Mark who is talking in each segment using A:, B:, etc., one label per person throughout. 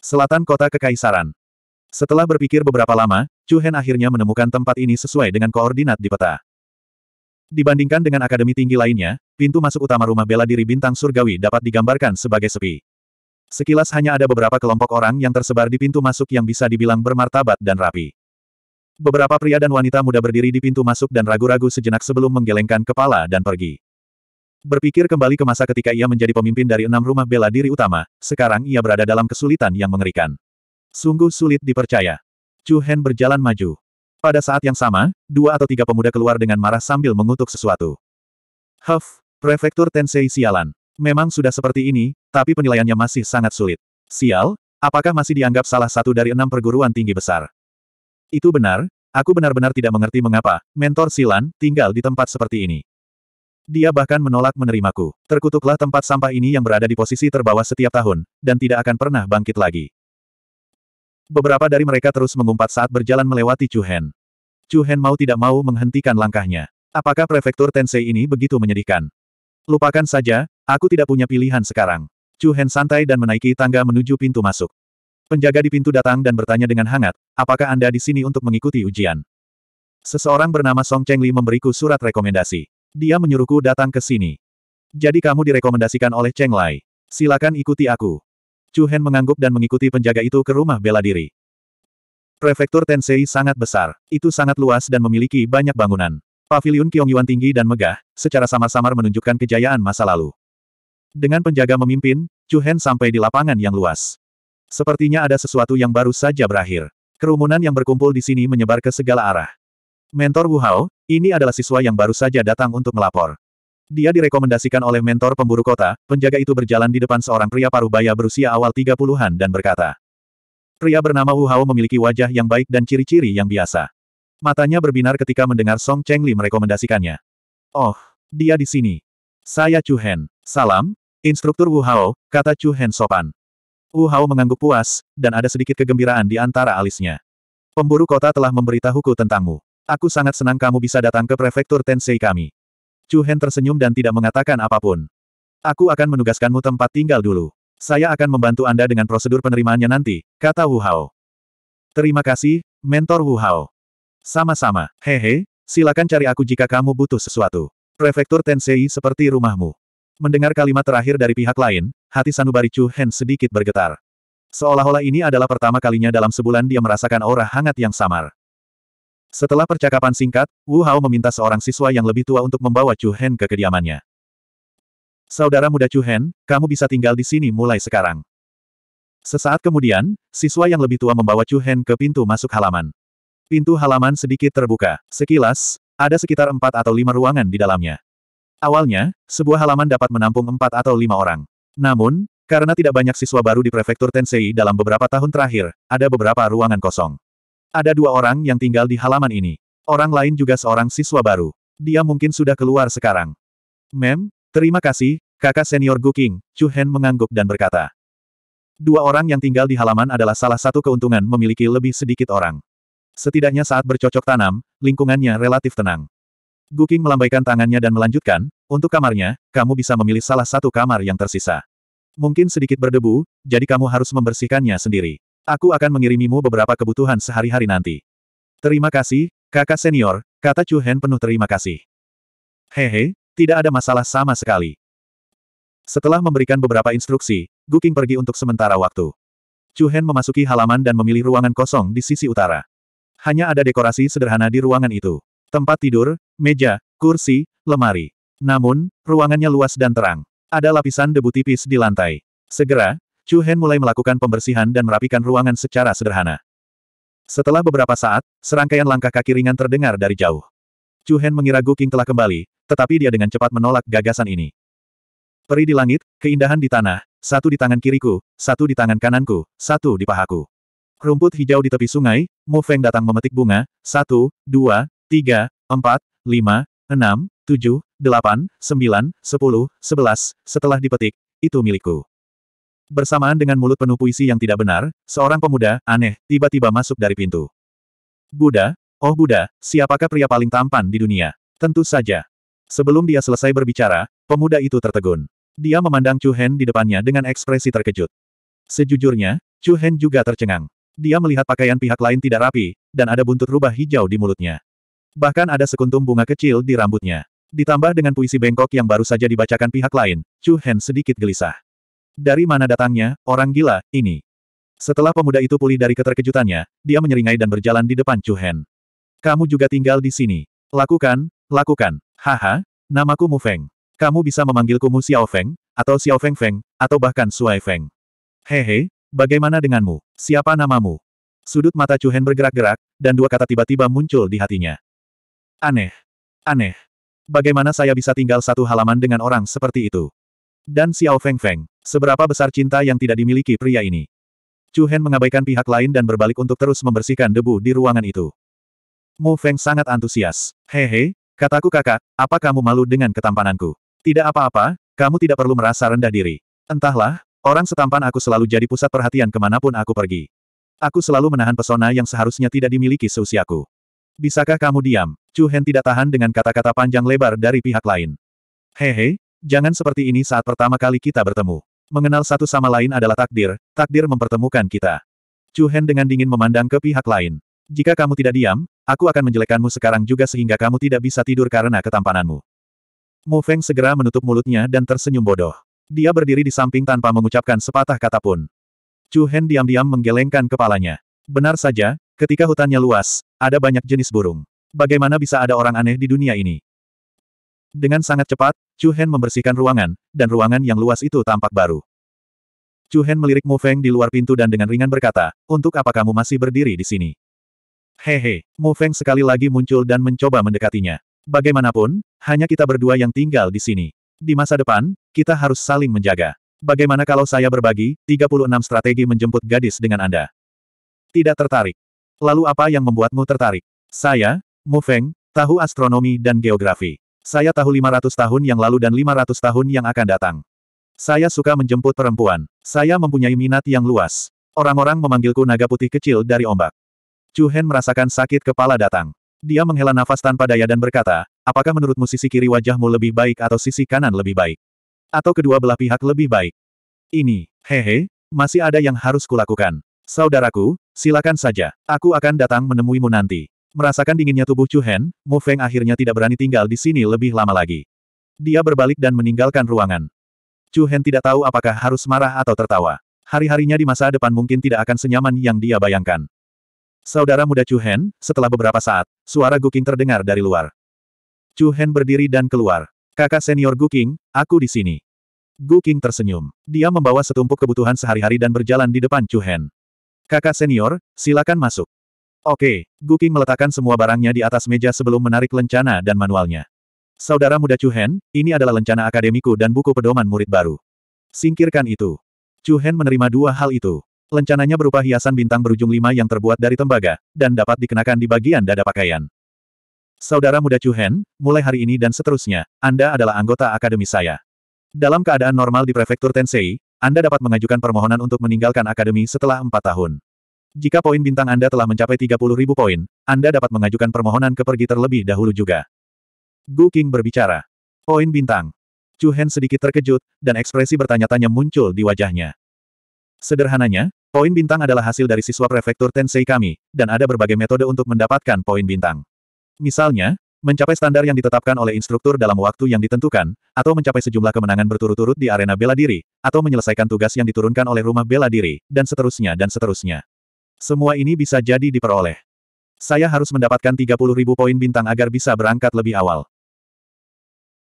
A: Selatan kota Kekaisaran. Setelah berpikir beberapa lama, Chu Hen akhirnya menemukan tempat ini sesuai dengan koordinat di peta. Dibandingkan dengan akademi tinggi lainnya, pintu masuk utama rumah bela diri bintang surgawi dapat digambarkan sebagai sepi. Sekilas hanya ada beberapa kelompok orang yang tersebar di pintu masuk yang bisa dibilang bermartabat dan rapi. Beberapa pria dan wanita muda berdiri di pintu masuk dan ragu-ragu sejenak sebelum menggelengkan kepala dan pergi. Berpikir kembali ke masa ketika ia menjadi pemimpin dari enam rumah bela diri utama, sekarang ia berada dalam kesulitan yang mengerikan. Sungguh sulit dipercaya. Chu Hen berjalan maju. Pada saat yang sama, dua atau tiga pemuda keluar dengan marah sambil mengutuk sesuatu. Huff, prefektur Tensei sialan. Memang sudah seperti ini, tapi penilaiannya masih sangat sulit. Sial, apakah masih dianggap salah satu dari enam perguruan tinggi besar? Itu benar, aku benar-benar tidak mengerti mengapa, mentor Silan, tinggal di tempat seperti ini. Dia bahkan menolak menerimaku. Terkutuklah tempat sampah ini yang berada di posisi terbawah setiap tahun, dan tidak akan pernah bangkit lagi. Beberapa dari mereka terus mengumpat saat berjalan melewati Chu Hen. Chu Hen mau tidak mau menghentikan langkahnya. Apakah prefektur Tensei ini begitu menyedihkan? Lupakan saja, aku tidak punya pilihan sekarang. Chu Hen santai dan menaiki tangga menuju pintu masuk. Penjaga di pintu datang dan bertanya dengan hangat, apakah Anda di sini untuk mengikuti ujian? Seseorang bernama Song Cheng Li memberiku surat rekomendasi. Dia menyuruhku datang ke sini. Jadi kamu direkomendasikan oleh Cheng Lai. Silakan ikuti aku. Chu Hen mengangguk dan mengikuti penjaga itu ke rumah bela diri. Prefektur Tensei sangat besar. Itu sangat luas dan memiliki banyak bangunan. Pavilion Paviliun Yuan tinggi dan megah, secara samar-samar menunjukkan kejayaan masa lalu. Dengan penjaga memimpin, Chu Hen sampai di lapangan yang luas. Sepertinya ada sesuatu yang baru saja berakhir. Kerumunan yang berkumpul di sini menyebar ke segala arah. Mentor Wu Hao, ini adalah siswa yang baru saja datang untuk melapor. Dia direkomendasikan oleh mentor pemburu kota, penjaga itu berjalan di depan seorang pria parubaya berusia awal 30-an dan berkata. Pria bernama Wu Hao memiliki wajah yang baik dan ciri-ciri yang biasa. Matanya berbinar ketika mendengar Song Cheng Li merekomendasikannya. Oh, dia di sini. Saya Chu Hen. Salam, instruktur Wu Hao, kata Chu Hen sopan. Wu Hao mengangguk puas, dan ada sedikit kegembiraan di antara alisnya. Pemburu kota telah memberitahuku tentangmu. Aku sangat senang kamu bisa datang ke prefektur Tensei kami. Chu Hen tersenyum dan tidak mengatakan apapun. Aku akan menugaskanmu tempat tinggal dulu. Saya akan membantu Anda dengan prosedur penerimaannya nanti, kata Wu Hao. Terima kasih, mentor Wu Hao. Sama-sama, hehe, silakan cari aku jika kamu butuh sesuatu. Prefektur Tensei seperti rumahmu. Mendengar kalimat terakhir dari pihak lain, hati Sanubari Chu Hen sedikit bergetar. Seolah-olah ini adalah pertama kalinya dalam sebulan dia merasakan aura hangat yang samar. Setelah percakapan singkat, Wu Hao meminta seorang siswa yang lebih tua untuk membawa Chu Hen ke kediamannya. Saudara muda Chu Hen, kamu bisa tinggal di sini mulai sekarang. Sesaat kemudian, siswa yang lebih tua membawa Chu Hen ke pintu masuk halaman. Pintu halaman sedikit terbuka. Sekilas, ada sekitar empat atau lima ruangan di dalamnya. Awalnya, sebuah halaman dapat menampung empat atau lima orang. Namun, karena tidak banyak siswa baru di prefektur Tensei dalam beberapa tahun terakhir, ada beberapa ruangan kosong. Ada dua orang yang tinggal di halaman ini. Orang lain juga seorang siswa baru. Dia mungkin sudah keluar sekarang. Mem, terima kasih, kakak senior Guking, Chu Hen mengangguk dan berkata. Dua orang yang tinggal di halaman adalah salah satu keuntungan memiliki lebih sedikit orang. Setidaknya saat bercocok tanam, lingkungannya relatif tenang. Guking melambaikan tangannya dan melanjutkan, untuk kamarnya, kamu bisa memilih salah satu kamar yang tersisa. Mungkin sedikit berdebu, jadi kamu harus membersihkannya sendiri. Aku akan mengirimimu beberapa kebutuhan sehari-hari nanti. Terima kasih, kakak senior, kata Chu Hen penuh terima kasih. Hehe, tidak ada masalah sama sekali. Setelah memberikan beberapa instruksi, Gu Qing pergi untuk sementara waktu. Chu Hen memasuki halaman dan memilih ruangan kosong di sisi utara. Hanya ada dekorasi sederhana di ruangan itu. Tempat tidur, meja, kursi, lemari. Namun, ruangannya luas dan terang. Ada lapisan debu tipis di lantai. Segera, Chu Hen mulai melakukan pembersihan dan merapikan ruangan secara sederhana. Setelah beberapa saat, serangkaian langkah kaki ringan terdengar dari jauh. Chu Hen mengira Gu King telah kembali, tetapi dia dengan cepat menolak gagasan ini. Peri di langit, keindahan di tanah, satu di tangan kiriku, satu di tangan kananku, satu di pahaku. Rumput hijau di tepi sungai, Mu Feng datang memetik bunga, satu, dua, tiga, empat, lima, enam, tujuh, delapan, sembilan, sepuluh, sebelas, setelah dipetik, itu milikku. Bersamaan dengan mulut penuh puisi yang tidak benar, seorang pemuda, aneh, tiba-tiba masuk dari pintu. Buddha, oh Buddha, siapakah pria paling tampan di dunia? Tentu saja. Sebelum dia selesai berbicara, pemuda itu tertegun. Dia memandang Chu Hen di depannya dengan ekspresi terkejut. Sejujurnya, Chu Hen juga tercengang. Dia melihat pakaian pihak lain tidak rapi, dan ada buntut rubah hijau di mulutnya. Bahkan ada sekuntum bunga kecil di rambutnya. Ditambah dengan puisi bengkok yang baru saja dibacakan pihak lain, Chu Hen sedikit gelisah. Dari mana datangnya, orang gila, ini? Setelah pemuda itu pulih dari keterkejutannya, dia menyeringai dan berjalan di depan Chu Hen. Kamu juga tinggal di sini. Lakukan, lakukan. Haha, namaku Mu Feng. Kamu bisa memanggilku Mu Xiao Feng, atau Xiao Feng Feng, atau bahkan Suai Feng. Hehe, bagaimana denganmu? Siapa namamu? Sudut mata Chu Hen bergerak-gerak, dan dua kata tiba-tiba muncul di hatinya. Aneh. Aneh. Bagaimana saya bisa tinggal satu halaman dengan orang seperti itu? Dan Xiao Feng Feng. Seberapa besar cinta yang tidak dimiliki pria ini? Chu Hen mengabaikan pihak lain dan berbalik untuk terus membersihkan debu di ruangan itu. Mu Feng sangat antusias. Hehe, kataku kakak, apa kamu malu dengan ketampananku? Tidak apa-apa, kamu tidak perlu merasa rendah diri. Entahlah, orang setampan aku selalu jadi pusat perhatian kemanapun aku pergi. Aku selalu menahan pesona yang seharusnya tidak dimiliki seusiaku. Bisakah kamu diam? Chu Hen tidak tahan dengan kata-kata panjang lebar dari pihak lain. Hehe, Jangan seperti ini saat pertama kali kita bertemu. Mengenal satu sama lain adalah takdir, takdir mempertemukan kita. Chu Hen dengan dingin memandang ke pihak lain. Jika kamu tidak diam, aku akan menjelekanmu sekarang juga sehingga kamu tidak bisa tidur karena ketampananmu. Mu Feng segera menutup mulutnya dan tersenyum bodoh. Dia berdiri di samping tanpa mengucapkan sepatah kata pun. Chu Hen diam-diam menggelengkan kepalanya. Benar saja, ketika hutannya luas, ada banyak jenis burung. Bagaimana bisa ada orang aneh di dunia ini? Dengan sangat cepat, Chu Hen membersihkan ruangan, dan ruangan yang luas itu tampak baru. Chu Hen melirik Mu Feng di luar pintu dan dengan ringan berkata, untuk apa kamu masih berdiri di sini? Hehe, Mu Feng sekali lagi muncul dan mencoba mendekatinya. Bagaimanapun, hanya kita berdua yang tinggal di sini. Di masa depan, kita harus saling menjaga. Bagaimana kalau saya berbagi, 36 strategi menjemput gadis dengan Anda? Tidak tertarik. Lalu apa yang membuatmu tertarik? Saya, Mu Feng, tahu astronomi dan geografi. Saya tahu 500 tahun yang lalu dan 500 tahun yang akan datang. Saya suka menjemput perempuan. Saya mempunyai minat yang luas. Orang-orang memanggilku naga putih kecil dari ombak. Chu Hen merasakan sakit kepala datang. Dia menghela nafas tanpa daya dan berkata, apakah menurutmu sisi kiri wajahmu lebih baik atau sisi kanan lebih baik? Atau kedua belah pihak lebih baik? Ini, hehe, masih ada yang harus kulakukan. Saudaraku, silakan saja. Aku akan datang menemuimu nanti. Merasakan dinginnya tubuh Chu Hen, Mu Feng akhirnya tidak berani tinggal di sini lebih lama lagi. Dia berbalik dan meninggalkan ruangan. Chu Hen tidak tahu apakah harus marah atau tertawa. Hari-harinya di masa depan mungkin tidak akan senyaman yang dia bayangkan. Saudara muda Chu Hen, setelah beberapa saat, suara Guking terdengar dari luar. Chu Hen berdiri dan keluar. Kakak senior Guking, aku di sini. Guking tersenyum. Dia membawa setumpuk kebutuhan sehari-hari dan berjalan di depan Chu Hen. Kakak senior, silakan masuk. Oke, Guking meletakkan semua barangnya di atas meja sebelum menarik lencana dan manualnya. Saudara muda Chu Hen, ini adalah lencana akademiku dan buku pedoman murid baru. Singkirkan itu. Chu Hen menerima dua hal itu. Lencananya berupa hiasan bintang berujung lima yang terbuat dari tembaga, dan dapat dikenakan di bagian dada pakaian. Saudara muda Chu Hen, mulai hari ini dan seterusnya, Anda adalah anggota akademi saya. Dalam keadaan normal di prefektur Tensei, Anda dapat mengajukan permohonan untuk meninggalkan akademi setelah empat tahun. Jika poin bintang Anda telah mencapai ribu poin, Anda dapat mengajukan permohonan ke pergi terlebih dahulu juga. Gu King berbicara. Poin bintang. Chu Hen sedikit terkejut, dan ekspresi bertanya-tanya muncul di wajahnya. Sederhananya, poin bintang adalah hasil dari siswa prefektur Tensei kami, dan ada berbagai metode untuk mendapatkan poin bintang. Misalnya, mencapai standar yang ditetapkan oleh instruktur dalam waktu yang ditentukan, atau mencapai sejumlah kemenangan berturut-turut di arena bela diri, atau menyelesaikan tugas yang diturunkan oleh rumah bela diri, dan seterusnya dan seterusnya. Semua ini bisa jadi diperoleh. Saya harus mendapatkan ribu poin bintang agar bisa berangkat lebih awal.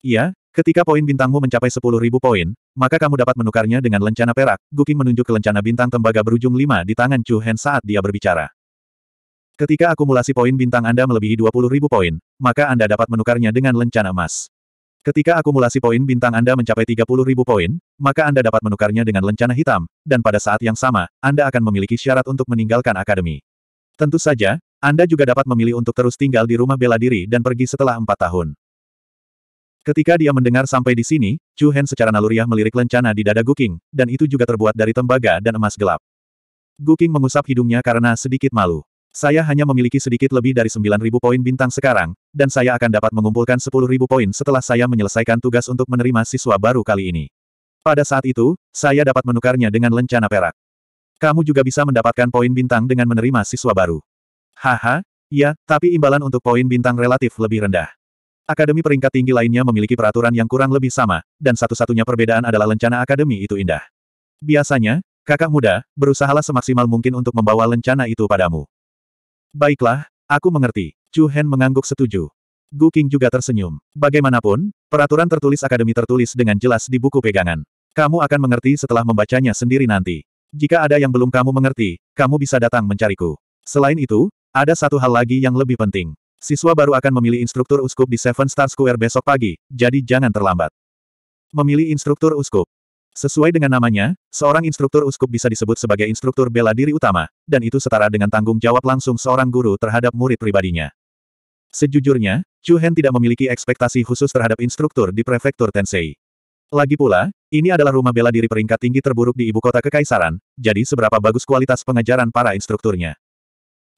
A: Iya, ketika poin bintangmu mencapai ribu poin, maka kamu dapat menukarnya dengan lencana perak. Guking menunjuk ke lencana bintang tembaga berujung 5 di tangan Chu Hen saat dia berbicara. Ketika akumulasi poin bintang Anda melebihi ribu poin, maka Anda dapat menukarnya dengan lencana emas. Ketika akumulasi poin bintang Anda mencapai ribu poin, maka Anda dapat menukarnya dengan lencana hitam, dan pada saat yang sama, Anda akan memiliki syarat untuk meninggalkan akademi. Tentu saja, Anda juga dapat memilih untuk terus tinggal di rumah bela diri dan pergi setelah empat tahun. Ketika dia mendengar sampai di sini, Chu Hen secara naluriah melirik lencana di dada Guking, dan itu juga terbuat dari tembaga dan emas gelap. Guking mengusap hidungnya karena sedikit malu. Saya hanya memiliki sedikit lebih dari 9.000 poin bintang sekarang, dan saya akan dapat mengumpulkan 10.000 poin setelah saya menyelesaikan tugas untuk menerima siswa baru kali ini. Pada saat itu, saya dapat menukarnya dengan lencana perak. Kamu juga bisa mendapatkan poin bintang dengan menerima siswa baru. Haha, ya, tapi imbalan untuk poin bintang relatif lebih rendah. Akademi peringkat tinggi lainnya memiliki peraturan yang kurang lebih sama, dan satu-satunya perbedaan adalah lencana akademi itu indah. Biasanya, kakak muda, berusahalah semaksimal mungkin untuk membawa lencana itu padamu. Baiklah, aku mengerti. Chu Hen mengangguk setuju. Gu King juga tersenyum. Bagaimanapun, peraturan tertulis akademi tertulis dengan jelas di buku pegangan. Kamu akan mengerti setelah membacanya sendiri nanti. Jika ada yang belum kamu mengerti, kamu bisa datang mencariku. Selain itu, ada satu hal lagi yang lebih penting. Siswa baru akan memilih instruktur uskup di Seven Star Square besok pagi, jadi jangan terlambat. Memilih instruktur uskup. Sesuai dengan namanya, seorang instruktur uskup bisa disebut sebagai instruktur bela diri utama, dan itu setara dengan tanggung jawab langsung seorang guru terhadap murid pribadinya. Sejujurnya, Chu Hen tidak memiliki ekspektasi khusus terhadap instruktur di prefektur Tensei. Lagi pula, ini adalah rumah bela diri peringkat tinggi terburuk di ibu kota kekaisaran, jadi seberapa bagus kualitas pengajaran para instrukturnya.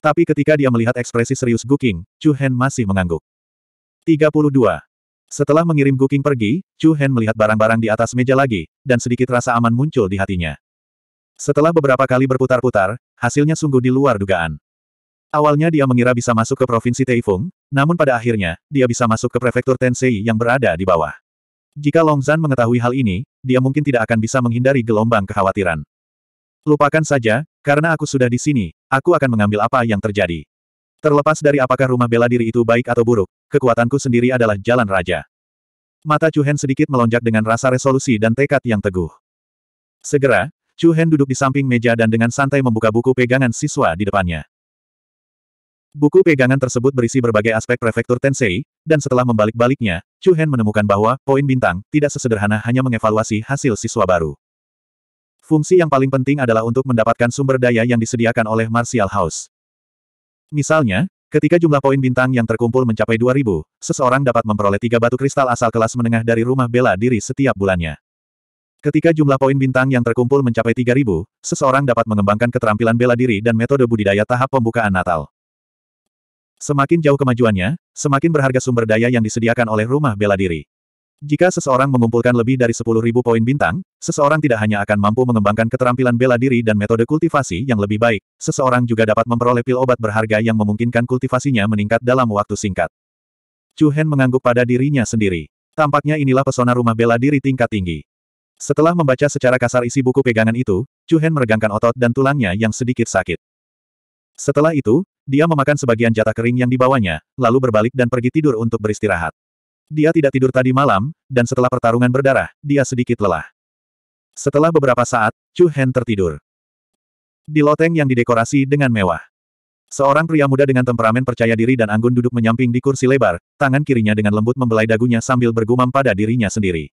A: Tapi ketika dia melihat ekspresi serius Gu Qing, Chu Hen masih mengangguk. 32. Setelah mengirim Guking pergi, Chu Hen melihat barang-barang di atas meja lagi, dan sedikit rasa aman muncul di hatinya. Setelah beberapa kali berputar-putar, hasilnya sungguh di luar dugaan. Awalnya dia mengira bisa masuk ke Provinsi Taifung, namun pada akhirnya, dia bisa masuk ke Prefektur Tensei yang berada di bawah. Jika Longzan mengetahui hal ini, dia mungkin tidak akan bisa menghindari gelombang kekhawatiran. Lupakan saja, karena aku sudah di sini, aku akan mengambil apa yang terjadi. Terlepas dari apakah rumah bela diri itu baik atau buruk, kekuatanku sendiri adalah jalan raja. Mata Chu Hen sedikit melonjak dengan rasa resolusi dan tekad yang teguh. Segera, Chu Hen duduk di samping meja dan dengan santai membuka buku pegangan siswa di depannya. Buku pegangan tersebut berisi berbagai aspek prefektur Tensei, dan setelah membalik-baliknya, Chu Hen menemukan bahwa poin bintang tidak sesederhana hanya mengevaluasi hasil siswa baru. Fungsi yang paling penting adalah untuk mendapatkan sumber daya yang disediakan oleh Martial House. Misalnya, ketika jumlah poin bintang yang terkumpul mencapai 2000, seseorang dapat memperoleh tiga batu kristal asal kelas menengah dari rumah bela diri setiap bulannya. Ketika jumlah poin bintang yang terkumpul mencapai 3000, seseorang dapat mengembangkan keterampilan bela diri dan metode budidaya tahap pembukaan Natal. Semakin jauh kemajuannya, semakin berharga sumber daya yang disediakan oleh rumah bela diri. Jika seseorang mengumpulkan lebih dari 10.000 poin bintang, seseorang tidak hanya akan mampu mengembangkan keterampilan bela diri dan metode kultivasi yang lebih baik, seseorang juga dapat memperoleh pil obat berharga yang memungkinkan kultivasinya meningkat dalam waktu singkat. Chu Hen mengangguk pada dirinya sendiri. Tampaknya inilah pesona rumah bela diri tingkat tinggi. Setelah membaca secara kasar isi buku pegangan itu, Chu Hen meregangkan otot dan tulangnya yang sedikit sakit. Setelah itu, dia memakan sebagian jatah kering yang dibawanya, lalu berbalik dan pergi tidur untuk beristirahat. Dia tidak tidur tadi malam, dan setelah pertarungan berdarah, dia sedikit lelah. Setelah beberapa saat, Chu Hen tertidur. Di loteng yang didekorasi dengan mewah. Seorang pria muda dengan temperamen percaya diri dan anggun duduk menyamping di kursi lebar, tangan kirinya dengan lembut membelai dagunya sambil bergumam pada dirinya sendiri.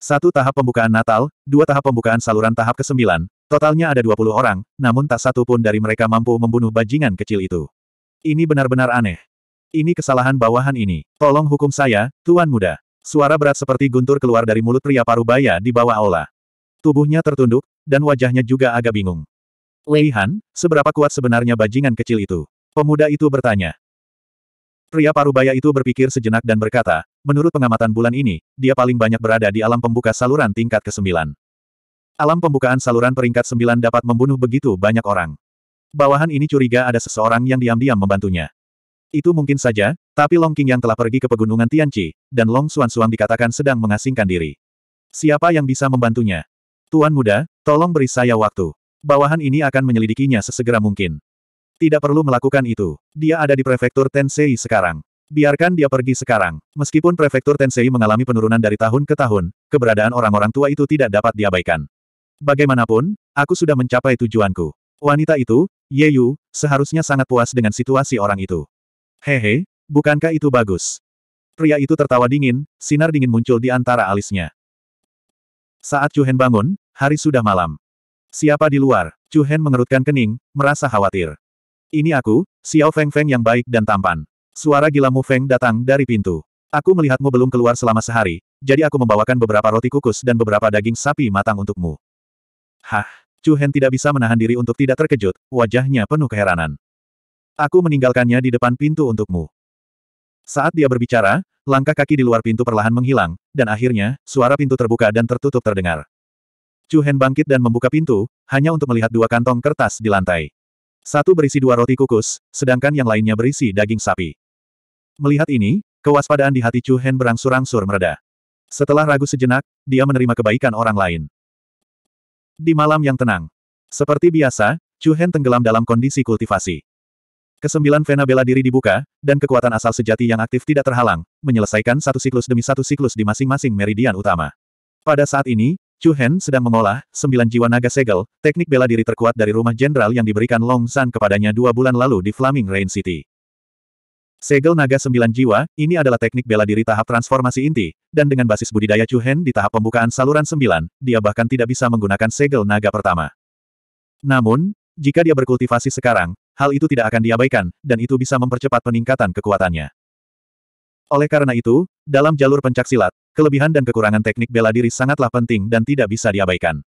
A: Satu tahap pembukaan Natal, dua tahap pembukaan saluran tahap ke-9, totalnya ada 20 orang, namun tak satu pun dari mereka mampu membunuh bajingan kecil itu. Ini benar-benar aneh. Ini kesalahan bawahan ini. Tolong hukum saya, Tuan Muda. Suara berat seperti guntur keluar dari mulut pria parubaya di bawah aula. Tubuhnya tertunduk, dan wajahnya juga agak bingung. Han, seberapa kuat sebenarnya bajingan kecil itu? Pemuda itu bertanya. Pria parubaya itu berpikir sejenak dan berkata, menurut pengamatan bulan ini, dia paling banyak berada di alam pembuka saluran tingkat ke-9. Alam pembukaan saluran peringkat 9 dapat membunuh begitu banyak orang. Bawahan ini curiga ada seseorang yang diam-diam membantunya. Itu mungkin saja, tapi Long King yang telah pergi ke pegunungan Tianqi, dan Long Xuan Xuan dikatakan sedang mengasingkan diri. Siapa yang bisa membantunya? Tuan muda, tolong beri saya waktu. Bawahan ini akan menyelidikinya sesegera mungkin. Tidak perlu melakukan itu. Dia ada di prefektur Tensei sekarang. Biarkan dia pergi sekarang. Meskipun prefektur Tensei mengalami penurunan dari tahun ke tahun, keberadaan orang-orang tua itu tidak dapat diabaikan. Bagaimanapun, aku sudah mencapai tujuanku. Wanita itu, Ye Yu, seharusnya sangat puas dengan situasi orang itu. Hehe, bukankah itu bagus? Pria itu tertawa dingin, sinar dingin muncul di antara alisnya. Saat Chu Hen bangun, hari sudah malam. Siapa di luar? Chu Hen mengerutkan kening, merasa khawatir. Ini aku, Xiao Feng Feng yang baik dan tampan. Suara gila Mu Feng datang dari pintu. Aku melihatmu belum keluar selama sehari, jadi aku membawakan beberapa roti kukus dan beberapa daging sapi matang untukmu. Hah, Chu Hen tidak bisa menahan diri untuk tidak terkejut, wajahnya penuh keheranan. Aku meninggalkannya di depan pintu untukmu. Saat dia berbicara, langkah kaki di luar pintu perlahan menghilang, dan akhirnya, suara pintu terbuka dan tertutup terdengar. Chu Hen bangkit dan membuka pintu, hanya untuk melihat dua kantong kertas di lantai. Satu berisi dua roti kukus, sedangkan yang lainnya berisi daging sapi. Melihat ini, kewaspadaan di hati Chu Hen berangsur-angsur mereda. Setelah ragu sejenak, dia menerima kebaikan orang lain. Di malam yang tenang. Seperti biasa, Chu Hen tenggelam dalam kondisi kultivasi. Kesembilan vena bela diri dibuka, dan kekuatan asal sejati yang aktif tidak terhalang, menyelesaikan satu siklus demi satu siklus di masing-masing meridian utama. Pada saat ini, Chu Hen sedang mengolah, sembilan jiwa naga segel, teknik bela diri terkuat dari rumah jenderal yang diberikan Long San kepadanya dua bulan lalu di Flaming Rain City. Segel naga sembilan jiwa, ini adalah teknik bela diri tahap transformasi inti, dan dengan basis budidaya Chu Hen di tahap pembukaan saluran sembilan, dia bahkan tidak bisa menggunakan segel naga pertama. Namun, jika dia berkultivasi sekarang, hal itu tidak akan diabaikan, dan itu bisa mempercepat peningkatan kekuatannya. Oleh karena itu, dalam jalur pencaksilat, kelebihan dan kekurangan teknik bela diri sangatlah penting dan tidak bisa diabaikan.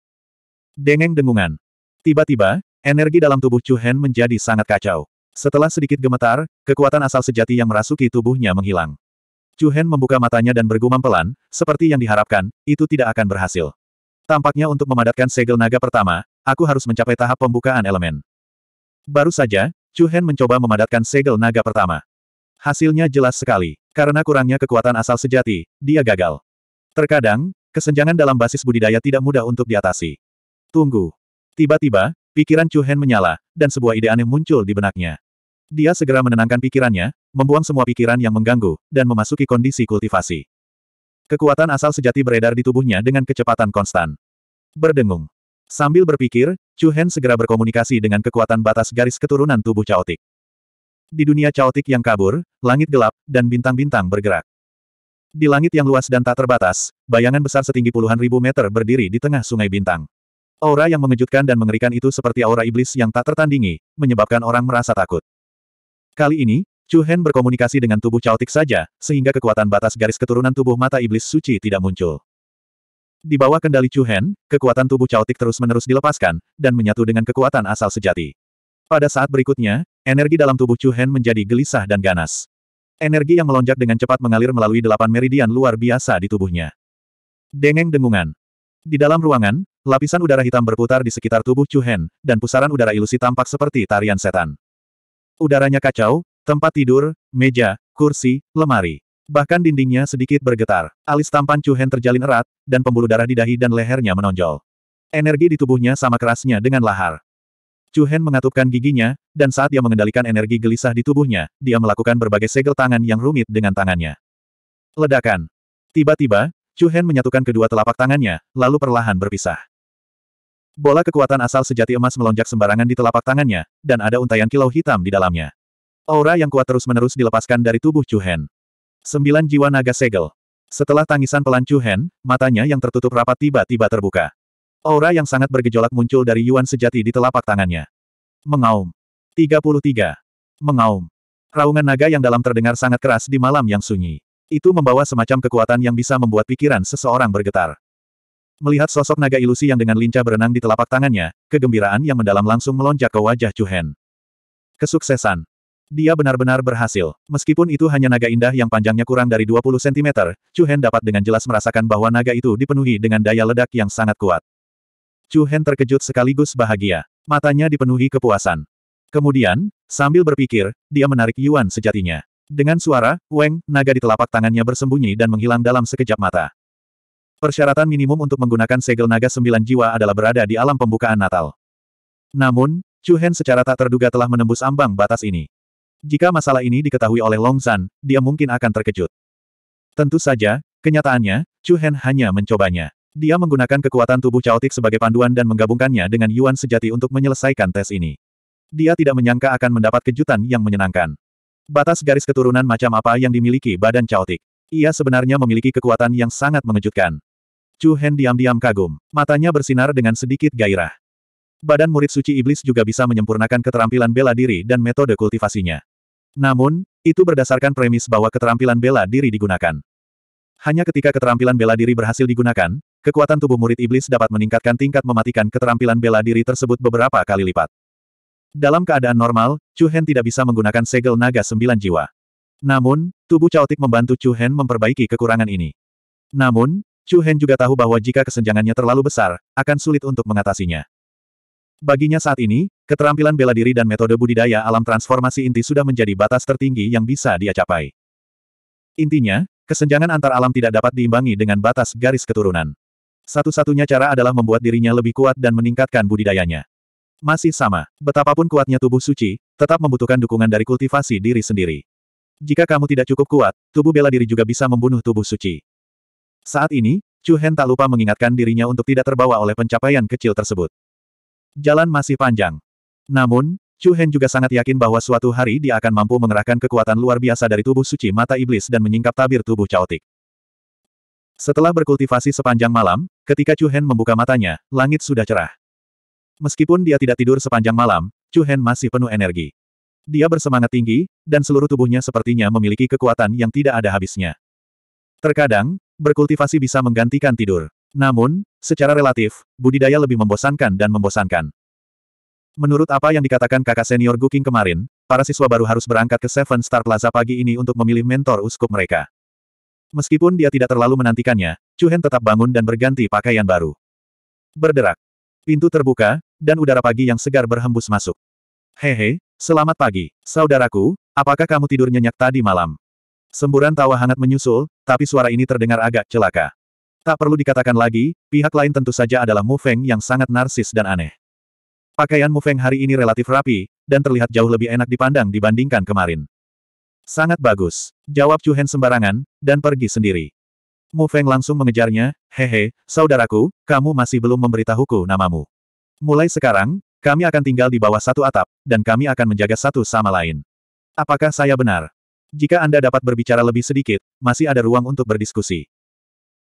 A: Dengeng dengungan. Tiba-tiba, energi dalam tubuh Chu Hen menjadi sangat kacau. Setelah sedikit gemetar, kekuatan asal sejati yang merasuki tubuhnya menghilang. Chu Hen membuka matanya dan bergumam pelan, seperti yang diharapkan, itu tidak akan berhasil. Tampaknya untuk memadatkan segel naga pertama, aku harus mencapai tahap pembukaan elemen. Baru saja, Chu Hen mencoba memadatkan segel naga pertama. Hasilnya jelas sekali. Karena kurangnya kekuatan asal sejati, dia gagal. Terkadang, kesenjangan dalam basis budidaya tidak mudah untuk diatasi. Tunggu. Tiba-tiba, pikiran Chu Hen menyala, dan sebuah ide aneh muncul di benaknya. Dia segera menenangkan pikirannya, membuang semua pikiran yang mengganggu, dan memasuki kondisi kultivasi. Kekuatan asal sejati beredar di tubuhnya dengan kecepatan konstan. Berdengung. Sambil berpikir, Chu Hen segera berkomunikasi dengan kekuatan batas garis keturunan tubuh caotik. Di dunia caotik yang kabur, langit gelap, dan bintang-bintang bergerak. Di langit yang luas dan tak terbatas, bayangan besar setinggi puluhan ribu meter berdiri di tengah sungai bintang. Aura yang mengejutkan dan mengerikan itu seperti aura iblis yang tak tertandingi, menyebabkan orang merasa takut. Kali ini, Chu Hen berkomunikasi dengan tubuh caotik saja, sehingga kekuatan batas garis keturunan tubuh mata iblis suci tidak muncul. Di bawah kendali Chu Hen, kekuatan tubuh caotik terus-menerus dilepaskan, dan menyatu dengan kekuatan asal sejati. Pada saat berikutnya, energi dalam tubuh Chu Hen menjadi gelisah dan ganas. Energi yang melonjak dengan cepat mengalir melalui delapan meridian luar biasa di tubuhnya. Dengeng dengungan. Di dalam ruangan, lapisan udara hitam berputar di sekitar tubuh Chu Hen, dan pusaran udara ilusi tampak seperti tarian setan. Udaranya kacau, tempat tidur, meja, kursi, lemari. Bahkan dindingnya sedikit bergetar. Alis tampan Chu Hen terjalin erat, dan pembuluh darah di dahi dan lehernya menonjol. Energi di tubuhnya sama kerasnya dengan lahar. Chu Hen mengatupkan giginya, dan saat dia mengendalikan energi gelisah di tubuhnya, dia melakukan berbagai segel tangan yang rumit dengan tangannya. Ledakan. Tiba-tiba, Chu Hen menyatukan kedua telapak tangannya, lalu perlahan berpisah. Bola kekuatan asal sejati emas melonjak sembarangan di telapak tangannya, dan ada untaian kilau hitam di dalamnya. Aura yang kuat terus-menerus dilepaskan dari tubuh Chu Hen. Sembilan jiwa naga segel. Setelah tangisan pelan Chu matanya yang tertutup rapat tiba-tiba terbuka. Aura yang sangat bergejolak muncul dari Yuan sejati di telapak tangannya. Mengaum. 33. Mengaum. Raungan naga yang dalam terdengar sangat keras di malam yang sunyi. Itu membawa semacam kekuatan yang bisa membuat pikiran seseorang bergetar. Melihat sosok naga ilusi yang dengan lincah berenang di telapak tangannya, kegembiraan yang mendalam langsung melonjak ke wajah Chu Kesuksesan. Dia benar-benar berhasil. Meskipun itu hanya naga indah yang panjangnya kurang dari 20 cm, Chu Hen dapat dengan jelas merasakan bahwa naga itu dipenuhi dengan daya ledak yang sangat kuat. Chu Hen terkejut sekaligus bahagia. Matanya dipenuhi kepuasan. Kemudian, sambil berpikir, dia menarik Yuan sejatinya. Dengan suara, Weng, naga di telapak tangannya bersembunyi dan menghilang dalam sekejap mata. Persyaratan minimum untuk menggunakan segel naga sembilan jiwa adalah berada di alam pembukaan Natal. Namun, Chu Hen secara tak terduga telah menembus ambang batas ini. Jika masalah ini diketahui oleh Long San, dia mungkin akan terkejut. Tentu saja, kenyataannya, Chu Hen hanya mencobanya. Dia menggunakan kekuatan tubuh caotik sebagai panduan dan menggabungkannya dengan Yuan sejati untuk menyelesaikan tes ini. Dia tidak menyangka akan mendapat kejutan yang menyenangkan. Batas garis keturunan macam apa yang dimiliki badan caotik. Ia sebenarnya memiliki kekuatan yang sangat mengejutkan. Chu Hen diam-diam kagum, matanya bersinar dengan sedikit gairah. Badan murid suci iblis juga bisa menyempurnakan keterampilan bela diri dan metode kultivasinya. Namun, itu berdasarkan premis bahwa keterampilan bela diri digunakan. Hanya ketika keterampilan bela diri berhasil digunakan, kekuatan tubuh murid iblis dapat meningkatkan tingkat mematikan keterampilan bela diri tersebut beberapa kali lipat. Dalam keadaan normal, Chu Hen tidak bisa menggunakan segel naga sembilan jiwa. Namun, tubuh caotik membantu Chu Hen memperbaiki kekurangan ini. Namun, Chu Hen juga tahu bahwa jika kesenjangannya terlalu besar, akan sulit untuk mengatasinya. Baginya saat ini, keterampilan bela diri dan metode budidaya alam transformasi inti sudah menjadi batas tertinggi yang bisa dia capai. Intinya, kesenjangan antar alam tidak dapat diimbangi dengan batas garis keturunan. Satu-satunya cara adalah membuat dirinya lebih kuat dan meningkatkan budidayanya. Masih sama, betapapun kuatnya tubuh suci, tetap membutuhkan dukungan dari kultivasi diri sendiri. Jika kamu tidak cukup kuat, tubuh bela diri juga bisa membunuh tubuh suci. Saat ini, Chu Hen tak lupa mengingatkan dirinya untuk tidak terbawa oleh pencapaian kecil tersebut. Jalan masih panjang. Namun, Chu Hen juga sangat yakin bahwa suatu hari dia akan mampu mengerahkan kekuatan luar biasa dari tubuh suci mata iblis dan menyingkap tabir tubuh caotik. Setelah berkultivasi sepanjang malam, ketika Chu Hen membuka matanya, langit sudah cerah. Meskipun dia tidak tidur sepanjang malam, Chu Hen masih penuh energi. Dia bersemangat tinggi, dan seluruh tubuhnya sepertinya memiliki kekuatan yang tidak ada habisnya. Terkadang, berkultivasi bisa menggantikan tidur. Namun, secara relatif, budidaya lebih membosankan dan membosankan. Menurut apa yang dikatakan kakak senior Guking kemarin, para siswa baru harus berangkat ke Seven Star Plaza pagi ini untuk memilih mentor uskup mereka. Meskipun dia tidak terlalu menantikannya, Chuhen tetap bangun dan berganti pakaian baru. Berderak. Pintu terbuka, dan udara pagi yang segar berhembus masuk. Hehe, selamat pagi, saudaraku, apakah kamu tidur nyenyak tadi malam? Semburan tawa hangat menyusul, tapi suara ini terdengar agak celaka. Tak perlu dikatakan lagi, pihak lain tentu saja adalah Mu Feng yang sangat narsis dan aneh. Pakaian Mu Feng hari ini relatif rapi, dan terlihat jauh lebih enak dipandang dibandingkan kemarin. Sangat bagus, jawab Chu Hen sembarangan, dan pergi sendiri. Mu Feng langsung mengejarnya, hehe, saudaraku, kamu masih belum memberitahuku namamu. Mulai sekarang, kami akan tinggal di bawah satu atap, dan kami akan menjaga satu sama lain. Apakah saya benar? Jika Anda dapat berbicara lebih sedikit, masih ada ruang untuk berdiskusi.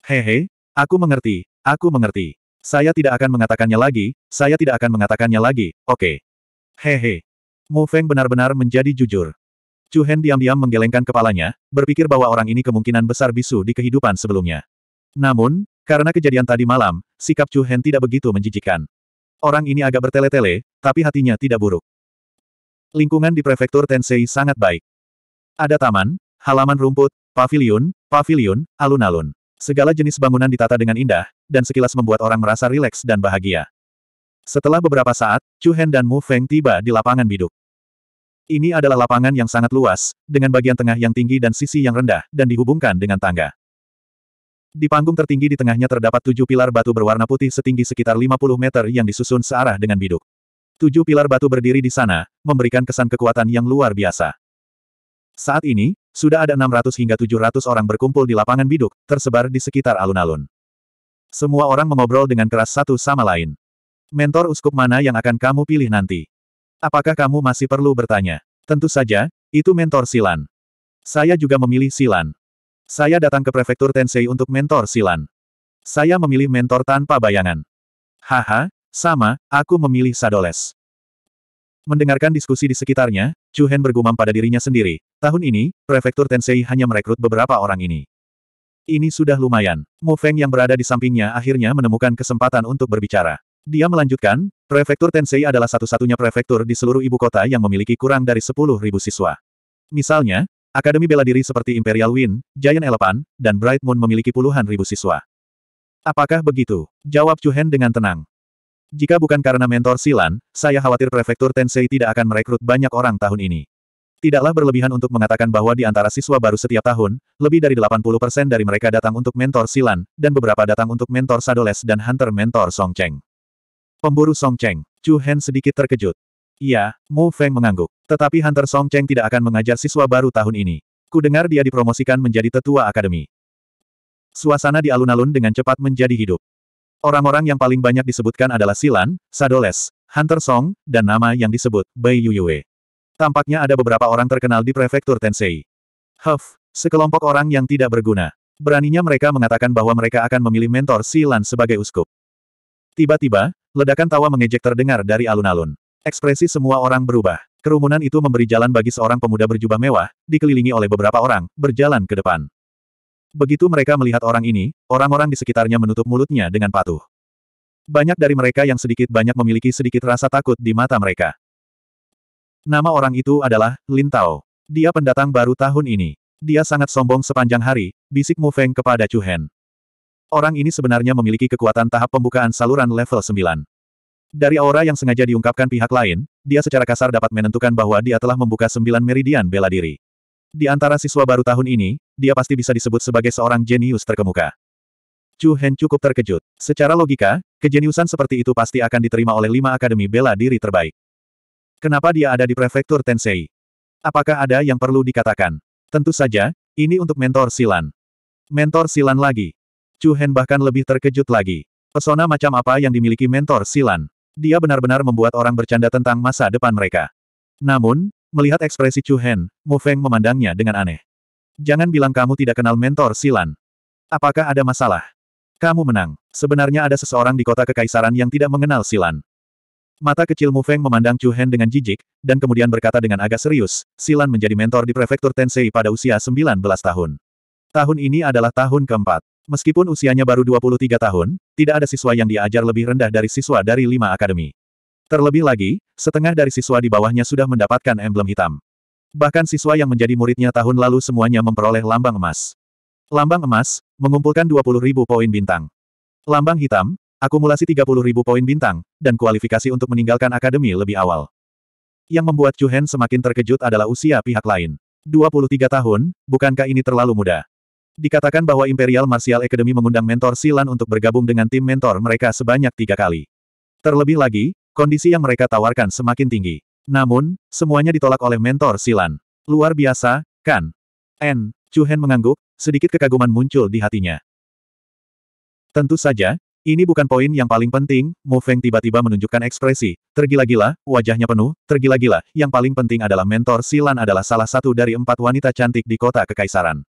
A: Hehe, aku mengerti, aku mengerti. Saya tidak akan mengatakannya lagi, saya tidak akan mengatakannya lagi, oke. Okay. Hehe. Mu Feng benar-benar menjadi jujur. Chu Hen diam-diam menggelengkan kepalanya, berpikir bahwa orang ini kemungkinan besar bisu di kehidupan sebelumnya. Namun, karena kejadian tadi malam, sikap Chu Hen tidak begitu menjijikan. Orang ini agak bertele-tele, tapi hatinya tidak buruk. Lingkungan di prefektur Tensei sangat baik. Ada taman, halaman rumput, pavilion, pavilion, alun-alun. Segala jenis bangunan ditata dengan indah, dan sekilas membuat orang merasa rileks dan bahagia. Setelah beberapa saat, Chu Hen dan Mu Feng tiba di lapangan biduk. Ini adalah lapangan yang sangat luas, dengan bagian tengah yang tinggi dan sisi yang rendah, dan dihubungkan dengan tangga. Di panggung tertinggi di tengahnya terdapat tujuh pilar batu berwarna putih setinggi sekitar 50 meter yang disusun searah dengan biduk. Tujuh pilar batu berdiri di sana, memberikan kesan kekuatan yang luar biasa. Saat ini, sudah ada 600 hingga 700 orang berkumpul di lapangan biduk, tersebar di sekitar alun-alun. Semua orang mengobrol dengan keras satu sama lain. Mentor uskup mana yang akan kamu pilih nanti? Apakah kamu masih perlu bertanya? Tentu saja, itu mentor Silan. Saya juga memilih Silan. Saya datang ke prefektur Tensei untuk mentor Silan. Saya memilih mentor tanpa bayangan. Haha, sama, aku memilih Sadoles. Mendengarkan diskusi di sekitarnya, Chu Hen bergumam pada dirinya sendiri, Tahun ini, Prefektur Tensei hanya merekrut beberapa orang ini. Ini sudah lumayan. Mo Feng yang berada di sampingnya akhirnya menemukan kesempatan untuk berbicara. Dia melanjutkan, Prefektur Tensei adalah satu-satunya prefektur di seluruh ibu kota yang memiliki kurang dari 10.000 siswa. Misalnya, Akademi bela diri seperti Imperial Wind, Giant Elephant, dan Bright Moon memiliki puluhan ribu siswa. Apakah begitu? Jawab Chu Hen dengan tenang. Jika bukan karena mentor Silan, saya khawatir prefektur Tensei tidak akan merekrut banyak orang tahun ini. Tidaklah berlebihan untuk mengatakan bahwa di antara siswa baru setiap tahun, lebih dari 80% dari mereka datang untuk mentor Silan, dan beberapa datang untuk mentor Sadoles dan Hunter mentor Song Cheng. Pemburu Song Cheng, Chu Hen sedikit terkejut. Iya, Mu Feng mengangguk. Tetapi Hunter Song Cheng tidak akan mengajar siswa baru tahun ini. Kudengar dia dipromosikan menjadi tetua akademi. Suasana di alun-alun dengan cepat menjadi hidup. Orang-orang yang paling banyak disebutkan adalah Silan, Sadoles, Hunter Song, dan nama yang disebut Bai Yuyue. Tampaknya ada beberapa orang terkenal di prefektur Tensei. Huff, sekelompok orang yang tidak berguna. Beraninya mereka mengatakan bahwa mereka akan memilih mentor Silan sebagai uskup. Tiba-tiba, ledakan tawa mengejek terdengar dari alun-alun. Ekspresi semua orang berubah. Kerumunan itu memberi jalan bagi seorang pemuda berjubah mewah, dikelilingi oleh beberapa orang, berjalan ke depan. Begitu mereka melihat orang ini, orang-orang di sekitarnya menutup mulutnya dengan patuh. Banyak dari mereka yang sedikit banyak memiliki sedikit rasa takut di mata mereka. Nama orang itu adalah Lin Tao. Dia pendatang baru tahun ini. Dia sangat sombong sepanjang hari, bisik Mu Feng kepada Chu Hen. Orang ini sebenarnya memiliki kekuatan tahap pembukaan saluran level 9. Dari aura yang sengaja diungkapkan pihak lain, dia secara kasar dapat menentukan bahwa dia telah membuka sembilan meridian bela diri. Di antara siswa baru tahun ini, dia pasti bisa disebut sebagai seorang jenius terkemuka. Chu Hen cukup terkejut. Secara logika, kejeniusan seperti itu pasti akan diterima oleh lima akademi bela diri terbaik. Kenapa dia ada di prefektur Tensei? Apakah ada yang perlu dikatakan? Tentu saja, ini untuk mentor Silan. Mentor Silan lagi. Chu Hen bahkan lebih terkejut lagi. Pesona macam apa yang dimiliki mentor Silan? Dia benar-benar membuat orang bercanda tentang masa depan mereka. Namun, melihat ekspresi Chu Hen, Mu Feng memandangnya dengan aneh. Jangan bilang kamu tidak kenal mentor Silan. Apakah ada masalah? Kamu menang. Sebenarnya ada seseorang di kota kekaisaran yang tidak mengenal Silan. Mata kecil Mu Feng memandang Chu Hen dengan jijik, dan kemudian berkata dengan agak serius, Silan menjadi mentor di prefektur Tensei pada usia 19 tahun. Tahun ini adalah tahun keempat. Meskipun usianya baru 23 tahun, tidak ada siswa yang diajar lebih rendah dari siswa dari lima akademi. Terlebih lagi, setengah dari siswa di bawahnya sudah mendapatkan emblem hitam. Bahkan siswa yang menjadi muridnya tahun lalu semuanya memperoleh lambang emas. Lambang emas, mengumpulkan 20.000 poin bintang. Lambang hitam, akumulasi 30 ribu poin bintang, dan kualifikasi untuk meninggalkan akademi lebih awal. Yang membuat Chu Hen semakin terkejut adalah usia pihak lain. 23 tahun, bukankah ini terlalu muda? Dikatakan bahwa Imperial Martial Academy mengundang mentor Silan untuk bergabung dengan tim mentor mereka sebanyak tiga kali. Terlebih lagi, kondisi yang mereka tawarkan semakin tinggi. Namun, semuanya ditolak oleh mentor Silan. Luar biasa, kan? N. Chu Hen mengangguk, sedikit kekaguman muncul di hatinya. Tentu saja, ini bukan poin yang paling penting, Mu Feng tiba-tiba menunjukkan ekspresi, tergila-gila, wajahnya penuh, tergila-gila, yang paling penting adalah mentor Silan adalah salah satu dari empat wanita cantik di kota Kekaisaran.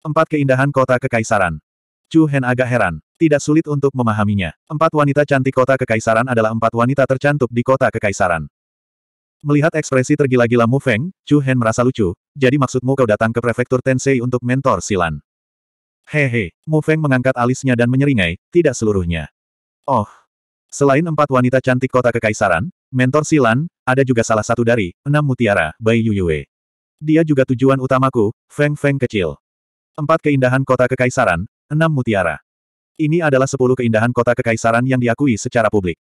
A: Empat keindahan kota Kekaisaran. Chu Hen agak heran. Tidak sulit untuk memahaminya. Empat wanita cantik kota Kekaisaran adalah empat wanita tercantik di kota Kekaisaran. Melihat ekspresi tergila-gila Mu Feng, Chu Hen merasa lucu, jadi maksudmu kau datang ke prefektur Tensei untuk mentor Silan. Hehe, Mu Feng mengangkat alisnya dan menyeringai, tidak seluruhnya. Oh. Selain empat wanita cantik kota kekaisaran, mentor Silan, ada juga salah satu dari, enam mutiara, Bai Yuyue. Dia juga tujuan utamaku, Feng Feng kecil. Empat keindahan kota kekaisaran, enam mutiara. Ini adalah sepuluh keindahan kota kekaisaran yang diakui secara publik.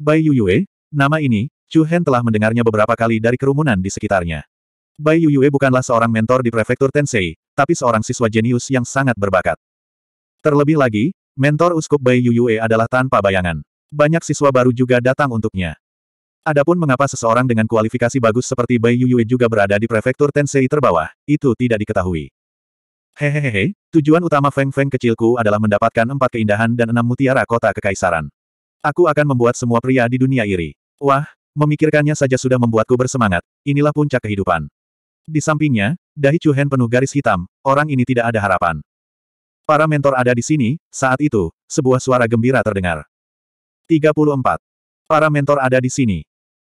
A: Bai Yuyue, nama ini, Chu Hen telah mendengarnya beberapa kali dari kerumunan di sekitarnya. Bai Yuyue bukanlah seorang mentor di prefektur Tensei, tapi seorang siswa jenius yang sangat berbakat. Terlebih lagi, mentor uskup Bai Yuyue adalah tanpa bayangan. Banyak siswa baru juga datang untuknya. Adapun mengapa seseorang dengan kualifikasi bagus seperti Bai Yuyue juga berada di prefektur Tensei terbawah, itu tidak diketahui. Hehehe, tujuan utama Feng Feng kecilku adalah mendapatkan empat keindahan dan enam mutiara kota kekaisaran. Aku akan membuat semua pria di dunia iri. Wah, memikirkannya saja sudah membuatku bersemangat, inilah puncak kehidupan. Di sampingnya, dahi Cuhen penuh garis hitam, orang ini tidak ada harapan. Para mentor ada di sini, saat itu, sebuah suara gembira terdengar. 34. Para mentor ada di sini.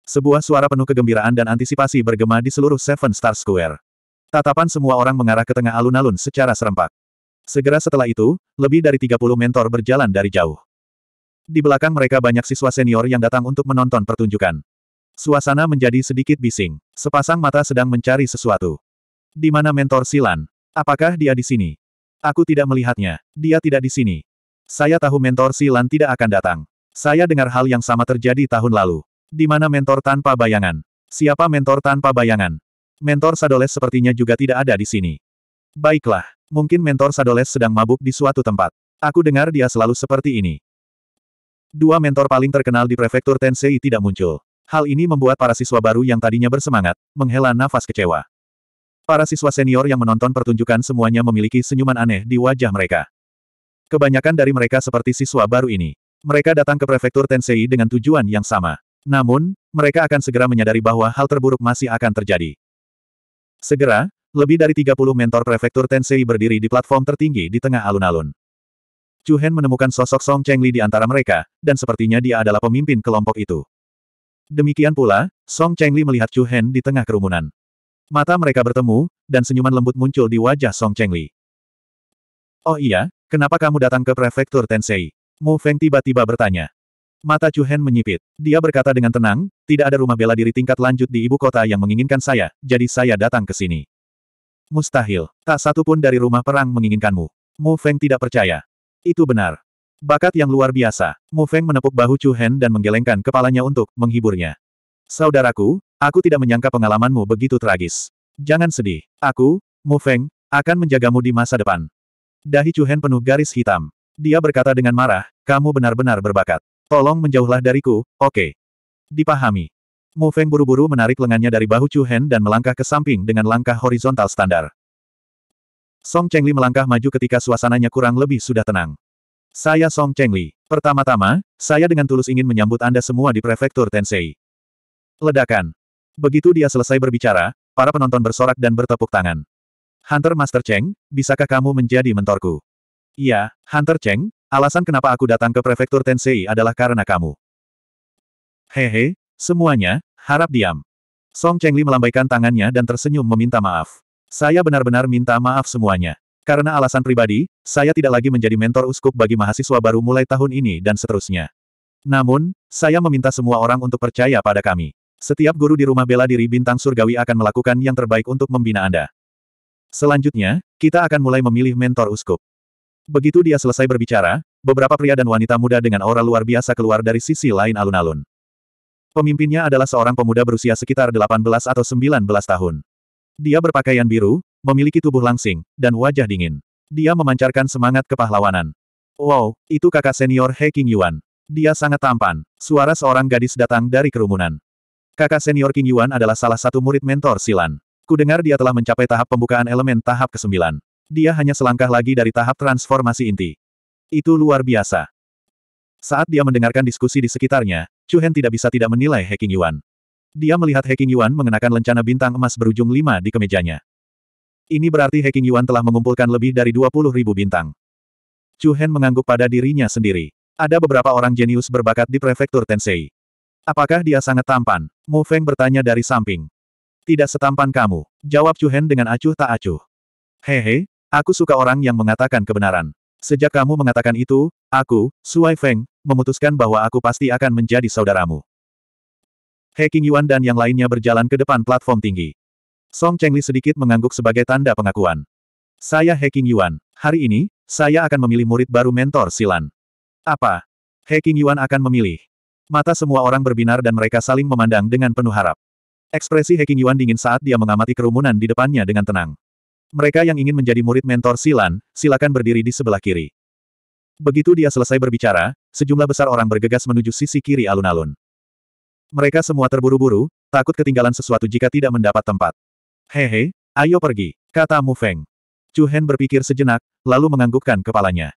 A: Sebuah suara penuh kegembiraan dan antisipasi bergema di seluruh Seven Star Square. Tatapan semua orang mengarah ke tengah alun-alun secara serempak. Segera setelah itu, lebih dari 30 mentor berjalan dari jauh. Di belakang mereka banyak siswa senior yang datang untuk menonton pertunjukan. Suasana menjadi sedikit bising. Sepasang mata sedang mencari sesuatu. Di mana mentor Silan? Apakah dia di sini? Aku tidak melihatnya. Dia tidak di sini. Saya tahu mentor Silan tidak akan datang. Saya dengar hal yang sama terjadi tahun lalu. Di mana mentor tanpa bayangan? Siapa mentor tanpa bayangan? Mentor Sadoles sepertinya juga tidak ada di sini. Baiklah, mungkin mentor Sadoles sedang mabuk di suatu tempat. Aku dengar dia selalu seperti ini. Dua mentor paling terkenal di prefektur Tensei tidak muncul. Hal ini membuat para siswa baru yang tadinya bersemangat, menghela nafas kecewa. Para siswa senior yang menonton pertunjukan semuanya memiliki senyuman aneh di wajah mereka. Kebanyakan dari mereka seperti siswa baru ini. Mereka datang ke prefektur Tensei dengan tujuan yang sama. Namun, mereka akan segera menyadari bahwa hal terburuk masih akan terjadi. Segera, lebih dari 30 mentor prefektur Tensei berdiri di platform tertinggi di tengah alun-alun. Chu Hen menemukan sosok Song Cheng Li di antara mereka, dan sepertinya dia adalah pemimpin kelompok itu. Demikian pula, Song Chengli melihat Chu Hen di tengah kerumunan. Mata mereka bertemu, dan senyuman lembut muncul di wajah Song Chengli. Oh iya, kenapa kamu datang ke prefektur Tensei? Mu Feng tiba-tiba bertanya. Mata Chu Hen menyipit. Dia berkata dengan tenang, tidak ada rumah bela diri tingkat lanjut di ibu kota yang menginginkan saya, jadi saya datang ke sini. Mustahil, tak satu pun dari rumah perang menginginkanmu. Mu Feng tidak percaya. Itu benar. Bakat yang luar biasa. Mu Feng menepuk bahu Chu Hen dan menggelengkan kepalanya untuk menghiburnya. Saudaraku, aku tidak menyangka pengalamanmu begitu tragis. Jangan sedih. Aku, Mu Feng, akan menjagamu di masa depan. Dahi Chu Hen penuh garis hitam. Dia berkata dengan marah, kamu benar-benar berbakat. Tolong menjauhlah dariku, oke. Okay. Dipahami. Mu Feng buru-buru menarik lengannya dari bahu Chu Hen dan melangkah ke samping dengan langkah horizontal standar. Song Chengli melangkah maju ketika suasananya kurang lebih sudah tenang. Saya Song Chengli. Pertama-tama, saya dengan tulus ingin menyambut Anda semua di Prefektur Tensei. Ledakan. Begitu dia selesai berbicara, para penonton bersorak dan bertepuk tangan. Hunter Master Cheng, bisakah kamu menjadi mentorku? Iya, Hunter Cheng, alasan kenapa aku datang ke Prefektur Tensei adalah karena kamu. Hehe, semuanya, harap diam. Song Chengli melambaikan tangannya dan tersenyum meminta maaf. Saya benar-benar minta maaf semuanya. Karena alasan pribadi, saya tidak lagi menjadi mentor uskup bagi mahasiswa baru mulai tahun ini dan seterusnya. Namun, saya meminta semua orang untuk percaya pada kami. Setiap guru di rumah bela diri bintang surgawi akan melakukan yang terbaik untuk membina Anda. Selanjutnya, kita akan mulai memilih mentor uskup. Begitu dia selesai berbicara, beberapa pria dan wanita muda dengan aura luar biasa keluar dari sisi lain alun-alun. Pemimpinnya adalah seorang pemuda berusia sekitar 18 atau 19 tahun. Dia berpakaian biru, memiliki tubuh langsing, dan wajah dingin. Dia memancarkan semangat kepahlawanan. Wow, itu kakak senior He King Yuan. Dia sangat tampan. Suara seorang gadis datang dari kerumunan. Kakak senior King Yuan adalah salah satu murid mentor Silan. Kudengar dia telah mencapai tahap pembukaan elemen tahap ke-9. Dia hanya selangkah lagi dari tahap transformasi inti. Itu luar biasa. Saat dia mendengarkan diskusi di sekitarnya, Chu Hen tidak bisa tidak menilai He King Yuan. Dia melihat He King Yuan mengenakan lencana bintang emas berujung lima di kemejanya. Ini berarti Heking Yuan telah mengumpulkan lebih dari 20 ribu bintang. Chu Hen mengangguk pada dirinya sendiri. Ada beberapa orang jenius berbakat di prefektur Tensei. Apakah dia sangat tampan? Mu Feng bertanya dari samping. Tidak setampan kamu, jawab Chu Hen dengan acuh tak acuh. Hehe, aku suka orang yang mengatakan kebenaran. Sejak kamu mengatakan itu, aku, Suai Feng, memutuskan bahwa aku pasti akan menjadi saudaramu. He Qingyuan dan yang lainnya berjalan ke depan platform tinggi. Song Chengli sedikit mengangguk sebagai tanda pengakuan. Saya He King Yuan. Hari ini, saya akan memilih murid baru mentor Silan. Apa? He King Yuan akan memilih. Mata semua orang berbinar dan mereka saling memandang dengan penuh harap. Ekspresi He King Yuan dingin saat dia mengamati kerumunan di depannya dengan tenang. Mereka yang ingin menjadi murid mentor Silan, silakan berdiri di sebelah kiri. Begitu dia selesai berbicara, sejumlah besar orang bergegas menuju sisi kiri alun-alun. Mereka semua terburu-buru, takut ketinggalan sesuatu jika tidak mendapat tempat. Hehe, ayo pergi, kata Mu Feng. Chu Hen berpikir sejenak, lalu menganggukkan kepalanya.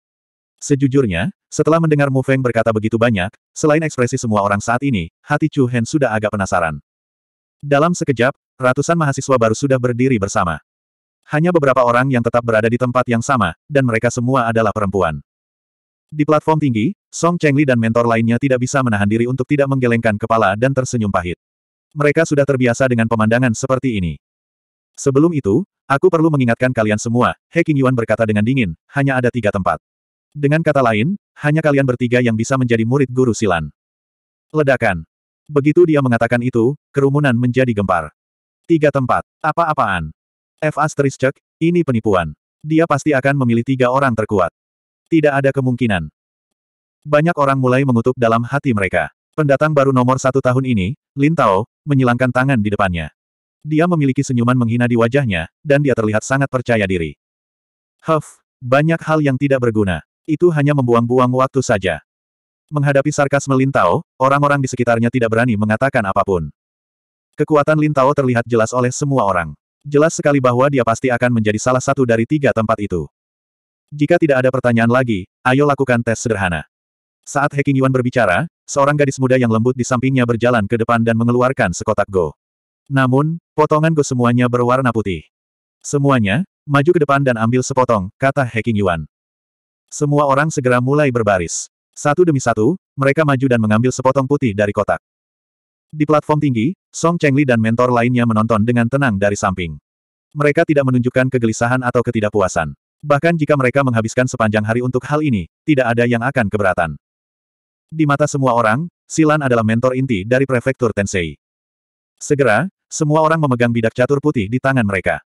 A: Sejujurnya, setelah mendengar Mu Feng berkata begitu banyak, selain ekspresi semua orang saat ini, hati Chu Hen sudah agak penasaran. Dalam sekejap, ratusan mahasiswa baru sudah berdiri bersama. Hanya beberapa orang yang tetap berada di tempat yang sama, dan mereka semua adalah perempuan. Di platform tinggi, Song Chengli dan mentor lainnya tidak bisa menahan diri untuk tidak menggelengkan kepala dan tersenyum pahit. Mereka sudah terbiasa dengan pemandangan seperti ini. Sebelum itu, aku perlu mengingatkan kalian semua, He Qingyuan berkata dengan dingin, hanya ada tiga tempat. Dengan kata lain, hanya kalian bertiga yang bisa menjadi murid guru silan. Ledakan. Begitu dia mengatakan itu, kerumunan menjadi gempar. Tiga tempat. Apa-apaan? F asterisk, ini penipuan. Dia pasti akan memilih tiga orang terkuat. Tidak ada kemungkinan. Banyak orang mulai mengutuk dalam hati mereka. Pendatang baru nomor satu tahun ini, Lin Tao, menyilangkan tangan di depannya. Dia memiliki senyuman menghina di wajahnya, dan dia terlihat sangat percaya diri. Huff, banyak hal yang tidak berguna. Itu hanya membuang-buang waktu saja. Menghadapi sarkas melintau, orang-orang di sekitarnya tidak berani mengatakan apapun. Kekuatan lintau terlihat jelas oleh semua orang. Jelas sekali bahwa dia pasti akan menjadi salah satu dari tiga tempat itu. Jika tidak ada pertanyaan lagi, ayo lakukan tes sederhana. Saat Heking Yuan berbicara, seorang gadis muda yang lembut di sampingnya berjalan ke depan dan mengeluarkan sekotak go. Namun, potongan go semuanya berwarna putih. Semuanya, maju ke depan dan ambil sepotong, kata Heking Yuan. Semua orang segera mulai berbaris. Satu demi satu, mereka maju dan mengambil sepotong putih dari kotak. Di platform tinggi, Song Chengli dan mentor lainnya menonton dengan tenang dari samping. Mereka tidak menunjukkan kegelisahan atau ketidakpuasan. Bahkan jika mereka menghabiskan sepanjang hari untuk hal ini, tidak ada yang akan keberatan. Di mata semua orang, Silan adalah mentor inti dari prefektur Tensei. Segera, semua orang memegang bidak catur putih di tangan mereka.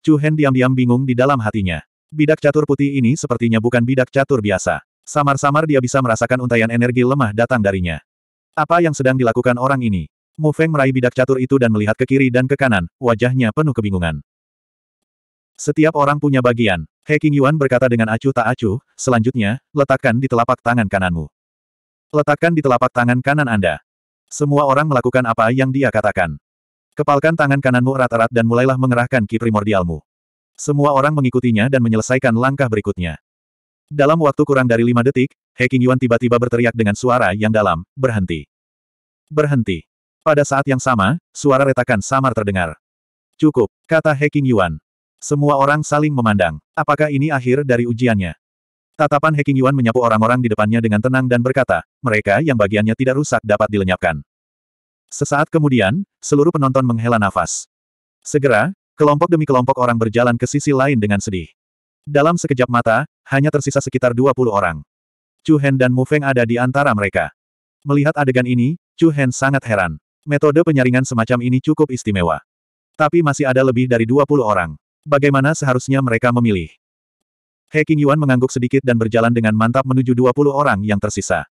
A: Chu Hen diam-diam bingung di dalam hatinya. Bidak catur putih ini sepertinya bukan bidak catur biasa. Samar-samar dia bisa merasakan untaian energi lemah datang darinya. Apa yang sedang dilakukan orang ini? Mu Feng meraih bidak catur itu dan melihat ke kiri dan ke kanan, wajahnya penuh kebingungan. Setiap orang punya bagian. He King Yuan berkata dengan acuh tak acuh, selanjutnya, letakkan di telapak tangan kananmu. Letakkan di telapak tangan kanan Anda. Semua orang melakukan apa yang dia katakan. Kepalkan tangan kananmu erat-erat dan mulailah mengerahkan ki primordialmu. Semua orang mengikutinya dan menyelesaikan langkah berikutnya. Dalam waktu kurang dari lima detik, He Yuan tiba-tiba berteriak dengan suara yang dalam, berhenti. Berhenti. Pada saat yang sama, suara retakan samar terdengar. Cukup, kata He Yuan. Semua orang saling memandang. Apakah ini akhir dari ujiannya? Tatapan He Yuan menyapu orang-orang di depannya dengan tenang dan berkata, mereka yang bagiannya tidak rusak dapat dilenyapkan. Sesaat kemudian, seluruh penonton menghela nafas. Segera, kelompok demi kelompok orang berjalan ke sisi lain dengan sedih. Dalam sekejap mata, hanya tersisa sekitar 20 orang. Chu Hen dan Mu Feng ada di antara mereka. Melihat adegan ini, Chu Hen sangat heran. Metode penyaringan semacam ini cukup istimewa. Tapi masih ada lebih dari 20 orang. Bagaimana seharusnya mereka memilih? He Qingyuan mengangguk sedikit dan berjalan dengan mantap menuju 20 orang yang tersisa.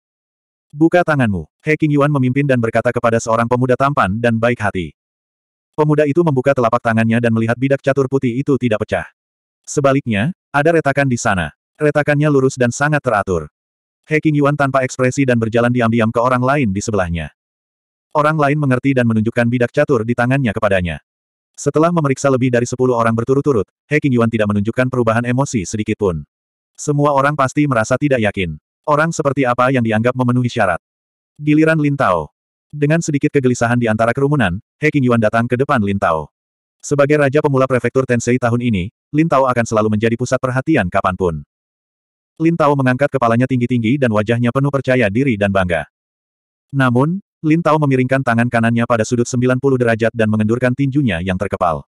A: Buka tanganmu. He Yuan memimpin dan berkata kepada seorang pemuda tampan dan baik hati. Pemuda itu membuka telapak tangannya dan melihat bidak catur putih itu tidak pecah. Sebaliknya, ada retakan di sana. Retakannya lurus dan sangat teratur. He Yuan tanpa ekspresi dan berjalan diam-diam ke orang lain di sebelahnya. Orang lain mengerti dan menunjukkan bidak catur di tangannya kepadanya. Setelah memeriksa lebih dari sepuluh orang berturut-turut, He Yuan tidak menunjukkan perubahan emosi sedikitpun. Semua orang pasti merasa tidak yakin. Orang seperti apa yang dianggap memenuhi syarat? Giliran Lin Dengan sedikit kegelisahan di antara kerumunan, He Qingyuan datang ke depan Lin Sebagai raja pemula prefektur Tensei tahun ini, Lin akan selalu menjadi pusat perhatian kapanpun. Lin mengangkat kepalanya tinggi-tinggi dan wajahnya penuh percaya diri dan bangga. Namun, Lin memiringkan tangan kanannya pada sudut 90 derajat dan mengendurkan tinjunya yang terkepal.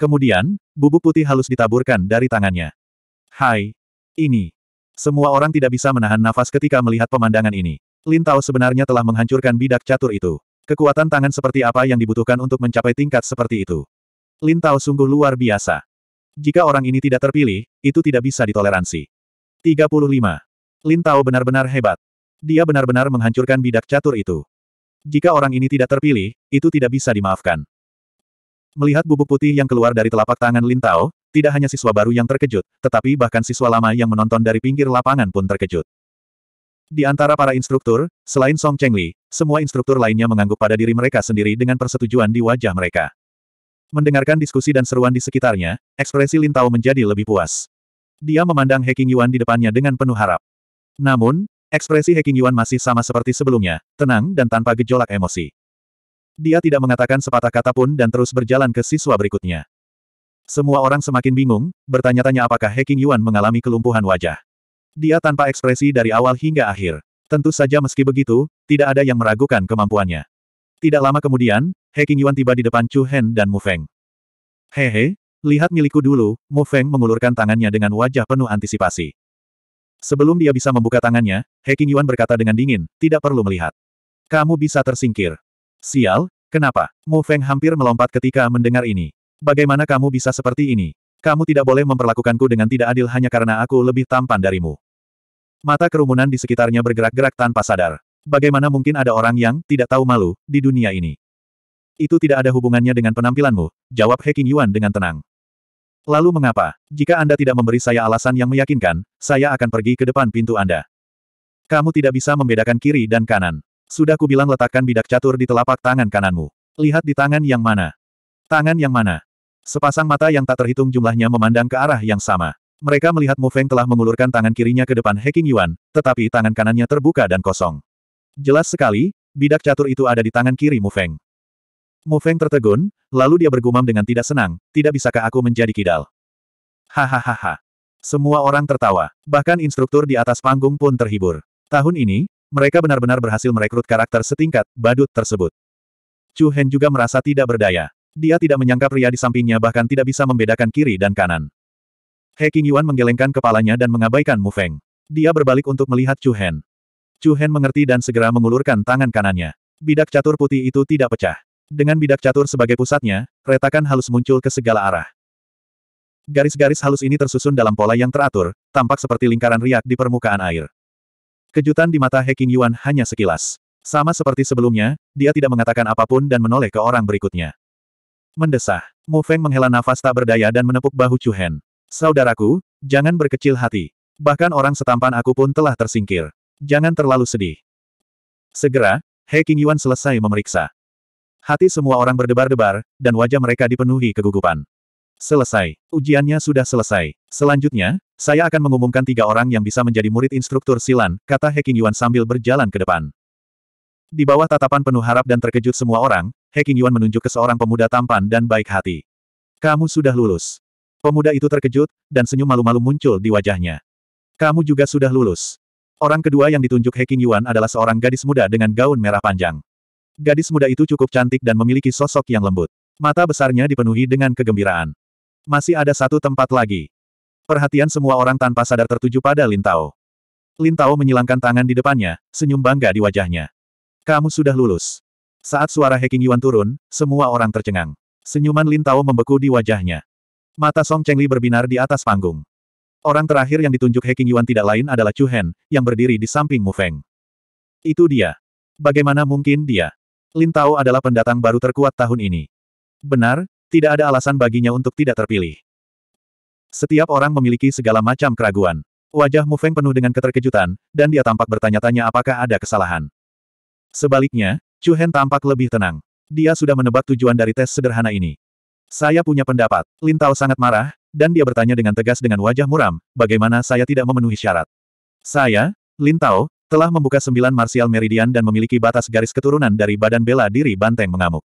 A: Kemudian, bubuk putih halus ditaburkan dari tangannya. Hai! Ini, semua orang tidak bisa menahan nafas ketika melihat pemandangan ini. Lin Tao sebenarnya telah menghancurkan bidak catur itu. Kekuatan tangan seperti apa yang dibutuhkan untuk mencapai tingkat seperti itu. Lin Tao sungguh luar biasa. Jika orang ini tidak terpilih, itu tidak bisa ditoleransi. 35. Lin Tao benar-benar hebat. Dia benar-benar menghancurkan bidak catur itu. Jika orang ini tidak terpilih, itu tidak bisa dimaafkan. Melihat bubuk putih yang keluar dari telapak tangan Lin Tao, tidak hanya siswa baru yang terkejut, tetapi bahkan siswa lama yang menonton dari pinggir lapangan pun terkejut. Di antara para instruktur, selain Song Chengli, semua instruktur lainnya mengangguk pada diri mereka sendiri dengan persetujuan di wajah mereka. Mendengarkan diskusi dan seruan di sekitarnya, ekspresi Lin Tao menjadi lebih puas. Dia memandang He Yuan di depannya dengan penuh harap. Namun, ekspresi He Yuan masih sama seperti sebelumnya, tenang dan tanpa gejolak emosi. Dia tidak mengatakan sepatah kata pun dan terus berjalan ke siswa berikutnya. Semua orang semakin bingung, bertanya-tanya apakah Heking Yuan mengalami kelumpuhan wajah. Dia tanpa ekspresi dari awal hingga akhir. Tentu saja meski begitu, tidak ada yang meragukan kemampuannya. Tidak lama kemudian, Heking Yuan tiba di depan Chu Hen dan Mu Feng. Hehe, lihat milikku dulu, Mu Feng mengulurkan tangannya dengan wajah penuh antisipasi. Sebelum dia bisa membuka tangannya, Heking Yuan berkata dengan dingin, tidak perlu melihat. Kamu bisa tersingkir. Sial, kenapa? Mu Feng hampir melompat ketika mendengar ini. Bagaimana kamu bisa seperti ini? Kamu tidak boleh memperlakukanku dengan tidak adil hanya karena aku lebih tampan darimu. Mata kerumunan di sekitarnya bergerak-gerak tanpa sadar. Bagaimana mungkin ada orang yang tidak tahu malu di dunia ini? Itu tidak ada hubungannya dengan penampilanmu, jawab He King Yuan dengan tenang. Lalu mengapa, jika Anda tidak memberi saya alasan yang meyakinkan, saya akan pergi ke depan pintu Anda. Kamu tidak bisa membedakan kiri dan kanan. Sudah kubilang letakkan bidak catur di telapak tangan kananmu. Lihat di tangan yang mana. Tangan yang mana? Sepasang mata yang tak terhitung jumlahnya memandang ke arah yang sama. Mereka melihat Mu Feng telah mengulurkan tangan kirinya ke depan King Yuan, tetapi tangan kanannya terbuka dan kosong. Jelas sekali, bidak catur itu ada di tangan kiri Mu Feng. Mu Feng tertegun, lalu dia bergumam dengan tidak senang, tidak bisakah aku menjadi kidal? Hahaha. Semua orang tertawa, bahkan instruktur di atas panggung pun terhibur. Tahun ini, mereka benar-benar berhasil merekrut karakter setingkat badut tersebut. Chu Hen juga merasa tidak berdaya. Dia tidak menyangka pria di sampingnya bahkan tidak bisa membedakan kiri dan kanan. He Yuan menggelengkan kepalanya dan mengabaikan Mu Feng. Dia berbalik untuk melihat Chu Hen. Chu Hen mengerti dan segera mengulurkan tangan kanannya. Bidak catur putih itu tidak pecah. Dengan bidak catur sebagai pusatnya, retakan halus muncul ke segala arah. Garis-garis halus ini tersusun dalam pola yang teratur, tampak seperti lingkaran riak di permukaan air. Kejutan di mata He Yuan hanya sekilas. Sama seperti sebelumnya, dia tidak mengatakan apapun dan menoleh ke orang berikutnya. Mendesah. Mu Feng menghela nafas tak berdaya dan menepuk bahu Chu Hen. Saudaraku, jangan berkecil hati. Bahkan orang setampan aku pun telah tersingkir. Jangan terlalu sedih. Segera, He King Yuan selesai memeriksa. Hati semua orang berdebar-debar, dan wajah mereka dipenuhi kegugupan. Selesai. Ujiannya sudah selesai. Selanjutnya, saya akan mengumumkan tiga orang yang bisa menjadi murid instruktur silan, kata He King Yuan sambil berjalan ke depan. Di bawah tatapan penuh harap dan terkejut semua orang, He Qingyuan menunjuk ke seorang pemuda tampan dan baik hati. Kamu sudah lulus. Pemuda itu terkejut, dan senyum malu-malu muncul di wajahnya. Kamu juga sudah lulus. Orang kedua yang ditunjuk He Qingyuan adalah seorang gadis muda dengan gaun merah panjang. Gadis muda itu cukup cantik dan memiliki sosok yang lembut. Mata besarnya dipenuhi dengan kegembiraan. Masih ada satu tempat lagi. Perhatian semua orang tanpa sadar tertuju pada Lin Tao. Lin Tao menyilangkan tangan di depannya, senyum bangga di wajahnya. Kamu sudah lulus. Saat suara Heking Yuan turun, semua orang tercengang. Senyuman Lin Tao membeku di wajahnya. Mata Song Chengli berbinar di atas panggung. Orang terakhir yang ditunjuk Heking Yuan tidak lain adalah Chu Hen, yang berdiri di samping Mu Feng. Itu dia. Bagaimana mungkin dia? Lin Tao adalah pendatang baru terkuat tahun ini. Benar, tidak ada alasan baginya untuk tidak terpilih. Setiap orang memiliki segala macam keraguan. Wajah Mu Feng penuh dengan keterkejutan, dan dia tampak bertanya-tanya apakah ada kesalahan. Sebaliknya, Chu Hen tampak lebih tenang. Dia sudah menebak tujuan dari tes sederhana ini. Saya punya pendapat. Lin Tao sangat marah, dan dia bertanya dengan tegas dengan wajah muram, bagaimana saya tidak memenuhi syarat. Saya, Lin Tao, telah membuka sembilan martial meridian dan memiliki batas garis keturunan dari badan bela diri banteng mengamuk.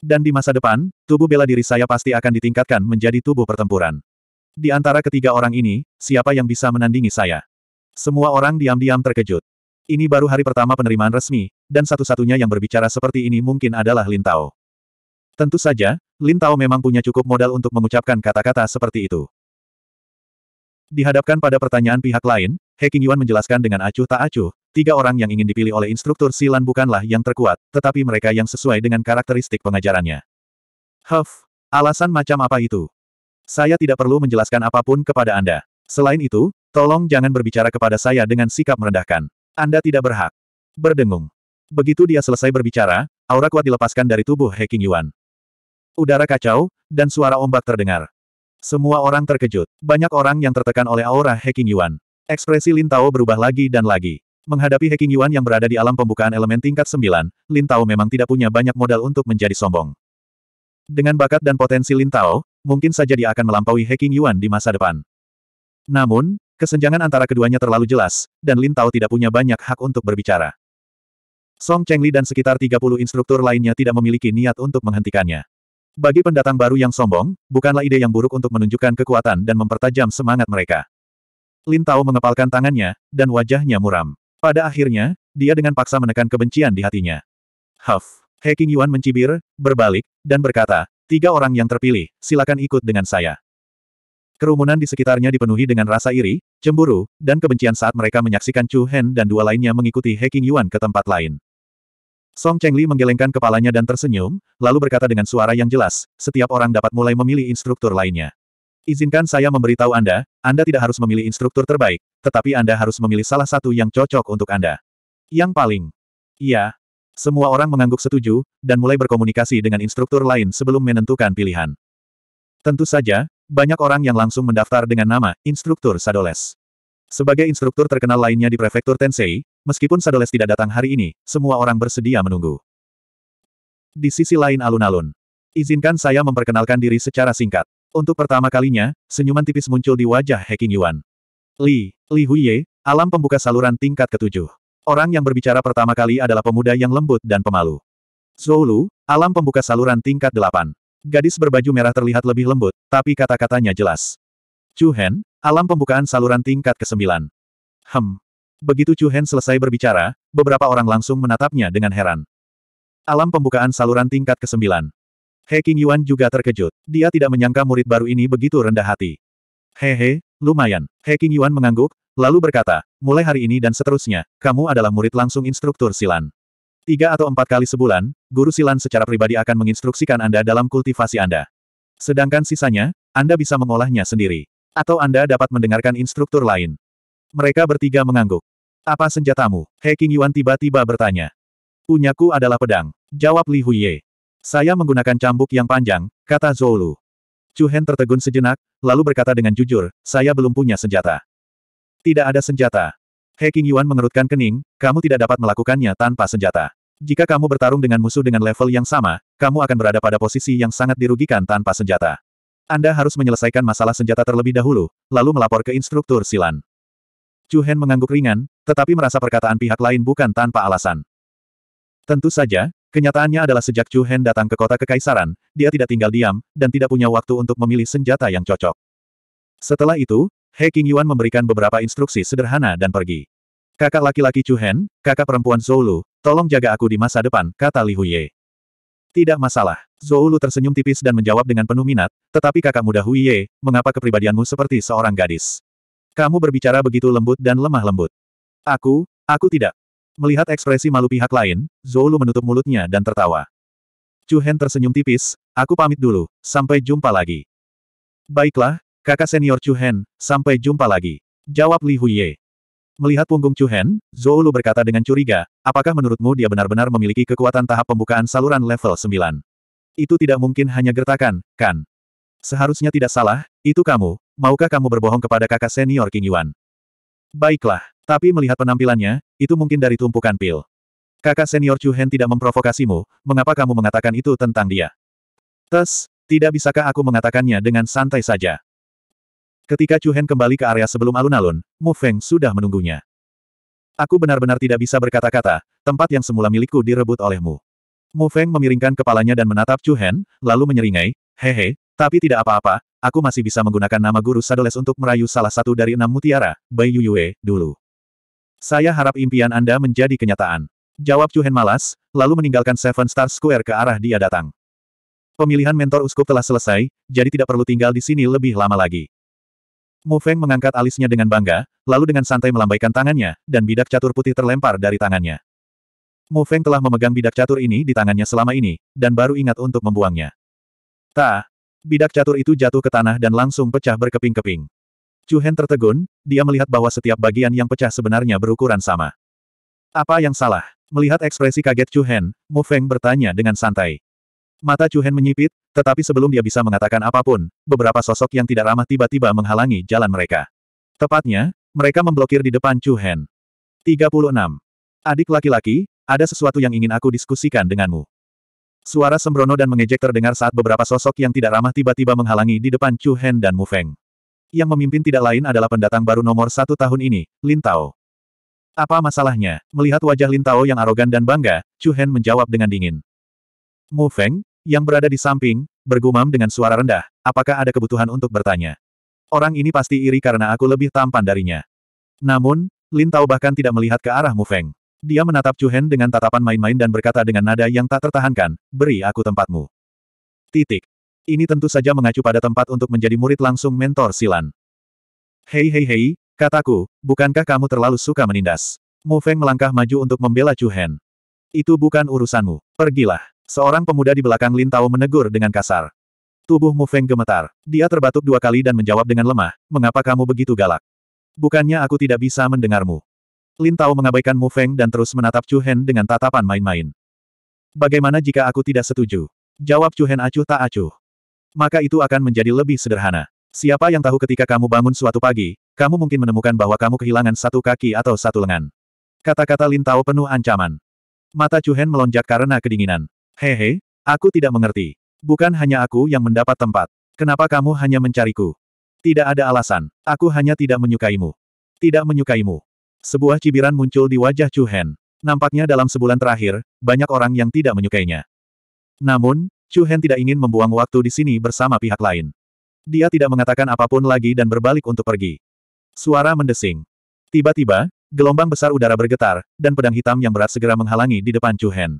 A: Dan di masa depan, tubuh bela diri saya pasti akan ditingkatkan menjadi tubuh pertempuran. Di antara ketiga orang ini, siapa yang bisa menandingi saya? Semua orang diam-diam terkejut. Ini baru hari pertama penerimaan resmi, dan satu-satunya yang berbicara seperti ini mungkin adalah Lin Tao. Tentu saja, Lin Tao memang punya cukup modal untuk mengucapkan kata-kata seperti itu. Dihadapkan pada pertanyaan pihak lain, He Yuan menjelaskan dengan acuh tak acuh, tiga orang yang ingin dipilih oleh instruktur silan bukanlah yang terkuat, tetapi mereka yang sesuai dengan karakteristik pengajarannya. Huff, alasan macam apa itu? Saya tidak perlu menjelaskan apapun kepada Anda. Selain itu, tolong jangan berbicara kepada saya dengan sikap merendahkan. Anda tidak berhak. Berdengung. Begitu dia selesai berbicara, aura kuat dilepaskan dari tubuh He Yuan. Udara kacau, dan suara ombak terdengar. Semua orang terkejut. Banyak orang yang tertekan oleh aura He Yuan. Ekspresi Lin Tao berubah lagi dan lagi. Menghadapi He Yuan yang berada di alam pembukaan elemen tingkat 9, Lin Tao memang tidak punya banyak modal untuk menjadi sombong. Dengan bakat dan potensi Lin Tao, mungkin saja dia akan melampaui He Yuan di masa depan. Namun, kesenjangan antara keduanya terlalu jelas, dan Lin Tao tidak punya banyak hak untuk berbicara. Song Chengli dan sekitar 30 instruktur lainnya tidak memiliki niat untuk menghentikannya. Bagi pendatang baru yang sombong, bukanlah ide yang buruk untuk menunjukkan kekuatan dan mempertajam semangat mereka. Lin Tao mengepalkan tangannya, dan wajahnya muram. Pada akhirnya, dia dengan paksa menekan kebencian di hatinya. Huff. He King Yuan mencibir, berbalik, dan berkata, Tiga orang yang terpilih, silakan ikut dengan saya. Kerumunan di sekitarnya dipenuhi dengan rasa iri, cemburu, dan kebencian saat mereka menyaksikan Chu Hen dan dua lainnya mengikuti He King Yuan ke tempat lain. Song Chengli menggelengkan kepalanya dan tersenyum, lalu berkata dengan suara yang jelas, setiap orang dapat mulai memilih instruktur lainnya. Izinkan saya memberitahu Anda, Anda tidak harus memilih instruktur terbaik, tetapi Anda harus memilih salah satu yang cocok untuk Anda. Yang paling. Iya. Semua orang mengangguk setuju, dan mulai berkomunikasi dengan instruktur lain sebelum menentukan pilihan. Tentu saja, banyak orang yang langsung mendaftar dengan nama, Instruktur Sadoles. Sebagai instruktur terkenal lainnya di Prefektur Tensei, Meskipun Sadoles tidak datang hari ini, semua orang bersedia menunggu. Di sisi lain alun-alun. Izinkan saya memperkenalkan diri secara singkat. Untuk pertama kalinya, senyuman tipis muncul di wajah Heking Yuan. Li, Li Huiye, alam pembuka saluran tingkat ketujuh. Orang yang berbicara pertama kali adalah pemuda yang lembut dan pemalu. Zhou Lu, alam pembuka saluran tingkat delapan. Gadis berbaju merah terlihat lebih lembut, tapi kata-katanya jelas. Chu Hen, alam pembukaan saluran tingkat kesembilan. 9 Hem, Begitu Chu Hen selesai berbicara, beberapa orang langsung menatapnya dengan heran. Alam pembukaan saluran tingkat ke-9. He King Yuan juga terkejut. Dia tidak menyangka murid baru ini begitu rendah hati. Hehe, lumayan. He King Yuan mengangguk, lalu berkata, mulai hari ini dan seterusnya, kamu adalah murid langsung instruktur silan. Tiga atau empat kali sebulan, guru silan secara pribadi akan menginstruksikan Anda dalam kultivasi Anda. Sedangkan sisanya, Anda bisa mengolahnya sendiri. Atau Anda dapat mendengarkan instruktur lain. Mereka bertiga mengangguk. Apa senjatamu? He Yuan tiba-tiba bertanya. Punyaku adalah pedang, jawab Li Huiye. Saya menggunakan cambuk yang panjang, kata Zhou Lu. Chu Hen tertegun sejenak, lalu berkata dengan jujur, saya belum punya senjata. Tidak ada senjata. He Yuan mengerutkan kening, kamu tidak dapat melakukannya tanpa senjata. Jika kamu bertarung dengan musuh dengan level yang sama, kamu akan berada pada posisi yang sangat dirugikan tanpa senjata. Anda harus menyelesaikan masalah senjata terlebih dahulu, lalu melapor ke instruktur silan. Chu Hen mengangguk ringan, tetapi merasa perkataan pihak lain bukan tanpa alasan. Tentu saja, kenyataannya adalah sejak Chu Hen datang ke kota kekaisaran, dia tidak tinggal diam, dan tidak punya waktu untuk memilih senjata yang cocok. Setelah itu, He Yuan memberikan beberapa instruksi sederhana dan pergi. Kakak laki-laki Chu Hen, kakak perempuan Zoulu, tolong jaga aku di masa depan, kata Li Huye. Tidak masalah. Zoulu tersenyum tipis dan menjawab dengan penuh minat, tetapi kakak muda Huye, mengapa kepribadianmu seperti seorang gadis? Kamu berbicara begitu lembut dan lemah lembut. Aku, aku tidak. Melihat ekspresi malu pihak lain, Zolu menutup mulutnya dan tertawa. Chu Hen tersenyum tipis, aku pamit dulu, sampai jumpa lagi. Baiklah, kakak senior Chu Hen, sampai jumpa lagi. Jawab Li Huiye. Melihat punggung Chu Hen, Zolu berkata dengan curiga, apakah menurutmu dia benar-benar memiliki kekuatan tahap pembukaan saluran level 9? Itu tidak mungkin hanya gertakan, kan? Seharusnya tidak salah, itu kamu, maukah kamu berbohong kepada kakak senior King Yuan? Baiklah, tapi melihat penampilannya, itu mungkin dari tumpukan pil. Kakak senior Chu Hen tidak memprovokasimu, mengapa kamu mengatakan itu tentang dia? Tes, tidak bisakah aku mengatakannya dengan santai saja? Ketika Chu Hen kembali ke area sebelum alun-alun, Mu Feng sudah menunggunya. Aku benar-benar tidak bisa berkata-kata, tempat yang semula milikku direbut olehmu. Mu Feng memiringkan kepalanya dan menatap Chu Hen, lalu menyeringai, hehe, tapi tidak apa-apa, Aku masih bisa menggunakan nama guru Sadoles untuk merayu salah satu dari enam mutiara, Bai Yuyue, dulu. Saya harap impian Anda menjadi kenyataan. Jawab Chu Hen malas, lalu meninggalkan Seven Star Square ke arah dia datang. Pemilihan mentor uskup telah selesai, jadi tidak perlu tinggal di sini lebih lama lagi. Mu Feng mengangkat alisnya dengan bangga, lalu dengan santai melambaikan tangannya, dan bidak catur putih terlempar dari tangannya. Mu Feng telah memegang bidak catur ini di tangannya selama ini, dan baru ingat untuk membuangnya. Ta, Bidak catur itu jatuh ke tanah dan langsung pecah berkeping-keping. Chu Hen tertegun, dia melihat bahwa setiap bagian yang pecah sebenarnya berukuran sama. Apa yang salah? Melihat ekspresi kaget Chu Hen, Mu Feng bertanya dengan santai. Mata Chu Hen menyipit, tetapi sebelum dia bisa mengatakan apapun, beberapa sosok yang tidak ramah tiba-tiba menghalangi jalan mereka. Tepatnya, mereka memblokir di depan Chu Hen. 36. Adik laki-laki, ada sesuatu yang ingin aku diskusikan denganmu. Suara sembrono dan mengejek terdengar saat beberapa sosok yang tidak ramah tiba-tiba menghalangi di depan Chu Hen dan Mu Feng. Yang memimpin tidak lain adalah pendatang baru nomor satu tahun ini, Lin Tao. Apa masalahnya? Melihat wajah Lin Tao yang arogan dan bangga, Chu Hen menjawab dengan dingin. Mu Feng, yang berada di samping, bergumam dengan suara rendah, apakah ada kebutuhan untuk bertanya? Orang ini pasti iri karena aku lebih tampan darinya. Namun, Lin Tao bahkan tidak melihat ke arah Mu Feng. Dia menatap Chu Hen dengan tatapan main-main dan berkata dengan nada yang tak tertahankan, beri aku tempatmu. Titik. Ini tentu saja mengacu pada tempat untuk menjadi murid langsung mentor Silan. Hei hei hei, kataku, bukankah kamu terlalu suka menindas? Mu Feng melangkah maju untuk membela Chu Hen. Itu bukan urusanmu. Pergilah. Seorang pemuda di belakang Lin Tao menegur dengan kasar. Tubuh Mu Feng gemetar. Dia terbatuk dua kali dan menjawab dengan lemah, mengapa kamu begitu galak? Bukannya aku tidak bisa mendengarmu. Lin Tao mengabaikan Mu Feng dan terus menatap Chu Hen dengan tatapan main-main. Bagaimana jika aku tidak setuju? Jawab Chu Hen acuh tak acuh. Maka itu akan menjadi lebih sederhana. Siapa yang tahu ketika kamu bangun suatu pagi, kamu mungkin menemukan bahwa kamu kehilangan satu kaki atau satu lengan. Kata-kata Lin Tao penuh ancaman. Mata Chu Hen melonjak karena kedinginan. Hehe, aku tidak mengerti. Bukan hanya aku yang mendapat tempat. Kenapa kamu hanya mencariku? Tidak ada alasan. Aku hanya tidak menyukaimu. Tidak menyukaimu. Sebuah cibiran muncul di wajah Chu Hen. Nampaknya dalam sebulan terakhir, banyak orang yang tidak menyukainya. Namun, Chu Hen tidak ingin membuang waktu di sini bersama pihak lain. Dia tidak mengatakan apapun lagi dan berbalik untuk pergi. Suara mendesing. Tiba-tiba, gelombang besar udara bergetar, dan pedang hitam yang berat segera menghalangi di depan Chu Hen.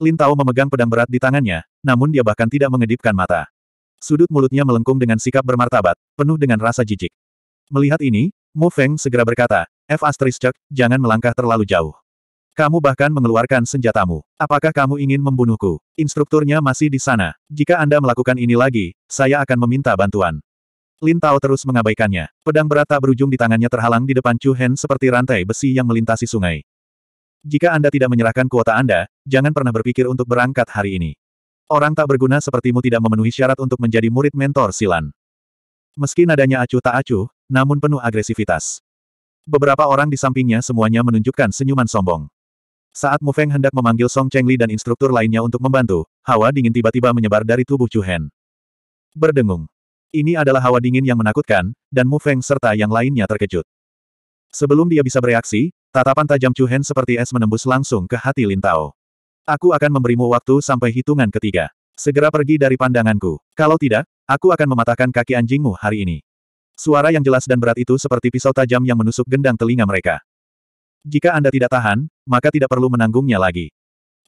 A: Lin Tao memegang pedang berat di tangannya, namun dia bahkan tidak mengedipkan mata. Sudut mulutnya melengkung dengan sikap bermartabat, penuh dengan rasa jijik. Melihat ini, Mu Feng segera berkata, F asterisk, jangan melangkah terlalu jauh. Kamu bahkan mengeluarkan senjatamu. Apakah kamu ingin membunuhku? Instrukturnya masih di sana. Jika Anda melakukan ini lagi, saya akan meminta bantuan. Lin Tao terus mengabaikannya. Pedang berat tak berujung di tangannya terhalang di depan Chu Hen seperti rantai besi yang melintasi sungai. Jika Anda tidak menyerahkan kuota Anda, jangan pernah berpikir untuk berangkat hari ini. Orang tak berguna sepertimu tidak memenuhi syarat untuk menjadi murid mentor Silan. Meski nadanya acuh tak acuh, namun penuh agresivitas. Beberapa orang di sampingnya semuanya menunjukkan senyuman sombong. Saat Mu Feng hendak memanggil Song Chengli dan instruktur lainnya untuk membantu, hawa dingin tiba-tiba menyebar dari tubuh Chu Hen. Berdengung. Ini adalah hawa dingin yang menakutkan, dan Mu Feng serta yang lainnya terkejut. Sebelum dia bisa bereaksi, tatapan tajam Chu Hen seperti es menembus langsung ke hati Lin Tao. Aku akan memberimu waktu sampai hitungan ketiga. Segera pergi dari pandanganku. Kalau tidak, aku akan mematahkan kaki anjingmu hari ini. Suara yang jelas dan berat itu seperti pisau tajam yang menusuk gendang telinga mereka. Jika Anda tidak tahan, maka tidak perlu menanggungnya lagi.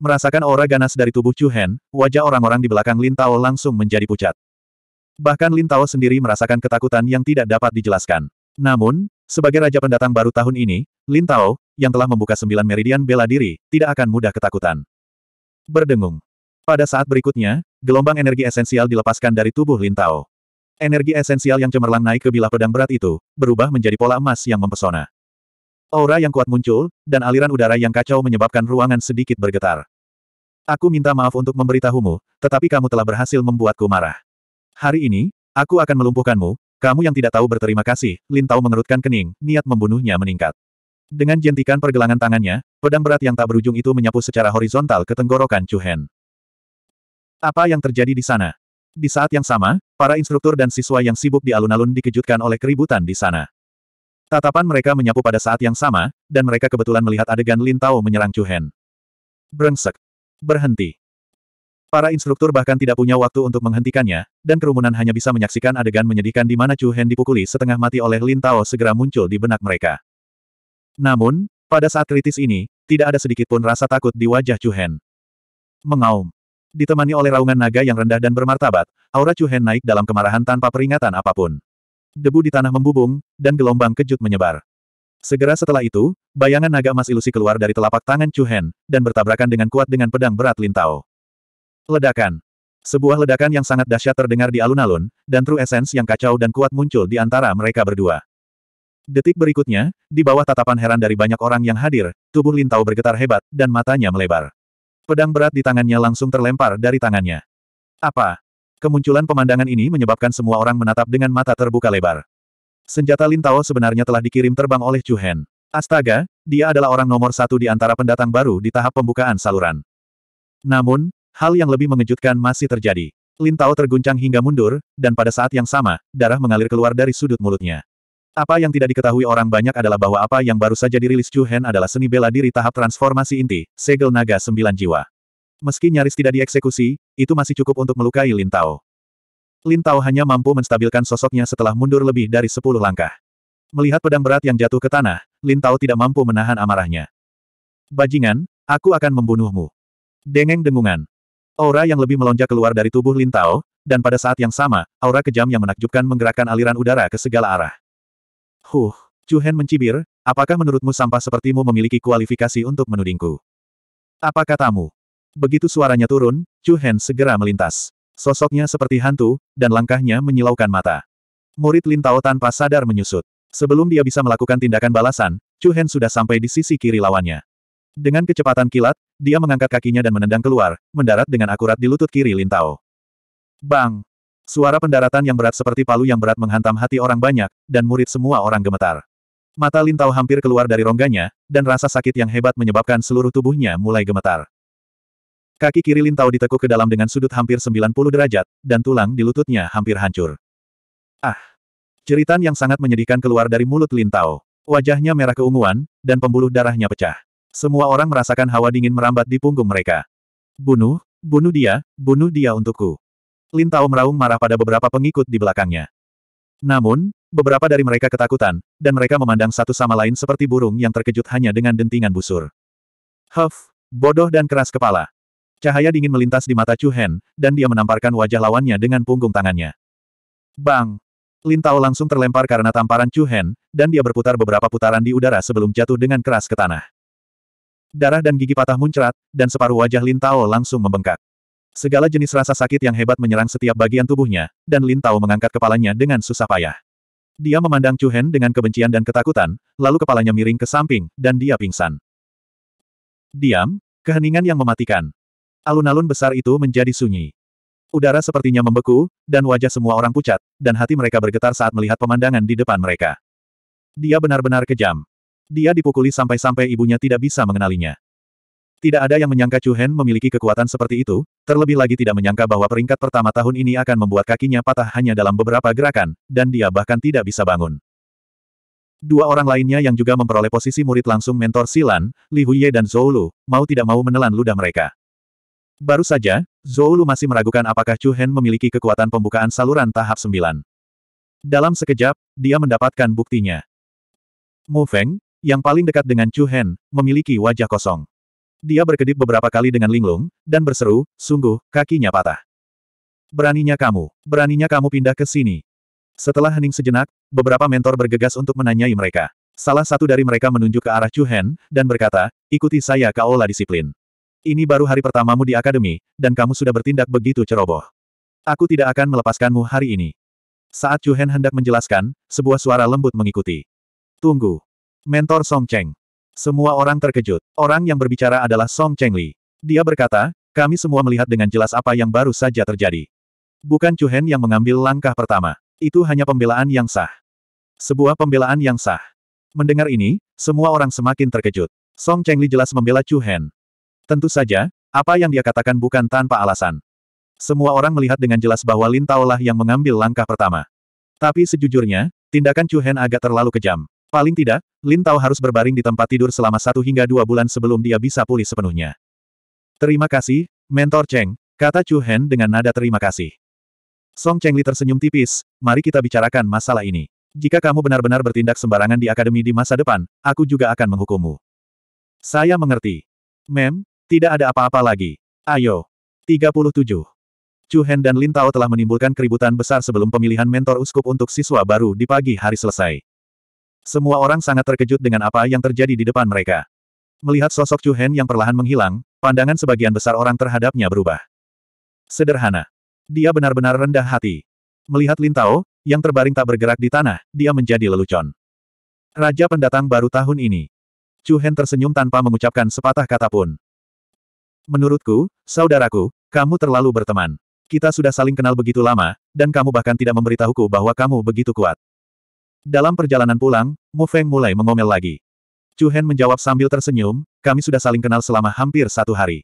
A: Merasakan aura ganas dari tubuh Chu Hen, wajah orang-orang di belakang Lin Tao langsung menjadi pucat. Bahkan Lin Tao sendiri merasakan ketakutan yang tidak dapat dijelaskan. Namun, sebagai raja pendatang baru tahun ini, Lin Tao, yang telah membuka sembilan meridian bela diri, tidak akan mudah ketakutan. Berdengung. Pada saat berikutnya, gelombang energi esensial dilepaskan dari tubuh Lin Tao. Energi esensial yang cemerlang naik ke bilah pedang berat itu, berubah menjadi pola emas yang mempesona. Aura yang kuat muncul, dan aliran udara yang kacau menyebabkan ruangan sedikit bergetar. Aku minta maaf untuk memberitahumu, tetapi kamu telah berhasil membuatku marah. Hari ini, aku akan melumpuhkanmu, kamu yang tidak tahu berterima kasih, Lin Tao mengerutkan kening, niat membunuhnya meningkat. Dengan jentikan pergelangan tangannya, pedang berat yang tak berujung itu menyapu secara horizontal ke tenggorokan Chu Hen. Apa yang terjadi di sana? Di saat yang sama, para instruktur dan siswa yang sibuk di alun-alun dikejutkan oleh keributan di sana. Tatapan mereka menyapu pada saat yang sama, dan mereka kebetulan melihat adegan Lin Tao menyerang Chu Hen. Brengsek. Berhenti. Para instruktur bahkan tidak punya waktu untuk menghentikannya, dan kerumunan hanya bisa menyaksikan adegan menyedihkan di mana Chu Hen dipukuli setengah mati oleh Lin Tao segera muncul di benak mereka. Namun, pada saat kritis ini, tidak ada sedikit pun rasa takut di wajah Chu Hen. Mengaum. Ditemani oleh raungan naga yang rendah dan bermartabat, aura Chu Hen naik dalam kemarahan tanpa peringatan apapun. Debu di tanah membubung, dan gelombang kejut menyebar. Segera setelah itu, bayangan naga emas ilusi keluar dari telapak tangan Chu Hen, dan bertabrakan dengan kuat dengan pedang berat Lintao. Ledakan. Sebuah ledakan yang sangat dahsyat terdengar di alun-alun, dan true essence yang kacau dan kuat muncul di antara mereka berdua. Detik berikutnya, di bawah tatapan heran dari banyak orang yang hadir, tubuh Lintau bergetar hebat, dan matanya melebar. Pedang berat di tangannya langsung terlempar dari tangannya. Apa? Kemunculan pemandangan ini menyebabkan semua orang menatap dengan mata terbuka lebar. Senjata Lintao sebenarnya telah dikirim terbang oleh Chu Hen. Astaga, dia adalah orang nomor satu di antara pendatang baru di tahap pembukaan saluran. Namun, hal yang lebih mengejutkan masih terjadi. Lintao terguncang hingga mundur, dan pada saat yang sama, darah mengalir keluar dari sudut mulutnya. Apa yang tidak diketahui orang banyak adalah bahwa apa yang baru saja dirilis Chu Hen adalah seni bela diri tahap transformasi inti, segel naga sembilan jiwa. Meski nyaris tidak dieksekusi, itu masih cukup untuk melukai Lin Tao. Lin Tao hanya mampu menstabilkan sosoknya setelah mundur lebih dari sepuluh langkah. Melihat pedang berat yang jatuh ke tanah, Lin Tao tidak mampu menahan amarahnya. Bajingan, aku akan membunuhmu. Dengeng dengungan. Aura yang lebih melonjak keluar dari tubuh Lin Tao, dan pada saat yang sama, aura kejam yang menakjubkan menggerakkan aliran udara ke segala arah. Huh, Hen mencibir, apakah menurutmu sampah sepertimu memiliki kualifikasi untuk menudingku? Apa katamu? Begitu suaranya turun, Chu Hen segera melintas. Sosoknya seperti hantu, dan langkahnya menyilaukan mata. Murid Lintao tanpa sadar menyusut. Sebelum dia bisa melakukan tindakan balasan, Chu Hen sudah sampai di sisi kiri lawannya. Dengan kecepatan kilat, dia mengangkat kakinya dan menendang keluar, mendarat dengan akurat di lutut kiri Lintao. Bang! Suara pendaratan yang berat seperti palu yang berat menghantam hati orang banyak, dan murid semua orang gemetar. Mata Lintau hampir keluar dari rongganya, dan rasa sakit yang hebat menyebabkan seluruh tubuhnya mulai gemetar. Kaki kiri Lintau ditekuk ke dalam dengan sudut hampir 90 derajat, dan tulang di lututnya hampir hancur. Ah! Ceritan yang sangat menyedihkan keluar dari mulut Lintau. Wajahnya merah keunguan, dan pembuluh darahnya pecah. Semua orang merasakan hawa dingin merambat di punggung mereka. Bunuh, bunuh dia, bunuh dia untukku. Lin Tao meraung marah pada beberapa pengikut di belakangnya. Namun, beberapa dari mereka ketakutan, dan mereka memandang satu sama lain seperti burung yang terkejut hanya dengan dentingan busur. Huff, bodoh dan keras kepala. Cahaya dingin melintas di mata Chu Hen, dan dia menamparkan wajah lawannya dengan punggung tangannya. Bang! Lin Tao langsung terlempar karena tamparan Chu Hen, dan dia berputar beberapa putaran di udara sebelum jatuh dengan keras ke tanah. Darah dan gigi patah muncrat, dan separuh wajah Lin Tao langsung membengkak. Segala jenis rasa sakit yang hebat menyerang setiap bagian tubuhnya, dan Lin Tao mengangkat kepalanya dengan susah payah. Dia memandang Chu Hen dengan kebencian dan ketakutan, lalu kepalanya miring ke samping, dan dia pingsan. Diam, keheningan yang mematikan. Alun-alun besar itu menjadi sunyi. Udara sepertinya membeku, dan wajah semua orang pucat, dan hati mereka bergetar saat melihat pemandangan di depan mereka. Dia benar-benar kejam. Dia dipukuli sampai-sampai ibunya tidak bisa mengenalinya. Tidak ada yang menyangka Chu Hen memiliki kekuatan seperti itu, terlebih lagi tidak menyangka bahwa peringkat pertama tahun ini akan membuat kakinya patah hanya dalam beberapa gerakan, dan dia bahkan tidak bisa bangun. Dua orang lainnya yang juga memperoleh posisi murid langsung mentor Silan, Li Huye dan Zhou Lu, mau tidak mau menelan ludah mereka. Baru saja, Zhou Lu masih meragukan apakah Chu Hen memiliki kekuatan pembukaan saluran tahap 9. Dalam sekejap, dia mendapatkan buktinya. Mu Feng, yang paling dekat dengan Chu Hen, memiliki wajah kosong. Dia berkedip beberapa kali dengan linglung, dan berseru, sungguh, kakinya patah. Beraninya kamu, beraninya kamu pindah ke sini. Setelah hening sejenak, beberapa mentor bergegas untuk menanyai mereka. Salah satu dari mereka menunjuk ke arah Chu Hen, dan berkata, ikuti saya ke aula disiplin. Ini baru hari pertamamu di akademi, dan kamu sudah bertindak begitu ceroboh. Aku tidak akan melepaskanmu hari ini. Saat Chu Hen hendak menjelaskan, sebuah suara lembut mengikuti. Tunggu. Mentor Song Cheng. Semua orang terkejut. Orang yang berbicara adalah Song Chengli. Dia berkata, kami semua melihat dengan jelas apa yang baru saja terjadi. Bukan Chu Hen yang mengambil langkah pertama. Itu hanya pembelaan yang sah. Sebuah pembelaan yang sah. Mendengar ini, semua orang semakin terkejut. Song Chengli jelas membela Chu Hen. Tentu saja, apa yang dia katakan bukan tanpa alasan. Semua orang melihat dengan jelas bahwa Lin Tao lah yang mengambil langkah pertama. Tapi sejujurnya, tindakan Chu Hen agak terlalu kejam. Paling tidak, Lin Tao harus berbaring di tempat tidur selama satu hingga dua bulan sebelum dia bisa pulih sepenuhnya. Terima kasih, Mentor Cheng, kata Chu Hen dengan nada terima kasih. Song Cheng Li tersenyum tipis, mari kita bicarakan masalah ini. Jika kamu benar-benar bertindak sembarangan di akademi di masa depan, aku juga akan menghukummu. Saya mengerti. Mem, tidak ada apa-apa lagi. Ayo. 37. Chu Hen dan Lin Tao telah menimbulkan keributan besar sebelum pemilihan mentor uskup untuk siswa baru di pagi hari selesai. Semua orang sangat terkejut dengan apa yang terjadi di depan mereka. Melihat sosok Chu Hen yang perlahan menghilang, pandangan sebagian besar orang terhadapnya berubah. Sederhana. Dia benar-benar rendah hati. Melihat Lin Tao, yang terbaring tak bergerak di tanah, dia menjadi lelucon. Raja pendatang baru tahun ini. Chu Hen tersenyum tanpa mengucapkan sepatah kata pun. Menurutku, saudaraku, kamu terlalu berteman. Kita sudah saling kenal begitu lama, dan kamu bahkan tidak memberitahuku bahwa kamu begitu kuat. Dalam perjalanan pulang, Mu Feng mulai mengomel lagi. Chu Hen menjawab sambil tersenyum, kami sudah saling kenal selama hampir satu hari.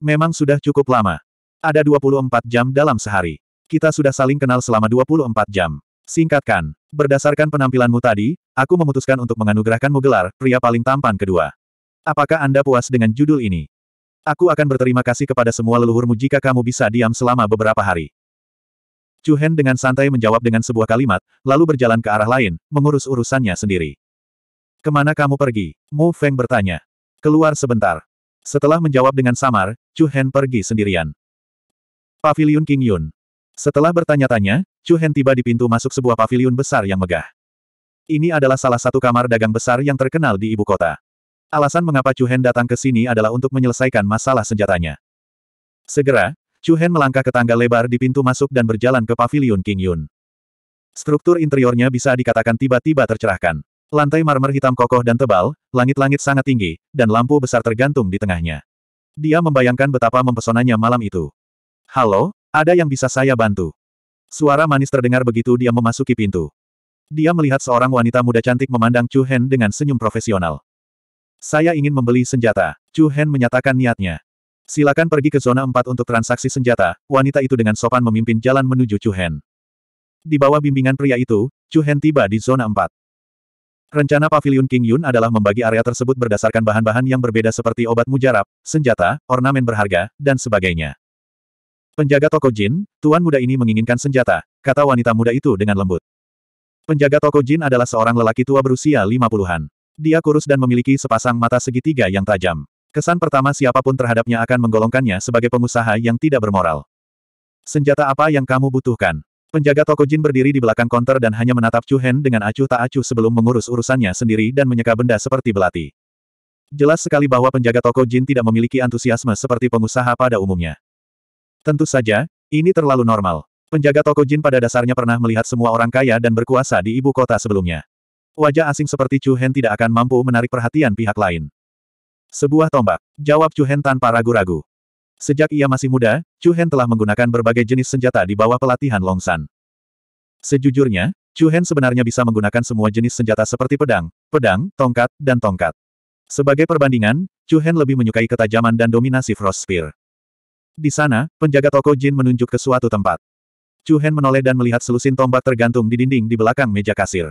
A: Memang sudah cukup lama. Ada 24 jam dalam sehari. Kita sudah saling kenal selama 24 jam. Singkatkan, berdasarkan penampilanmu tadi, aku memutuskan untuk menganugerahkanmu gelar pria paling tampan kedua. Apakah Anda puas dengan judul ini? Aku akan berterima kasih kepada semua leluhurmu jika kamu bisa diam selama beberapa hari. Chu Hen dengan santai menjawab dengan sebuah kalimat, lalu berjalan ke arah lain, mengurus urusannya sendiri. Kemana kamu pergi? Mu Feng bertanya. Keluar sebentar. Setelah menjawab dengan samar, Chu Hen pergi sendirian. Pavilion King Yun. Setelah bertanya-tanya, Chu Hen tiba di pintu masuk sebuah pavilion besar yang megah. Ini adalah salah satu kamar dagang besar yang terkenal di ibu kota. Alasan mengapa Chu Hen datang ke sini adalah untuk menyelesaikan masalah senjatanya. Segera, Chu Hen melangkah ke tangga lebar di pintu masuk dan berjalan ke pavilion King Yun. Struktur interiornya bisa dikatakan tiba-tiba tercerahkan. Lantai marmer hitam kokoh dan tebal, langit-langit sangat tinggi, dan lampu besar tergantung di tengahnya. Dia membayangkan betapa mempesonanya malam itu. Halo, ada yang bisa saya bantu? Suara manis terdengar begitu dia memasuki pintu. Dia melihat seorang wanita muda cantik memandang Chu Hen dengan senyum profesional. Saya ingin membeli senjata. Chu Hen menyatakan niatnya. Silakan pergi ke zona 4 untuk transaksi senjata, wanita itu dengan sopan memimpin jalan menuju Chu Hen. Di bawah bimbingan pria itu, Chu Hen tiba di zona 4. Rencana Pavilion King Yun adalah membagi area tersebut berdasarkan bahan-bahan yang berbeda seperti obat mujarab, senjata, ornamen berharga, dan sebagainya. Penjaga toko jin, tuan muda ini menginginkan senjata, kata wanita muda itu dengan lembut. Penjaga toko jin adalah seorang lelaki tua berusia lima puluhan. Dia kurus dan memiliki sepasang mata segitiga yang tajam. Kesan pertama siapapun terhadapnya akan menggolongkannya sebagai pengusaha yang tidak bermoral. Senjata apa yang kamu butuhkan? Penjaga toko Jin berdiri di belakang konter dan hanya menatap Chu Hen dengan acuh tak acuh sebelum mengurus urusannya sendiri dan menyeka benda seperti belati. Jelas sekali bahwa penjaga toko Jin tidak memiliki antusiasme seperti pengusaha pada umumnya. Tentu saja, ini terlalu normal. Penjaga toko Jin pada dasarnya pernah melihat semua orang kaya dan berkuasa di ibu kota sebelumnya. Wajah asing seperti Chu Hen tidak akan mampu menarik perhatian pihak lain. Sebuah tombak. Jawab Chu Hen tanpa ragu-ragu. Sejak ia masih muda, Chu Hen telah menggunakan berbagai jenis senjata di bawah pelatihan Longsan. Sejujurnya, Chu Hen sebenarnya bisa menggunakan semua jenis senjata seperti pedang, pedang, tongkat, dan tongkat. Sebagai perbandingan, Chu Hen lebih menyukai ketajaman dan dominasi Frost Spear. Di sana, penjaga toko Jin menunjuk ke suatu tempat. Chu Hen menoleh dan melihat selusin tombak tergantung di dinding di belakang meja kasir.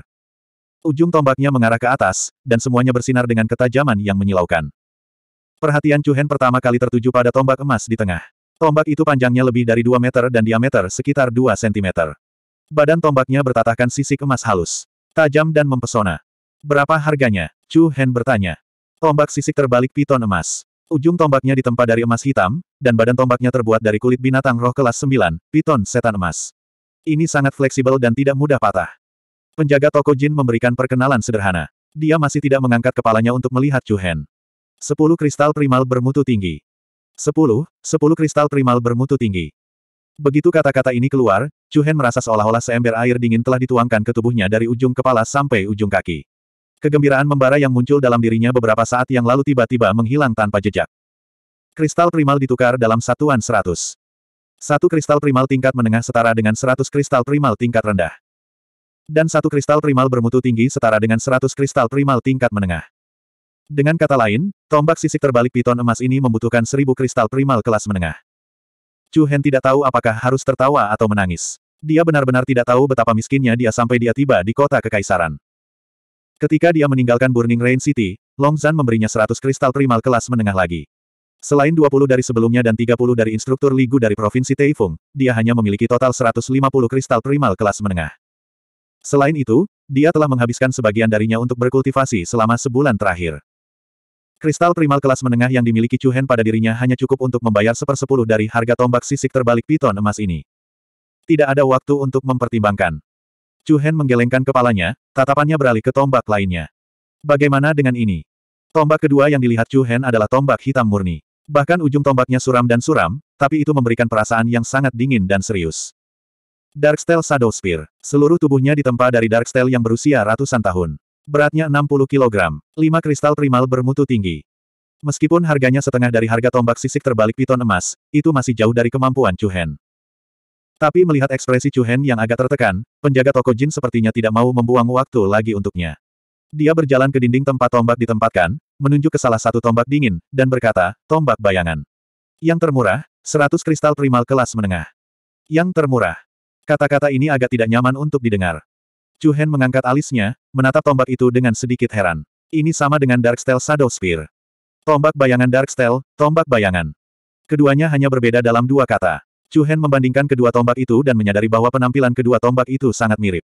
A: Ujung tombaknya mengarah ke atas, dan semuanya bersinar dengan ketajaman yang menyilaukan. Perhatian Chu Hen pertama kali tertuju pada tombak emas di tengah. Tombak itu panjangnya lebih dari 2 meter dan diameter sekitar 2 cm. Badan tombaknya bertatahkan sisik emas halus. Tajam dan mempesona. Berapa harganya? Chu Hen bertanya. Tombak sisik terbalik piton emas. Ujung tombaknya ditempa dari emas hitam, dan badan tombaknya terbuat dari kulit binatang roh kelas 9, piton setan emas. Ini sangat fleksibel dan tidak mudah patah. Penjaga toko Jin memberikan perkenalan sederhana. Dia masih tidak mengangkat kepalanya untuk melihat Chu Hen. Sepuluh kristal primal bermutu tinggi. Sepuluh, sepuluh kristal primal bermutu tinggi. Begitu kata-kata ini keluar, Chuhen merasa seolah-olah seember air dingin telah dituangkan ke tubuhnya dari ujung kepala sampai ujung kaki. Kegembiraan membara yang muncul dalam dirinya beberapa saat yang lalu tiba-tiba menghilang tanpa jejak. Kristal primal ditukar dalam satuan seratus. Satu kristal primal tingkat menengah setara dengan seratus kristal primal tingkat rendah. Dan satu kristal primal bermutu tinggi setara dengan seratus kristal primal tingkat menengah. Dengan kata lain, tombak sisik terbalik piton emas ini membutuhkan seribu kristal primal kelas menengah. Chu Hen tidak tahu apakah harus tertawa atau menangis. Dia benar-benar tidak tahu betapa miskinnya dia sampai dia tiba di kota kekaisaran. Ketika dia meninggalkan Burning Rain City, Long Zhan memberinya 100 kristal primal kelas menengah lagi. Selain 20 dari sebelumnya dan 30 dari instruktur Ligu dari Provinsi Taifung, dia hanya memiliki total 150 kristal primal kelas menengah. Selain itu, dia telah menghabiskan sebagian darinya untuk berkultivasi selama sebulan terakhir. Kristal primal kelas menengah yang dimiliki Chu Hen pada dirinya hanya cukup untuk membayar sepersepuluh dari harga tombak sisik terbalik piton emas ini. Tidak ada waktu untuk mempertimbangkan. Chu Hen menggelengkan kepalanya, tatapannya beralih ke tombak lainnya. Bagaimana dengan ini? Tombak kedua yang dilihat Chu Hen adalah tombak hitam murni. Bahkan ujung tombaknya suram dan suram, tapi itu memberikan perasaan yang sangat dingin dan serius. Darksteel Shadow Spear. Seluruh tubuhnya ditempa dari Darksteel yang berusia ratusan tahun. Beratnya 60 kg. 5 kristal primal bermutu tinggi. Meskipun harganya setengah dari harga tombak sisik terbalik piton emas, itu masih jauh dari kemampuan Chu Hen. Tapi melihat ekspresi Chu Hen yang agak tertekan, penjaga toko Jin sepertinya tidak mau membuang waktu lagi untuknya. Dia berjalan ke dinding tempat tombak ditempatkan, menunjuk ke salah satu tombak dingin, dan berkata, tombak bayangan. Yang termurah, 100 kristal primal kelas menengah. Yang termurah. Kata-kata ini agak tidak nyaman untuk didengar. Chu Hen mengangkat alisnya, menatap tombak itu dengan sedikit heran. Ini sama dengan Darksteel Shadow Spear. Tombak bayangan Darksteel, tombak bayangan. Keduanya hanya berbeda dalam dua kata. Chu Hen membandingkan kedua tombak itu dan menyadari bahwa penampilan kedua tombak itu sangat mirip.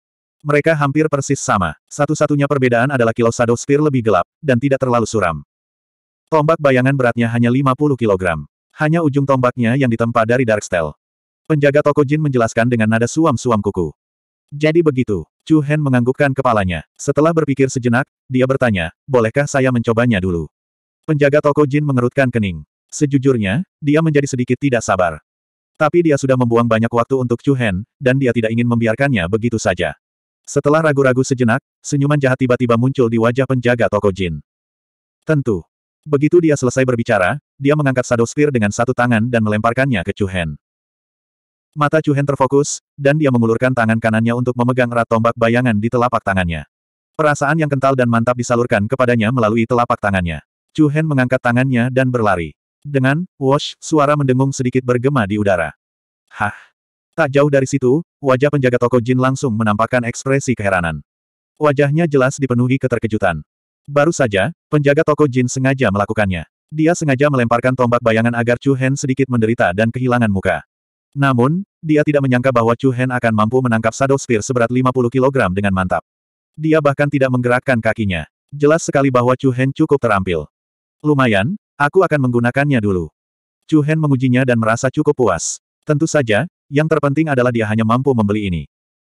A: Mereka hampir persis sama. Satu-satunya perbedaan adalah kilo Shadow Spear lebih gelap, dan tidak terlalu suram. Tombak bayangan beratnya hanya 50 kg. Hanya ujung tombaknya yang ditempa dari Darksteel. Penjaga toko Jin menjelaskan dengan nada suam-suam kuku. Jadi begitu. Chu Hen menganggukkan kepalanya. Setelah berpikir sejenak, dia bertanya, bolehkah saya mencobanya dulu? Penjaga toko Jin mengerutkan kening. Sejujurnya, dia menjadi sedikit tidak sabar. Tapi dia sudah membuang banyak waktu untuk Chu Hen, dan dia tidak ingin membiarkannya begitu saja. Setelah ragu-ragu sejenak, senyuman jahat tiba-tiba muncul di wajah penjaga toko Jin. Tentu. Begitu dia selesai berbicara, dia mengangkat Shadow Spear dengan satu tangan dan melemparkannya ke Chu Hen. Mata Chu Hen terfokus, dan dia mengulurkan tangan kanannya untuk memegang erat tombak bayangan di telapak tangannya. Perasaan yang kental dan mantap disalurkan kepadanya melalui telapak tangannya. Chu Hen mengangkat tangannya dan berlari. Dengan, wash, suara mendengung sedikit bergema di udara. Hah! Tak jauh dari situ, wajah penjaga toko Jin langsung menampakkan ekspresi keheranan. Wajahnya jelas dipenuhi keterkejutan. Baru saja, penjaga toko Jin sengaja melakukannya. Dia sengaja melemparkan tombak bayangan agar Chu Hen sedikit menderita dan kehilangan muka. Namun, dia tidak menyangka bahwa Chu Hen akan mampu menangkap Shadow Spear seberat 50 kg dengan mantap. Dia bahkan tidak menggerakkan kakinya. Jelas sekali bahwa Chu Hen cukup terampil. Lumayan, aku akan menggunakannya dulu. Chu Hen mengujinya dan merasa cukup puas. Tentu saja, yang terpenting adalah dia hanya mampu membeli ini.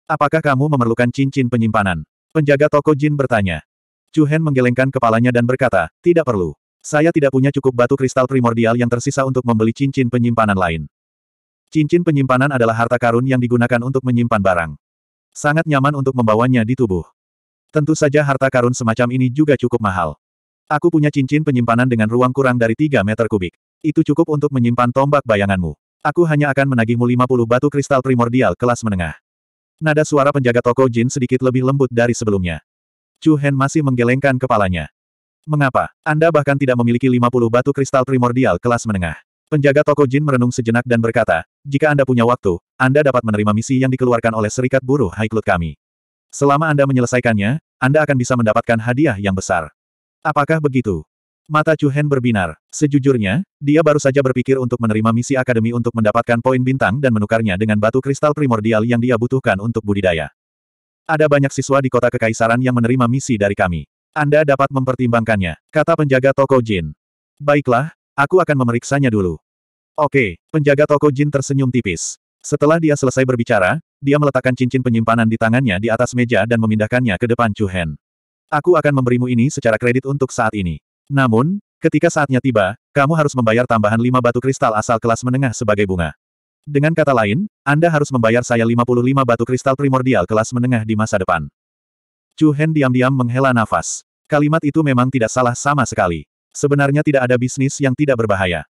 A: Apakah kamu memerlukan cincin penyimpanan? Penjaga toko Jin bertanya. Chu Hen menggelengkan kepalanya dan berkata, tidak perlu. Saya tidak punya cukup batu kristal primordial yang tersisa untuk membeli cincin penyimpanan lain. Cincin penyimpanan adalah harta karun yang digunakan untuk menyimpan barang. Sangat nyaman untuk membawanya di tubuh. Tentu saja harta karun semacam ini juga cukup mahal. Aku punya cincin penyimpanan dengan ruang kurang dari 3 meter kubik. Itu cukup untuk menyimpan tombak bayanganmu. Aku hanya akan menagihmu 50 batu kristal primordial kelas menengah. Nada suara penjaga toko Jin sedikit lebih lembut dari sebelumnya. Chu Hen masih menggelengkan kepalanya. Mengapa? Anda bahkan tidak memiliki 50 batu kristal primordial kelas menengah. Penjaga toko Jin merenung sejenak dan berkata, jika Anda punya waktu, Anda dapat menerima misi yang dikeluarkan oleh Serikat Buruh Haiklut kami. Selama Anda menyelesaikannya, Anda akan bisa mendapatkan hadiah yang besar. Apakah begitu? Mata Chuhen berbinar. Sejujurnya, dia baru saja berpikir untuk menerima misi akademi untuk mendapatkan poin bintang dan menukarnya dengan batu kristal primordial yang dia butuhkan untuk budidaya. Ada banyak siswa di kota kekaisaran yang menerima misi dari kami. Anda dapat mempertimbangkannya, kata penjaga toko Jin. Baiklah, Aku akan memeriksanya dulu. Oke, penjaga toko jin tersenyum tipis. Setelah dia selesai berbicara, dia meletakkan cincin penyimpanan di tangannya di atas meja dan memindahkannya ke depan Chu Hen. Aku akan memberimu ini secara kredit untuk saat ini. Namun, ketika saatnya tiba, kamu harus membayar tambahan 5 batu kristal asal kelas menengah sebagai bunga. Dengan kata lain, Anda harus membayar saya 55 batu kristal primordial kelas menengah di masa depan. Chu Hen diam-diam menghela nafas. Kalimat itu memang tidak salah sama sekali. Sebenarnya tidak ada bisnis yang tidak berbahaya.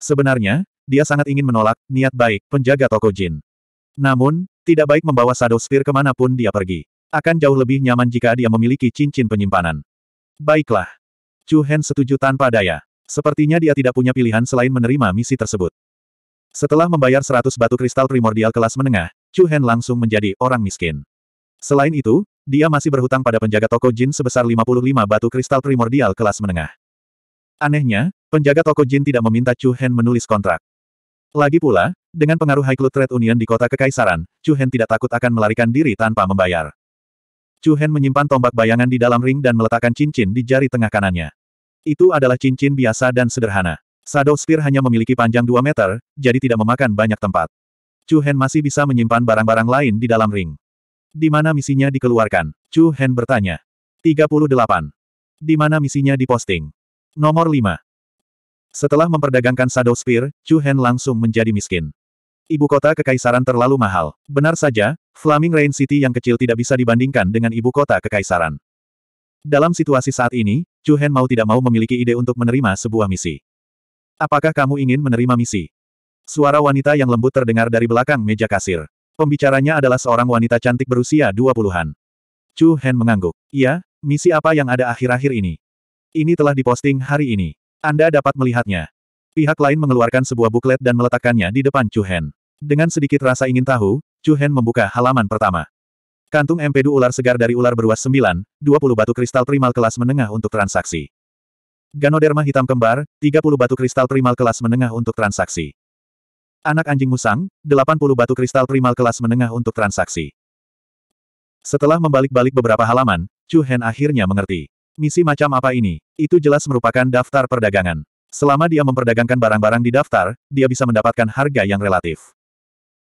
A: Sebenarnya, dia sangat ingin menolak, niat baik, penjaga toko jin. Namun, tidak baik membawa Shadow Sphere kemanapun dia pergi. Akan jauh lebih nyaman jika dia memiliki cincin penyimpanan. Baiklah. Chu Hen setuju tanpa daya. Sepertinya dia tidak punya pilihan selain menerima misi tersebut. Setelah membayar 100 batu kristal primordial kelas menengah, Chu Hen langsung menjadi orang miskin. Selain itu, dia masih berhutang pada penjaga toko jin sebesar 55 batu kristal primordial kelas menengah. Anehnya, penjaga toko Jin tidak meminta Chu Hen menulis kontrak. Lagi pula, dengan pengaruh High Club Trade Union di kota Kekaisaran, Chu Hen tidak takut akan melarikan diri tanpa membayar. Chu Hen menyimpan tombak bayangan di dalam ring dan meletakkan cincin di jari tengah kanannya. Itu adalah cincin biasa dan sederhana. Shadow Spear hanya memiliki panjang 2 meter, jadi tidak memakan banyak tempat. Chu Hen masih bisa menyimpan barang-barang lain di dalam ring. Di mana misinya dikeluarkan? Chu Hen bertanya. 38. Di mana misinya diposting? Nomor 5. Setelah memperdagangkan Shadow Spear, Chu Hen langsung menjadi miskin. Ibu kota kekaisaran terlalu mahal. Benar saja, Flaming Rain City yang kecil tidak bisa dibandingkan dengan ibu kota kekaisaran. Dalam situasi saat ini, Chu Hen mau tidak mau memiliki ide untuk menerima sebuah misi. Apakah kamu ingin menerima misi? Suara wanita yang lembut terdengar dari belakang meja kasir. Pembicaranya adalah seorang wanita cantik berusia 20-an. Chu Hen mengangguk. Iya, misi apa yang ada akhir-akhir ini? Ini telah diposting hari ini. Anda dapat melihatnya. Pihak lain mengeluarkan sebuah buklet dan meletakkannya di depan Chu Hen. Dengan sedikit rasa ingin tahu, Chu Hen membuka halaman pertama. Kantung empedu ular segar dari ular Beruas 9, 20 batu kristal primal kelas menengah untuk transaksi. Ganoderma hitam kembar, 30 batu kristal primal kelas menengah untuk transaksi. Anak anjing musang, 80 batu kristal primal kelas menengah untuk transaksi. Setelah membalik-balik beberapa halaman, Chu Hen akhirnya mengerti. Misi macam apa ini? Itu jelas merupakan daftar perdagangan. Selama dia memperdagangkan barang-barang di daftar, dia bisa mendapatkan harga yang relatif.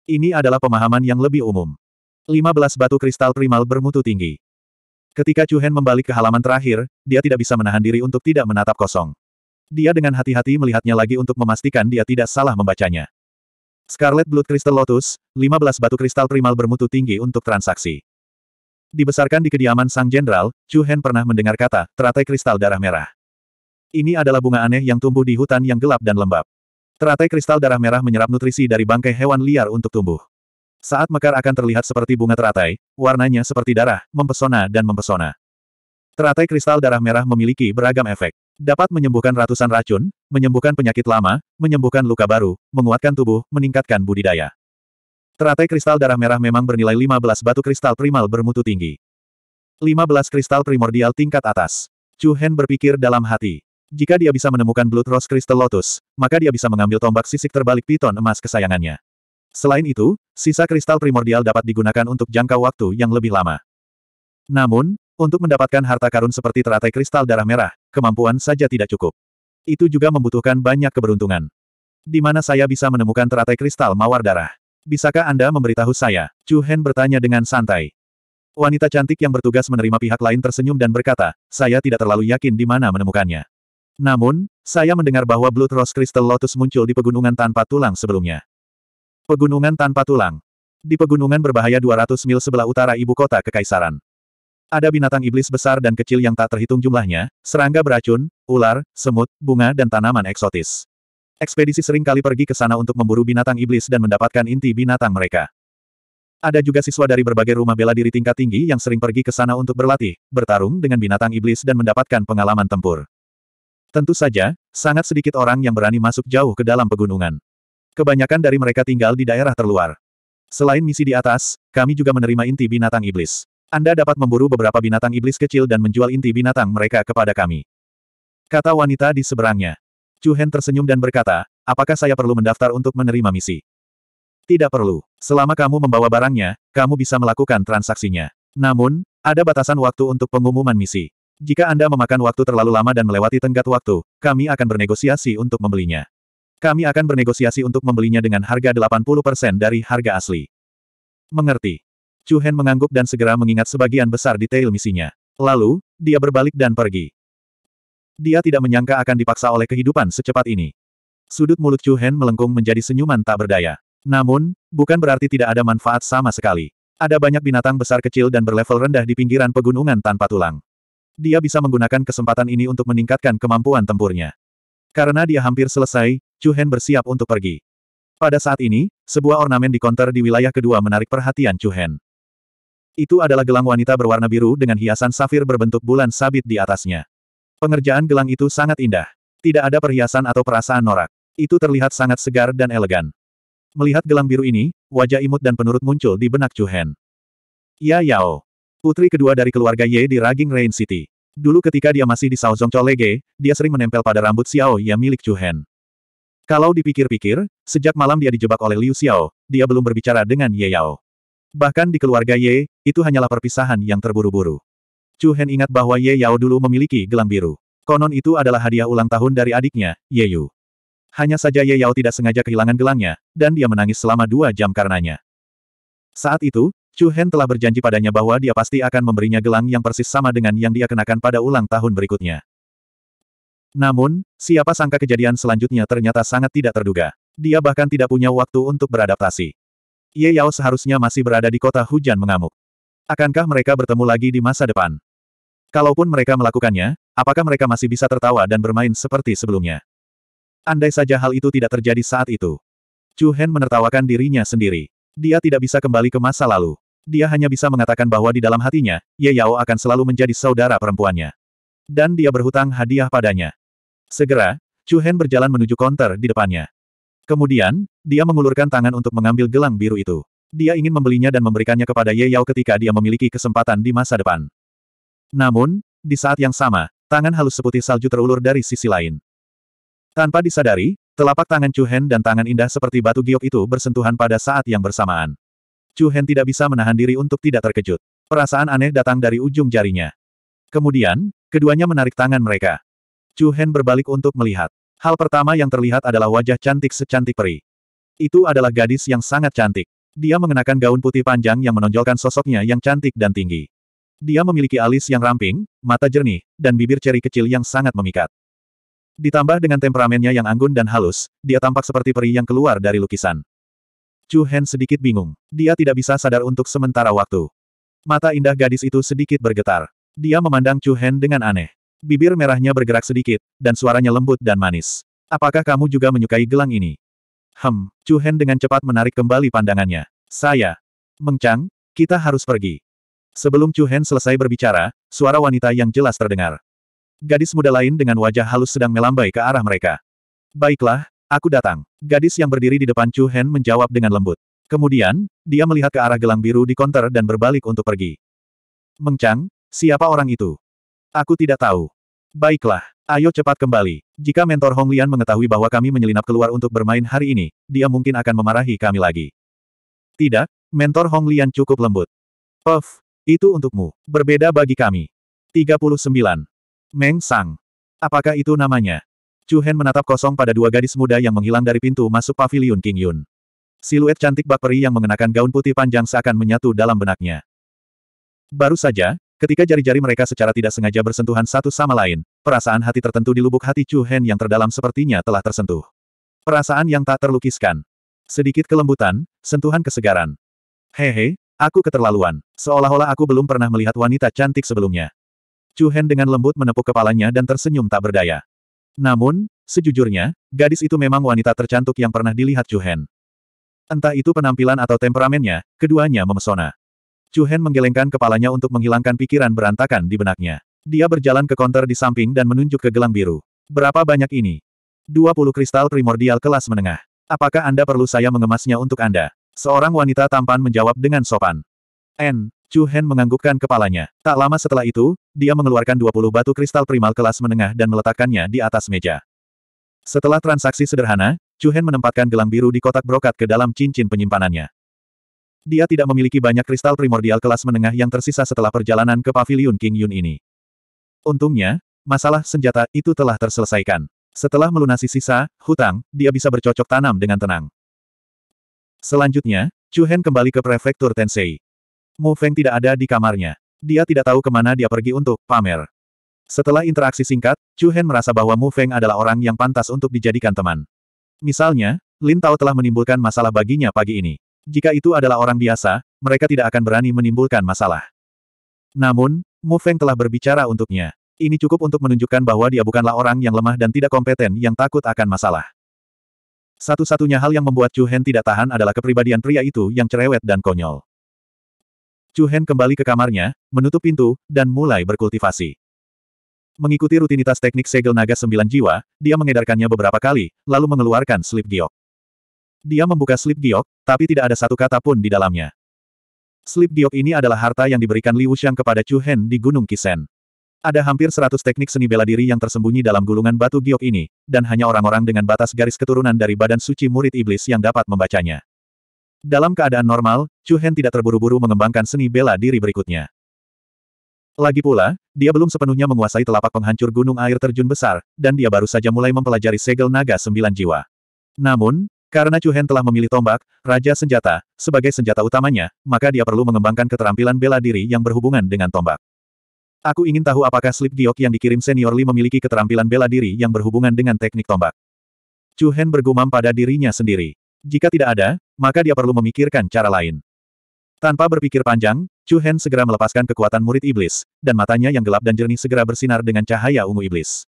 A: Ini adalah pemahaman yang lebih umum. 15 batu kristal primal bermutu tinggi. Ketika Hen membalik ke halaman terakhir, dia tidak bisa menahan diri untuk tidak menatap kosong. Dia dengan hati-hati melihatnya lagi untuk memastikan dia tidak salah membacanya. Scarlet Blood Crystal Lotus, 15 batu kristal primal bermutu tinggi untuk transaksi. Dibesarkan di kediaman sang jenderal, Chu Hen pernah mendengar kata, teratai kristal darah merah. Ini adalah bunga aneh yang tumbuh di hutan yang gelap dan lembab. Teratai kristal darah merah menyerap nutrisi dari bangkai hewan liar untuk tumbuh. Saat mekar akan terlihat seperti bunga teratai, warnanya seperti darah, mempesona dan mempesona. Teratai kristal darah merah memiliki beragam efek. Dapat menyembuhkan ratusan racun, menyembuhkan penyakit lama, menyembuhkan luka baru, menguatkan tubuh, meningkatkan budidaya. Teratai kristal darah merah memang bernilai 15 batu kristal primal bermutu tinggi. 15 kristal primordial tingkat atas. Chu Hen berpikir dalam hati. Jika dia bisa menemukan Blood Rose Crystal Lotus, maka dia bisa mengambil tombak sisik terbalik piton emas kesayangannya. Selain itu, sisa kristal primordial dapat digunakan untuk jangka waktu yang lebih lama. Namun, untuk mendapatkan harta karun seperti teratai kristal darah merah, kemampuan saja tidak cukup. Itu juga membutuhkan banyak keberuntungan. Di mana saya bisa menemukan teratai kristal mawar darah? Bisakah Anda memberitahu saya? Chu Hen bertanya dengan santai. Wanita cantik yang bertugas menerima pihak lain tersenyum dan berkata, saya tidak terlalu yakin di mana menemukannya. Namun, saya mendengar bahwa Blood Rose Crystal Lotus muncul di pegunungan tanpa tulang sebelumnya. Pegunungan tanpa tulang. Di pegunungan berbahaya 200 mil sebelah utara ibu kota Kekaisaran. Ada binatang iblis besar dan kecil yang tak terhitung jumlahnya, serangga beracun, ular, semut, bunga dan tanaman eksotis. Ekspedisi sering kali pergi ke sana untuk memburu binatang iblis dan mendapatkan inti binatang mereka. Ada juga siswa dari berbagai rumah bela diri tingkat tinggi yang sering pergi ke sana untuk berlatih, bertarung dengan binatang iblis dan mendapatkan pengalaman tempur. Tentu saja, sangat sedikit orang yang berani masuk jauh ke dalam pegunungan. Kebanyakan dari mereka tinggal di daerah terluar. Selain misi di atas, kami juga menerima inti binatang iblis. Anda dapat memburu beberapa binatang iblis kecil dan menjual inti binatang mereka kepada kami. Kata wanita di seberangnya. Chu Hen tersenyum dan berkata, apakah saya perlu mendaftar untuk menerima misi? Tidak perlu. Selama kamu membawa barangnya, kamu bisa melakukan transaksinya. Namun, ada batasan waktu untuk pengumuman misi. Jika Anda memakan waktu terlalu lama dan melewati tenggat waktu, kami akan bernegosiasi untuk membelinya. Kami akan bernegosiasi untuk membelinya dengan harga 80% dari harga asli. Mengerti. Chu Hen mengangguk dan segera mengingat sebagian besar detail misinya. Lalu, dia berbalik dan pergi. Dia tidak menyangka akan dipaksa oleh kehidupan secepat ini. Sudut mulut Chu Hen melengkung menjadi senyuman tak berdaya. Namun, bukan berarti tidak ada manfaat sama sekali. Ada banyak binatang besar kecil dan berlevel rendah di pinggiran pegunungan tanpa tulang. Dia bisa menggunakan kesempatan ini untuk meningkatkan kemampuan tempurnya. Karena dia hampir selesai, Chu Hen bersiap untuk pergi. Pada saat ini, sebuah ornamen di konter di wilayah kedua menarik perhatian Chu Hen. Itu adalah gelang wanita berwarna biru dengan hiasan safir berbentuk bulan sabit di atasnya. Pengerjaan gelang itu sangat indah. Tidak ada perhiasan atau perasaan norak. Itu terlihat sangat segar dan elegan. Melihat gelang biru ini, wajah imut dan penurut muncul di benak Chu Hen. Ya Yao. Putri kedua dari keluarga Ye di Raging Rain City. Dulu ketika dia masih di Saozong Cholege, dia sering menempel pada rambut Xiao Ya milik Chu Hen. Kalau dipikir-pikir, sejak malam dia dijebak oleh Liu Xiao, dia belum berbicara dengan Ye Yao. Bahkan di keluarga Ye, itu hanyalah perpisahan yang terburu-buru. Chu Hen ingat bahwa Ye Yao dulu memiliki gelang biru. Konon itu adalah hadiah ulang tahun dari adiknya, Ye Yu. Hanya saja Ye Yao tidak sengaja kehilangan gelangnya, dan dia menangis selama dua jam karenanya. Saat itu, Chu Hen telah berjanji padanya bahwa dia pasti akan memberinya gelang yang persis sama dengan yang dia kenakan pada ulang tahun berikutnya. Namun, siapa sangka kejadian selanjutnya ternyata sangat tidak terduga. Dia bahkan tidak punya waktu untuk beradaptasi. Ye Yao seharusnya masih berada di kota hujan mengamuk. Akankah mereka bertemu lagi di masa depan? Kalaupun mereka melakukannya, apakah mereka masih bisa tertawa dan bermain seperti sebelumnya? Andai saja hal itu tidak terjadi saat itu. Chu Hen menertawakan dirinya sendiri. Dia tidak bisa kembali ke masa lalu. Dia hanya bisa mengatakan bahwa di dalam hatinya, Ye Yao akan selalu menjadi saudara perempuannya. Dan dia berhutang hadiah padanya. Segera, Chu Hen berjalan menuju konter di depannya. Kemudian, dia mengulurkan tangan untuk mengambil gelang biru itu. Dia ingin membelinya dan memberikannya kepada Ye Yao ketika dia memiliki kesempatan di masa depan. Namun, di saat yang sama, tangan halus seputih salju terulur dari sisi lain. Tanpa disadari, telapak tangan Chu Hen dan tangan indah seperti batu giok itu bersentuhan pada saat yang bersamaan. Chu Hen tidak bisa menahan diri untuk tidak terkejut. Perasaan aneh datang dari ujung jarinya. Kemudian, keduanya menarik tangan mereka. Chu Hen berbalik untuk melihat. Hal pertama yang terlihat adalah wajah cantik secantik peri. Itu adalah gadis yang sangat cantik. Dia mengenakan gaun putih panjang yang menonjolkan sosoknya yang cantik dan tinggi. Dia memiliki alis yang ramping, mata jernih, dan bibir ceri kecil yang sangat memikat. Ditambah dengan temperamennya yang anggun dan halus, dia tampak seperti peri yang keluar dari lukisan. Chu Hen sedikit bingung. Dia tidak bisa sadar untuk sementara waktu. Mata indah gadis itu sedikit bergetar. Dia memandang Chu Hen dengan aneh. Bibir merahnya bergerak sedikit, dan suaranya lembut dan manis. Apakah kamu juga menyukai gelang ini? Hem, Chu Hen dengan cepat menarik kembali pandangannya. Saya. Mengcang, kita harus pergi. Sebelum Chu Hen selesai berbicara, suara wanita yang jelas terdengar. Gadis muda lain dengan wajah halus sedang melambai ke arah mereka. Baiklah, aku datang. Gadis yang berdiri di depan Chu Hen menjawab dengan lembut. Kemudian, dia melihat ke arah gelang biru di konter dan berbalik untuk pergi. Mengcang, siapa orang itu? Aku tidak tahu. Baiklah, ayo cepat kembali. Jika mentor Hong Lian mengetahui bahwa kami menyelinap keluar untuk bermain hari ini, dia mungkin akan memarahi kami lagi. Tidak, mentor Hong Lian cukup lembut. Puff, itu untukmu. Berbeda bagi kami. 39. Meng Sang. Apakah itu namanya? Chu Hen menatap kosong pada dua gadis muda yang menghilang dari pintu masuk pavilion King Yun. Siluet cantik bak peri yang mengenakan gaun putih panjang seakan menyatu dalam benaknya. Baru saja, ketika jari-jari mereka secara tidak sengaja bersentuhan satu sama lain, perasaan hati tertentu di lubuk hati Chu Hen yang terdalam sepertinya telah tersentuh. Perasaan yang tak terlukiskan. Sedikit kelembutan, sentuhan kesegaran. Hehe, Aku keterlaluan. Seolah-olah aku belum pernah melihat wanita cantik sebelumnya. Chu Hen dengan lembut menepuk kepalanya dan tersenyum tak berdaya. Namun, sejujurnya, gadis itu memang wanita tercantik yang pernah dilihat Chu Hen. Entah itu penampilan atau temperamennya, keduanya memesona. Chu Hen menggelengkan kepalanya untuk menghilangkan pikiran berantakan di benaknya. Dia berjalan ke konter di samping dan menunjuk ke gelang biru. Berapa banyak ini? 20 kristal primordial kelas menengah. Apakah Anda perlu saya mengemasnya untuk Anda? Seorang wanita tampan menjawab dengan sopan. N. Chu Hen menganggukkan kepalanya. Tak lama setelah itu, dia mengeluarkan 20 batu kristal primal kelas menengah dan meletakkannya di atas meja. Setelah transaksi sederhana, Chu Hen menempatkan gelang biru di kotak brokat ke dalam cincin penyimpanannya. Dia tidak memiliki banyak kristal primordial kelas menengah yang tersisa setelah perjalanan ke Paviliun King Yun ini. Untungnya, masalah senjata itu telah terselesaikan. Setelah melunasi sisa, hutang, dia bisa bercocok tanam dengan tenang. Selanjutnya, Chu Hen kembali ke prefektur Tensei. Mu Feng tidak ada di kamarnya. Dia tidak tahu kemana dia pergi untuk pamer. Setelah interaksi singkat, Chu Hen merasa bahwa Mu Feng adalah orang yang pantas untuk dijadikan teman. Misalnya, Lin Tao telah menimbulkan masalah baginya pagi ini. Jika itu adalah orang biasa, mereka tidak akan berani menimbulkan masalah. Namun, Mu Feng telah berbicara untuknya. Ini cukup untuk menunjukkan bahwa dia bukanlah orang yang lemah dan tidak kompeten yang takut akan masalah. Satu-satunya hal yang membuat Chu Hen tidak tahan adalah kepribadian pria itu yang cerewet dan konyol. Chu Hen kembali ke kamarnya, menutup pintu, dan mulai berkultivasi. Mengikuti rutinitas teknik segel naga sembilan jiwa, dia mengedarkannya beberapa kali, lalu mengeluarkan slip giok. Dia membuka slip giok, tapi tidak ada satu kata pun di dalamnya. Slip giok ini adalah harta yang diberikan Liu Xiang kepada Chu Hen di Gunung Kisen. Ada hampir seratus teknik seni bela diri yang tersembunyi dalam gulungan batu giok ini, dan hanya orang-orang dengan batas garis keturunan dari badan suci murid iblis yang dapat membacanya. Dalam keadaan normal, Chu Hen tidak terburu-buru mengembangkan seni bela diri berikutnya. Lagi pula, dia belum sepenuhnya menguasai telapak penghancur gunung air terjun besar, dan dia baru saja mulai mempelajari segel naga sembilan jiwa. Namun, karena Chu Hen telah memilih tombak, Raja Senjata, sebagai senjata utamanya, maka dia perlu mengembangkan keterampilan bela diri yang berhubungan dengan tombak. Aku ingin tahu apakah Slip Giok yang dikirim senior Li memiliki keterampilan bela diri yang berhubungan dengan teknik tombak. Chu Hen bergumam pada dirinya sendiri. Jika tidak ada, maka dia perlu memikirkan cara lain. Tanpa berpikir panjang, Chu Hen segera melepaskan kekuatan murid iblis, dan matanya yang gelap dan jernih segera bersinar dengan cahaya ungu iblis.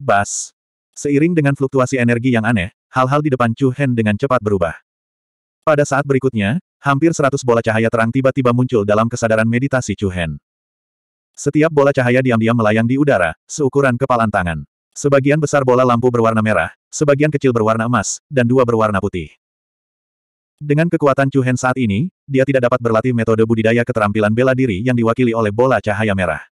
A: Bas. Seiring dengan fluktuasi energi yang aneh, hal-hal di depan Chu Hen dengan cepat berubah. Pada saat berikutnya, hampir seratus bola cahaya terang tiba-tiba muncul dalam kesadaran meditasi Chu Hen. Setiap bola cahaya diam-diam melayang di udara, seukuran kepalan tangan. Sebagian besar bola lampu berwarna merah, sebagian kecil berwarna emas, dan dua berwarna putih. Dengan kekuatan Chu Hen saat ini, dia tidak dapat berlatih metode budidaya keterampilan bela diri yang diwakili oleh bola cahaya merah.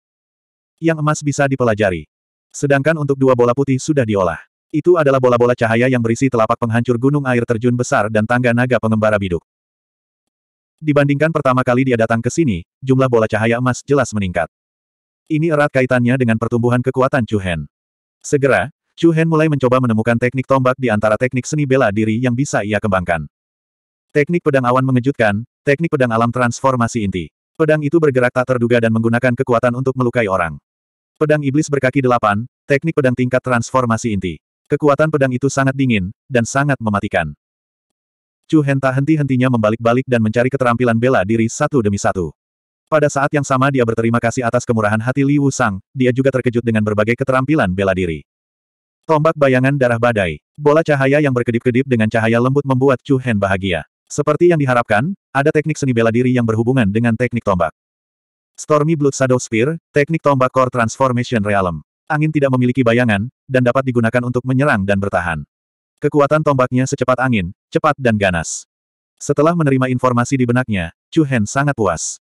A: Yang emas bisa dipelajari. Sedangkan untuk dua bola putih sudah diolah. Itu adalah bola-bola cahaya yang berisi telapak penghancur gunung air terjun besar dan tangga naga pengembara biduk. Dibandingkan pertama kali dia datang ke sini, jumlah bola cahaya emas jelas meningkat. Ini erat kaitannya dengan pertumbuhan kekuatan Chu Hen. Segera, Chu Hen mulai mencoba menemukan teknik tombak di antara teknik seni bela diri yang bisa ia kembangkan. Teknik pedang awan mengejutkan, teknik pedang alam transformasi inti. Pedang itu bergerak tak terduga dan menggunakan kekuatan untuk melukai orang. Pedang iblis berkaki delapan, teknik pedang tingkat transformasi inti. Kekuatan pedang itu sangat dingin, dan sangat mematikan. Chu Hen tak henti-hentinya membalik-balik dan mencari keterampilan bela diri satu demi satu. Pada saat yang sama dia berterima kasih atas kemurahan hati Liu Sang. dia juga terkejut dengan berbagai keterampilan bela diri. Tombak bayangan darah badai. Bola cahaya yang berkedip-kedip dengan cahaya lembut membuat Chu Hen bahagia. Seperti yang diharapkan, ada teknik seni bela diri yang berhubungan dengan teknik tombak. Stormy Blood Shadow Spear, teknik tombak Core Transformation Realm. Angin tidak memiliki bayangan, dan dapat digunakan untuk menyerang dan bertahan. Kekuatan tombaknya secepat angin, cepat dan ganas. Setelah menerima informasi di benaknya, Chu Hen sangat puas.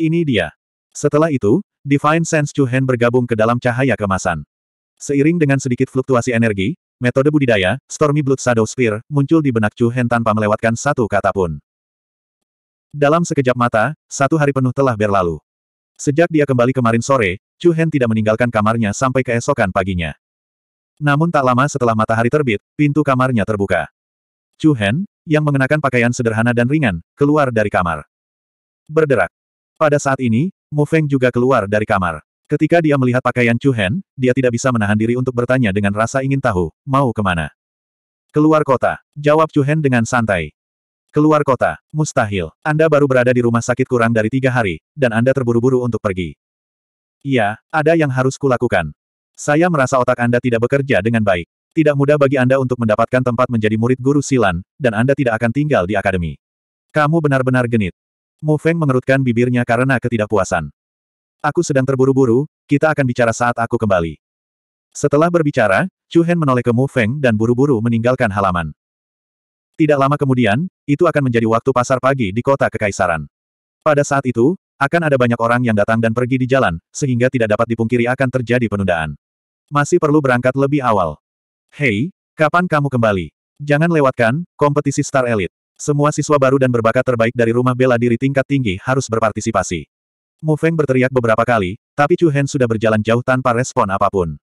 A: Ini dia. Setelah itu, Divine Sense Chu Hen bergabung ke dalam cahaya kemasan. Seiring dengan sedikit fluktuasi energi, metode budidaya, Stormy Blood Shadow Spear, muncul di benak Chu Hen tanpa melewatkan satu kata pun. Dalam sekejap mata, satu hari penuh telah berlalu. Sejak dia kembali kemarin sore, Chu Hen tidak meninggalkan kamarnya sampai keesokan paginya. Namun tak lama setelah matahari terbit, pintu kamarnya terbuka. Chu Hen, yang mengenakan pakaian sederhana dan ringan, keluar dari kamar. Berderak. Pada saat ini, Mu Feng juga keluar dari kamar. Ketika dia melihat pakaian Chu Hen, dia tidak bisa menahan diri untuk bertanya dengan rasa ingin tahu, mau kemana? Keluar kota. Jawab Chu Hen dengan santai. Keluar kota. Mustahil. Anda baru berada di rumah sakit kurang dari tiga hari, dan Anda terburu-buru untuk pergi. Iya, ada yang harus kulakukan. Saya merasa otak Anda tidak bekerja dengan baik. Tidak mudah bagi Anda untuk mendapatkan tempat menjadi murid guru silan, dan Anda tidak akan tinggal di akademi. Kamu benar-benar genit. Mo Feng mengerutkan bibirnya karena ketidakpuasan. Aku sedang terburu-buru, kita akan bicara saat aku kembali. Setelah berbicara, Chu Hen menoleh ke Mo Feng dan buru-buru meninggalkan halaman. Tidak lama kemudian, itu akan menjadi waktu pasar pagi di kota Kekaisaran. Pada saat itu, akan ada banyak orang yang datang dan pergi di jalan, sehingga tidak dapat dipungkiri akan terjadi penundaan. Masih perlu berangkat lebih awal. Hei, kapan kamu kembali? Jangan lewatkan, kompetisi Star Elite. Semua siswa baru dan berbakat terbaik dari rumah bela diri tingkat tinggi harus berpartisipasi. Mu Feng berteriak beberapa kali, tapi Chu Hen sudah berjalan jauh tanpa respon apapun.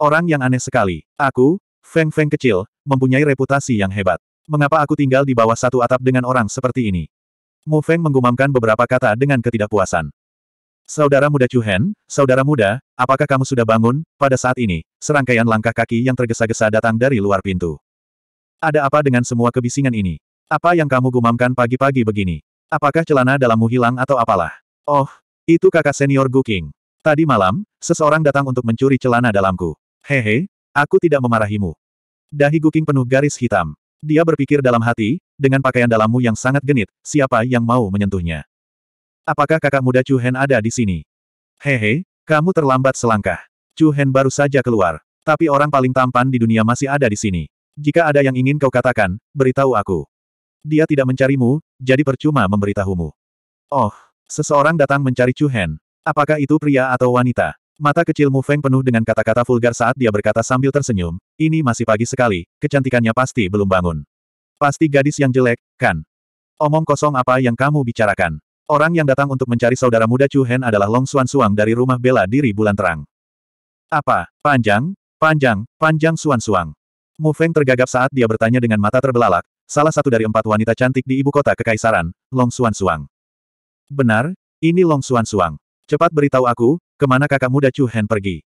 A: Orang yang aneh sekali. Aku, Feng Feng kecil, mempunyai reputasi yang hebat. Mengapa aku tinggal di bawah satu atap dengan orang seperti ini? Mu Feng menggumamkan beberapa kata dengan ketidakpuasan. Saudara muda Chu Hen, saudara muda, apakah kamu sudah bangun? Pada saat ini, serangkaian langkah kaki yang tergesa-gesa datang dari luar pintu. Ada apa dengan semua kebisingan ini? Apa yang kamu gumamkan pagi-pagi begini? Apakah celana dalammu hilang atau apalah? Oh, itu kakak senior Gu King. Tadi malam, seseorang datang untuk mencuri celana dalamku. Hehe, aku tidak memarahimu. Dahi King penuh garis hitam. Dia berpikir dalam hati, dengan pakaian dalammu yang sangat genit, siapa yang mau menyentuhnya? Apakah kakak muda Chu Hen ada di sini? Hehe, kamu terlambat selangkah. Chu Hen baru saja keluar. Tapi orang paling tampan di dunia masih ada di sini. Jika ada yang ingin kau katakan, beritahu aku. Dia tidak mencarimu, jadi percuma memberitahumu. Oh, seseorang datang mencari Chu Hen. Apakah itu pria atau wanita? Mata kecil Mu Feng penuh dengan kata-kata vulgar saat dia berkata sambil tersenyum, ini masih pagi sekali, kecantikannya pasti belum bangun. Pasti gadis yang jelek, kan? Omong kosong apa yang kamu bicarakan? Orang yang datang untuk mencari saudara muda Chu Hen adalah Long Xuan Suang dari rumah bela diri bulan terang. Apa? Panjang? Panjang, panjang Xuan Suang. Mu Feng tergagap saat dia bertanya dengan mata terbelalak, salah satu dari empat wanita cantik di ibu kota kekaisaran, Long Suan Suang. Benar, ini Long Suan Suang. Cepat beritahu aku, kemana kakak muda Chu Hen pergi.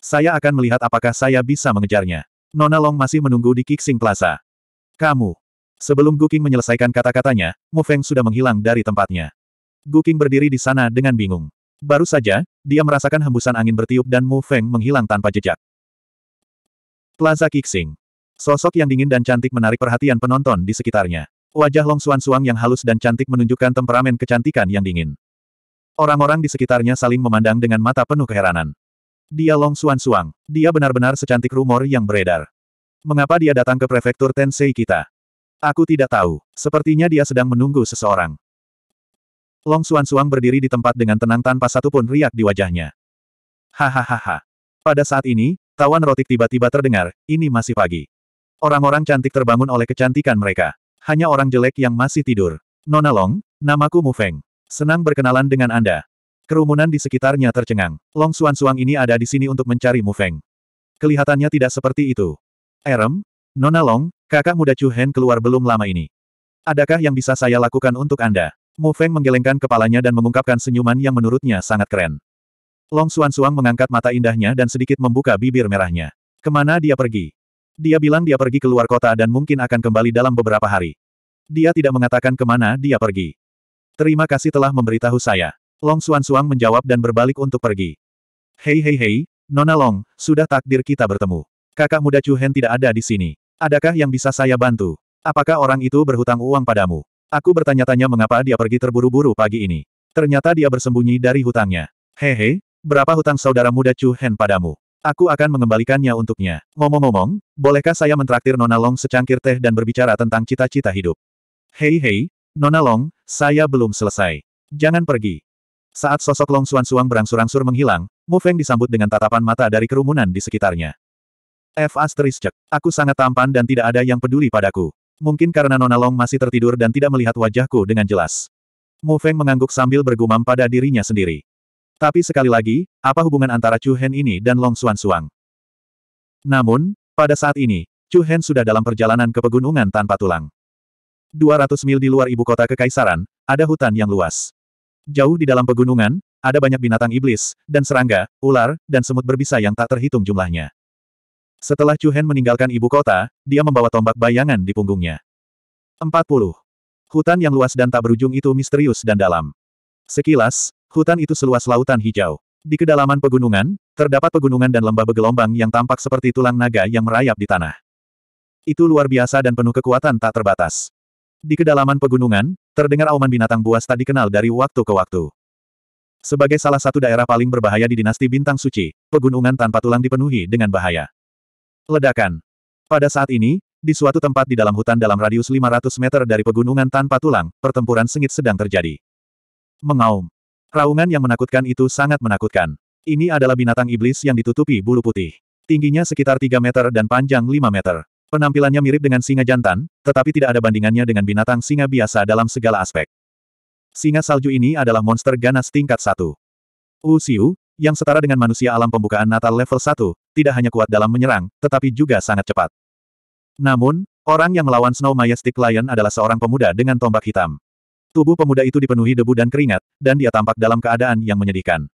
A: Saya akan melihat apakah saya bisa mengejarnya. Nona Long masih menunggu di Kixing Plaza. Kamu. Sebelum Guking menyelesaikan kata-katanya, Mu Feng sudah menghilang dari tempatnya. Guking berdiri di sana dengan bingung. Baru saja, dia merasakan hembusan angin bertiup dan Mu Feng menghilang tanpa jejak. Plaza Kixing. Sosok yang dingin dan cantik menarik perhatian penonton di sekitarnya. Wajah Long Suan Suang yang halus dan cantik menunjukkan temperamen kecantikan yang dingin. Orang-orang di sekitarnya saling memandang dengan mata penuh keheranan. Dia Long Suan Suang. Dia benar-benar secantik rumor yang beredar. Mengapa dia datang ke prefektur Tensei kita? Aku tidak tahu. Sepertinya dia sedang menunggu seseorang. Long Suan Suang berdiri di tempat dengan tenang tanpa satupun riak di wajahnya. Hahaha. Pada saat ini, tawan rotik tiba-tiba terdengar, ini masih pagi. Orang-orang cantik terbangun oleh kecantikan mereka. Hanya orang jelek yang masih tidur. Nona Long, namaku Mu Feng. Senang berkenalan dengan Anda. Kerumunan di sekitarnya tercengang. Long Suan Suang ini ada di sini untuk mencari Mu Feng. Kelihatannya tidak seperti itu. Erem, Nona Long, kakak muda Chu Hen keluar belum lama ini. Adakah yang bisa saya lakukan untuk Anda? Mu Feng menggelengkan kepalanya dan mengungkapkan senyuman yang menurutnya sangat keren. Long Suan Suang mengangkat mata indahnya dan sedikit membuka bibir merahnya. Kemana dia pergi? Dia bilang dia pergi ke luar kota dan mungkin akan kembali dalam beberapa hari. Dia tidak mengatakan kemana dia pergi. Terima kasih telah memberitahu saya. Long Suan Suang menjawab dan berbalik untuk pergi. Hei hei hei, Nona Long, sudah takdir kita bertemu. Kakak muda Chu Hen tidak ada di sini. Adakah yang bisa saya bantu? Apakah orang itu berhutang uang padamu? Aku bertanya-tanya mengapa dia pergi terburu-buru pagi ini. Ternyata dia bersembunyi dari hutangnya. Hehe, berapa hutang saudara muda Chu Hen padamu? Aku akan mengembalikannya untuknya. Ngomong-ngomong, bolehkah saya mentraktir Nona Long secangkir teh dan berbicara tentang cita-cita hidup? Hei hei, Nona Long, saya belum selesai. Jangan pergi. Saat sosok Long Suan Suang berangsur-angsur menghilang, Mu Feng disambut dengan tatapan mata dari kerumunan di sekitarnya. F asterisk. aku sangat tampan dan tidak ada yang peduli padaku. Mungkin karena Nona Long masih tertidur dan tidak melihat wajahku dengan jelas. Mu Feng mengangguk sambil bergumam pada dirinya sendiri. Tapi sekali lagi, apa hubungan antara Chu Hen ini dan Long Xuan Suang? Namun, pada saat ini, Chu Hen sudah dalam perjalanan ke pegunungan tanpa tulang. 200 mil di luar ibu kota kekaisaran, ada hutan yang luas. Jauh di dalam pegunungan, ada banyak binatang iblis, dan serangga, ular, dan semut berbisa yang tak terhitung jumlahnya. Setelah Chu Hen meninggalkan ibu kota, dia membawa tombak bayangan di punggungnya. 40. Hutan yang luas dan tak berujung itu misterius dan dalam. Sekilas, Hutan itu seluas lautan hijau. Di kedalaman pegunungan, terdapat pegunungan dan lembah bergelombang yang tampak seperti tulang naga yang merayap di tanah. Itu luar biasa dan penuh kekuatan tak terbatas. Di kedalaman pegunungan, terdengar auman binatang buas tak dikenal dari waktu ke waktu. Sebagai salah satu daerah paling berbahaya di dinasti Bintang Suci, pegunungan tanpa tulang dipenuhi dengan bahaya. Ledakan. Pada saat ini, di suatu tempat di dalam hutan dalam radius 500 meter dari pegunungan tanpa tulang, pertempuran sengit sedang terjadi. Mengaum. Raungan yang menakutkan itu sangat menakutkan. Ini adalah binatang iblis yang ditutupi bulu putih. Tingginya sekitar 3 meter dan panjang 5 meter. Penampilannya mirip dengan singa jantan, tetapi tidak ada bandingannya dengan binatang singa biasa dalam segala aspek. Singa salju ini adalah monster ganas tingkat 1. Usiu, yang setara dengan manusia alam pembukaan Natal level 1, tidak hanya kuat dalam menyerang, tetapi juga sangat cepat. Namun, orang yang melawan Snow Majestic Lion adalah seorang pemuda dengan tombak hitam. Tubuh pemuda itu dipenuhi debu dan keringat, dan dia tampak dalam keadaan yang menyedihkan.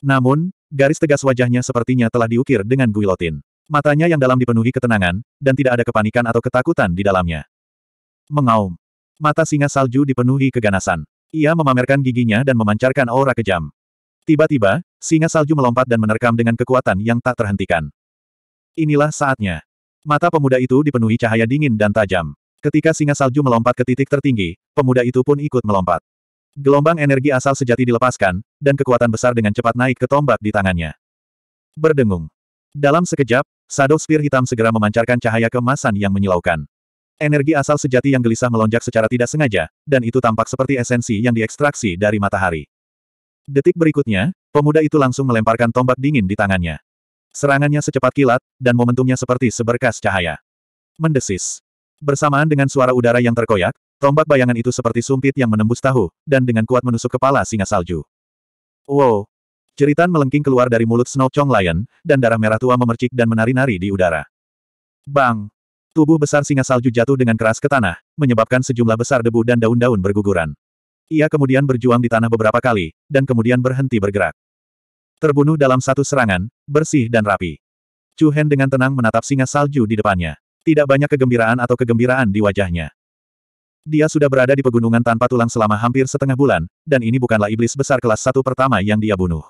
A: Namun, garis tegas wajahnya sepertinya telah diukir dengan guilotin. Matanya yang dalam dipenuhi ketenangan, dan tidak ada kepanikan atau ketakutan di dalamnya. Mengaum. Mata singa salju dipenuhi keganasan. Ia memamerkan giginya dan memancarkan aura kejam. Tiba-tiba, singa salju melompat dan menerkam dengan kekuatan yang tak terhentikan. Inilah saatnya. Mata pemuda itu dipenuhi cahaya dingin dan tajam. Ketika singa salju melompat ke titik tertinggi, pemuda itu pun ikut melompat. Gelombang energi asal sejati dilepaskan, dan kekuatan besar dengan cepat naik ke tombak di tangannya. Berdengung. Dalam sekejap, Shadow Spear hitam segera memancarkan cahaya kemasan yang menyilaukan. Energi asal sejati yang gelisah melonjak secara tidak sengaja, dan itu tampak seperti esensi yang diekstraksi dari matahari. Detik berikutnya, pemuda itu langsung melemparkan tombak dingin di tangannya. Serangannya secepat kilat, dan momentumnya seperti seberkas cahaya. Mendesis. Bersamaan dengan suara udara yang terkoyak, tombak bayangan itu seperti sumpit yang menembus tahu, dan dengan kuat menusuk kepala singa salju. Wow! Jeritan melengking keluar dari mulut Snow Chong Lion, dan darah merah tua memercik dan menari-nari di udara. Bang! Tubuh besar singa salju jatuh dengan keras ke tanah, menyebabkan sejumlah besar debu dan daun-daun berguguran. Ia kemudian berjuang di tanah beberapa kali, dan kemudian berhenti bergerak. Terbunuh dalam satu serangan, bersih dan rapi. Chu Hen dengan tenang menatap singa salju di depannya. Tidak banyak kegembiraan atau kegembiraan di wajahnya. Dia sudah berada di pegunungan tanpa tulang selama hampir setengah bulan, dan ini bukanlah iblis besar kelas satu pertama yang dia bunuh.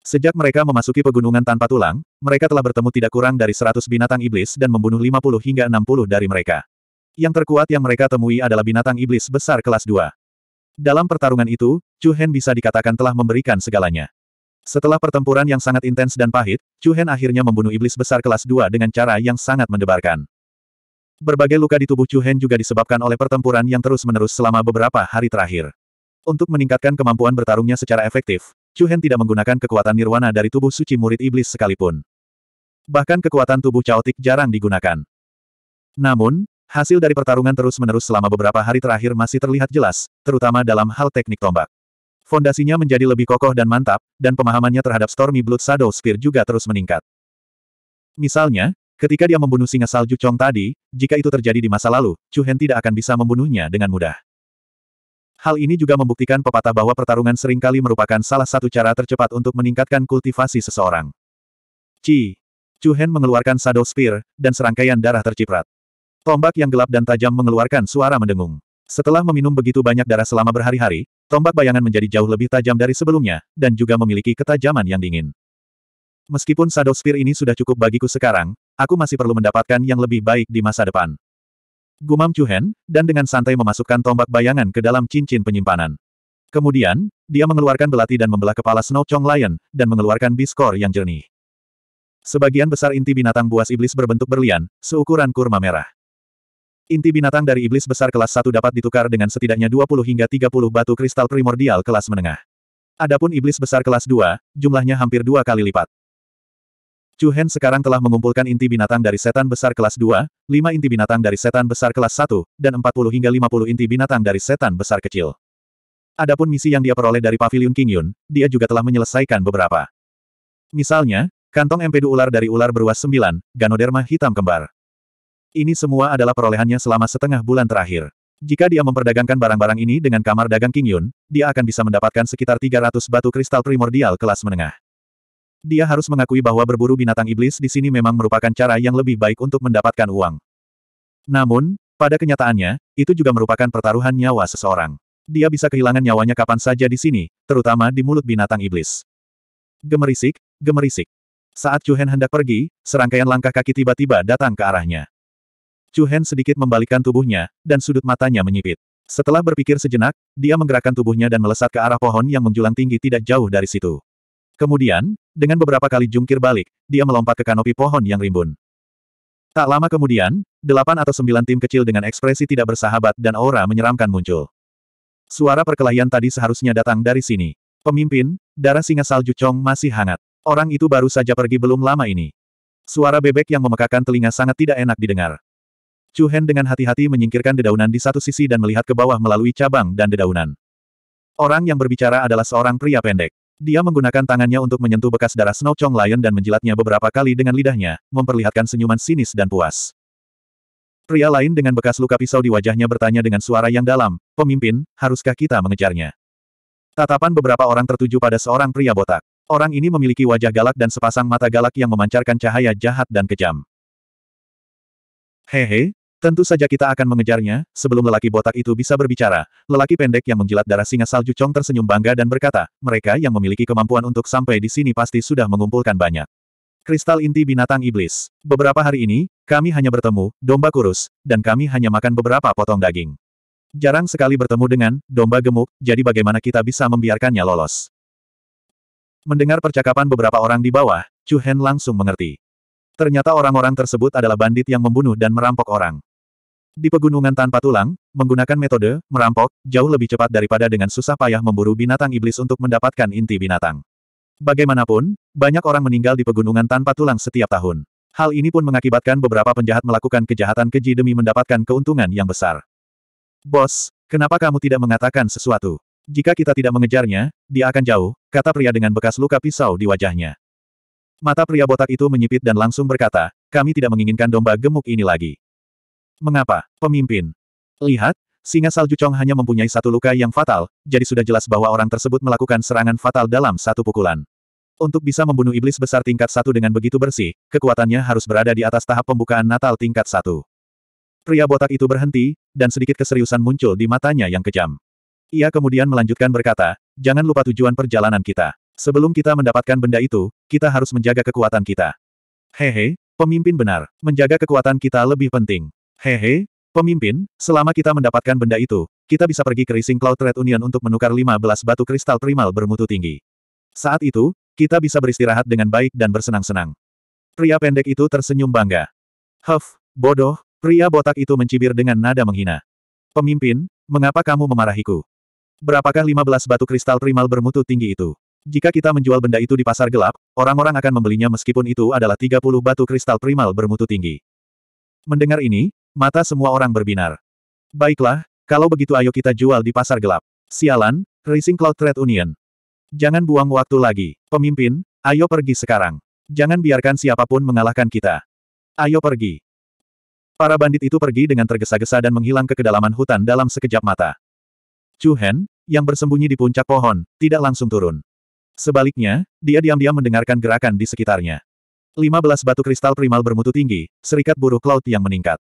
A: Sejak mereka memasuki pegunungan tanpa tulang, mereka telah bertemu tidak kurang dari 100 binatang iblis dan membunuh 50 hingga 60 dari mereka. Yang terkuat yang mereka temui adalah binatang iblis besar kelas 2. Dalam pertarungan itu, Chu Hen bisa dikatakan telah memberikan segalanya. Setelah pertempuran yang sangat intens dan pahit, Chu Hen akhirnya membunuh iblis besar kelas 2 dengan cara yang sangat mendebarkan. Berbagai luka di tubuh Chu Hen juga disebabkan oleh pertempuran yang terus-menerus selama beberapa hari terakhir. Untuk meningkatkan kemampuan bertarungnya secara efektif, Chu Hen tidak menggunakan kekuatan nirwana dari tubuh suci murid iblis sekalipun. Bahkan kekuatan tubuh caotik jarang digunakan. Namun, hasil dari pertarungan terus-menerus selama beberapa hari terakhir masih terlihat jelas, terutama dalam hal teknik tombak. Fondasinya menjadi lebih kokoh dan mantap, dan pemahamannya terhadap Stormy Blood Shadow Spear juga terus meningkat. Misalnya, ketika dia membunuh singa salju Chong tadi, jika itu terjadi di masa lalu, Chu Hen tidak akan bisa membunuhnya dengan mudah. Hal ini juga membuktikan pepatah bahwa pertarungan seringkali merupakan salah satu cara tercepat untuk meningkatkan kultivasi seseorang. Chi. Chu Hen mengeluarkan Shadow Spear, dan serangkaian darah terciprat. Tombak yang gelap dan tajam mengeluarkan suara mendengung. Setelah meminum begitu banyak darah selama berhari-hari, tombak bayangan menjadi jauh lebih tajam dari sebelumnya, dan juga memiliki ketajaman yang dingin. Meskipun Shadow Spear ini sudah cukup bagiku sekarang, aku masih perlu mendapatkan yang lebih baik di masa depan. Gumam Chuhen, dan dengan santai memasukkan tombak bayangan ke dalam cincin penyimpanan. Kemudian, dia mengeluarkan belati dan membelah kepala Snow Chong Lion, dan mengeluarkan biskor yang jernih. Sebagian besar inti binatang buas iblis berbentuk berlian, seukuran kurma merah. Inti binatang dari iblis besar kelas 1 dapat ditukar dengan setidaknya 20 hingga 30 batu kristal primordial kelas menengah. Adapun iblis besar kelas 2, jumlahnya hampir dua kali lipat. Chu Hen sekarang telah mengumpulkan inti binatang dari setan besar kelas 2, 5 inti binatang dari setan besar kelas 1, dan 40 hingga 50 inti binatang dari setan besar kecil. Adapun misi yang dia peroleh dari Pavilion King Yun, dia juga telah menyelesaikan beberapa. Misalnya, kantong empedu ular dari ular beruas 9, ganoderma hitam kembar. Ini semua adalah perolehannya selama setengah bulan terakhir. Jika dia memperdagangkan barang-barang ini dengan kamar dagang King Yun, dia akan bisa mendapatkan sekitar 300 batu kristal primordial kelas menengah. Dia harus mengakui bahwa berburu binatang iblis di sini memang merupakan cara yang lebih baik untuk mendapatkan uang. Namun, pada kenyataannya, itu juga merupakan pertaruhan nyawa seseorang. Dia bisa kehilangan nyawanya kapan saja di sini, terutama di mulut binatang iblis. Gemerisik, gemerisik. Saat Chu Hen hendak pergi, serangkaian langkah kaki tiba-tiba datang ke arahnya. Chu Hen sedikit membalikkan tubuhnya, dan sudut matanya menyipit. Setelah berpikir sejenak, dia menggerakkan tubuhnya dan melesat ke arah pohon yang menjulang tinggi tidak jauh dari situ. Kemudian, dengan beberapa kali jungkir balik, dia melompat ke kanopi pohon yang rimbun. Tak lama kemudian, delapan atau sembilan tim kecil dengan ekspresi tidak bersahabat dan aura menyeramkan muncul. Suara perkelahian tadi seharusnya datang dari sini. Pemimpin, darah singa salju Chong masih hangat. Orang itu baru saja pergi belum lama ini. Suara bebek yang memekakan telinga sangat tidak enak didengar. Chu Hen dengan hati-hati menyingkirkan dedaunan di satu sisi dan melihat ke bawah melalui cabang dan dedaunan. Orang yang berbicara adalah seorang pria pendek. Dia menggunakan tangannya untuk menyentuh bekas darah Snow Chong Lion dan menjilatnya beberapa kali dengan lidahnya, memperlihatkan senyuman sinis dan puas. Pria lain dengan bekas luka pisau di wajahnya bertanya dengan suara yang dalam, Pemimpin, haruskah kita mengejarnya? Tatapan beberapa orang tertuju pada seorang pria botak. Orang ini memiliki wajah galak dan sepasang mata galak yang memancarkan cahaya jahat dan kejam. Hehe, tentu saja kita akan mengejarnya, sebelum lelaki botak itu bisa berbicara. Lelaki pendek yang menjilat darah singa salju Chong tersenyum bangga dan berkata, mereka yang memiliki kemampuan untuk sampai di sini pasti sudah mengumpulkan banyak. Kristal inti binatang iblis. Beberapa hari ini, kami hanya bertemu, domba kurus, dan kami hanya makan beberapa potong daging. Jarang sekali bertemu dengan domba gemuk, jadi bagaimana kita bisa membiarkannya lolos? Mendengar percakapan beberapa orang di bawah, Chu Hen langsung mengerti. Ternyata orang-orang tersebut adalah bandit yang membunuh dan merampok orang. Di pegunungan tanpa tulang, menggunakan metode merampok jauh lebih cepat daripada dengan susah payah memburu binatang iblis untuk mendapatkan inti binatang. Bagaimanapun, banyak orang meninggal di pegunungan tanpa tulang setiap tahun. Hal ini pun mengakibatkan beberapa penjahat melakukan kejahatan keji demi mendapatkan keuntungan yang besar. Bos, kenapa kamu tidak mengatakan sesuatu? Jika kita tidak mengejarnya, dia akan jauh, kata pria dengan bekas luka pisau di wajahnya. Mata pria botak itu menyipit dan langsung berkata, kami tidak menginginkan domba gemuk ini lagi. Mengapa, pemimpin? Lihat, singa salju Chong hanya mempunyai satu luka yang fatal, jadi sudah jelas bahwa orang tersebut melakukan serangan fatal dalam satu pukulan. Untuk bisa membunuh iblis besar tingkat satu dengan begitu bersih, kekuatannya harus berada di atas tahap pembukaan Natal tingkat satu. Pria botak itu berhenti, dan sedikit keseriusan muncul di matanya yang kejam. Ia kemudian melanjutkan berkata, jangan lupa tujuan perjalanan kita. Sebelum kita mendapatkan benda itu, kita harus menjaga kekuatan kita. Hehe, pemimpin benar. Menjaga kekuatan kita lebih penting. Hehe, pemimpin, selama kita mendapatkan benda itu, kita bisa pergi ke Rising Cloud Trade Union untuk menukar 15 batu kristal primal bermutu tinggi. Saat itu, kita bisa beristirahat dengan baik dan bersenang-senang. Pria pendek itu tersenyum bangga. Huff, bodoh, pria botak itu mencibir dengan nada menghina. Pemimpin, mengapa kamu memarahiku? Berapakah 15 batu kristal primal bermutu tinggi itu? Jika kita menjual benda itu di pasar gelap, orang-orang akan membelinya meskipun itu adalah 30 batu kristal primal bermutu tinggi. Mendengar ini, mata semua orang berbinar. Baiklah, kalau begitu ayo kita jual di pasar gelap. Sialan, Racing Cloud Trade Union. Jangan buang waktu lagi. Pemimpin, ayo pergi sekarang. Jangan biarkan siapapun mengalahkan kita. Ayo pergi. Para bandit itu pergi dengan tergesa-gesa dan menghilang ke kedalaman hutan dalam sekejap mata. Chu Hen, yang bersembunyi di puncak pohon, tidak langsung turun. Sebaliknya, dia diam-diam mendengarkan gerakan di sekitarnya. 15 batu kristal primal bermutu tinggi, serikat buruh cloud yang meningkat.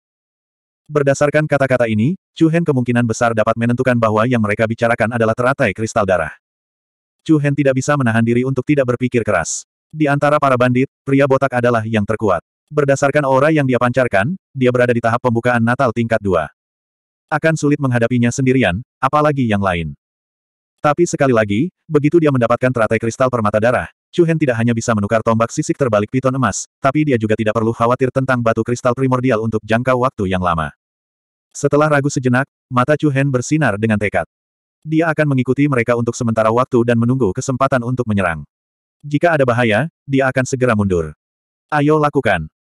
A: Berdasarkan kata-kata ini, Chu Hen kemungkinan besar dapat menentukan bahwa yang mereka bicarakan adalah teratai kristal darah. Chu Hen tidak bisa menahan diri untuk tidak berpikir keras. Di antara para bandit, pria botak adalah yang terkuat. Berdasarkan aura yang dia pancarkan, dia berada di tahap pembukaan Natal tingkat 2. Akan sulit menghadapinya sendirian, apalagi yang lain. Tapi sekali lagi, begitu dia mendapatkan teratai kristal permata darah, Chu Hen tidak hanya bisa menukar tombak sisik terbalik piton emas, tapi dia juga tidak perlu khawatir tentang batu kristal primordial untuk jangka waktu yang lama. Setelah ragu sejenak, mata Chu Hen bersinar dengan tekad. Dia akan mengikuti mereka untuk sementara waktu dan menunggu kesempatan untuk menyerang. Jika ada bahaya, dia akan segera mundur. Ayo lakukan.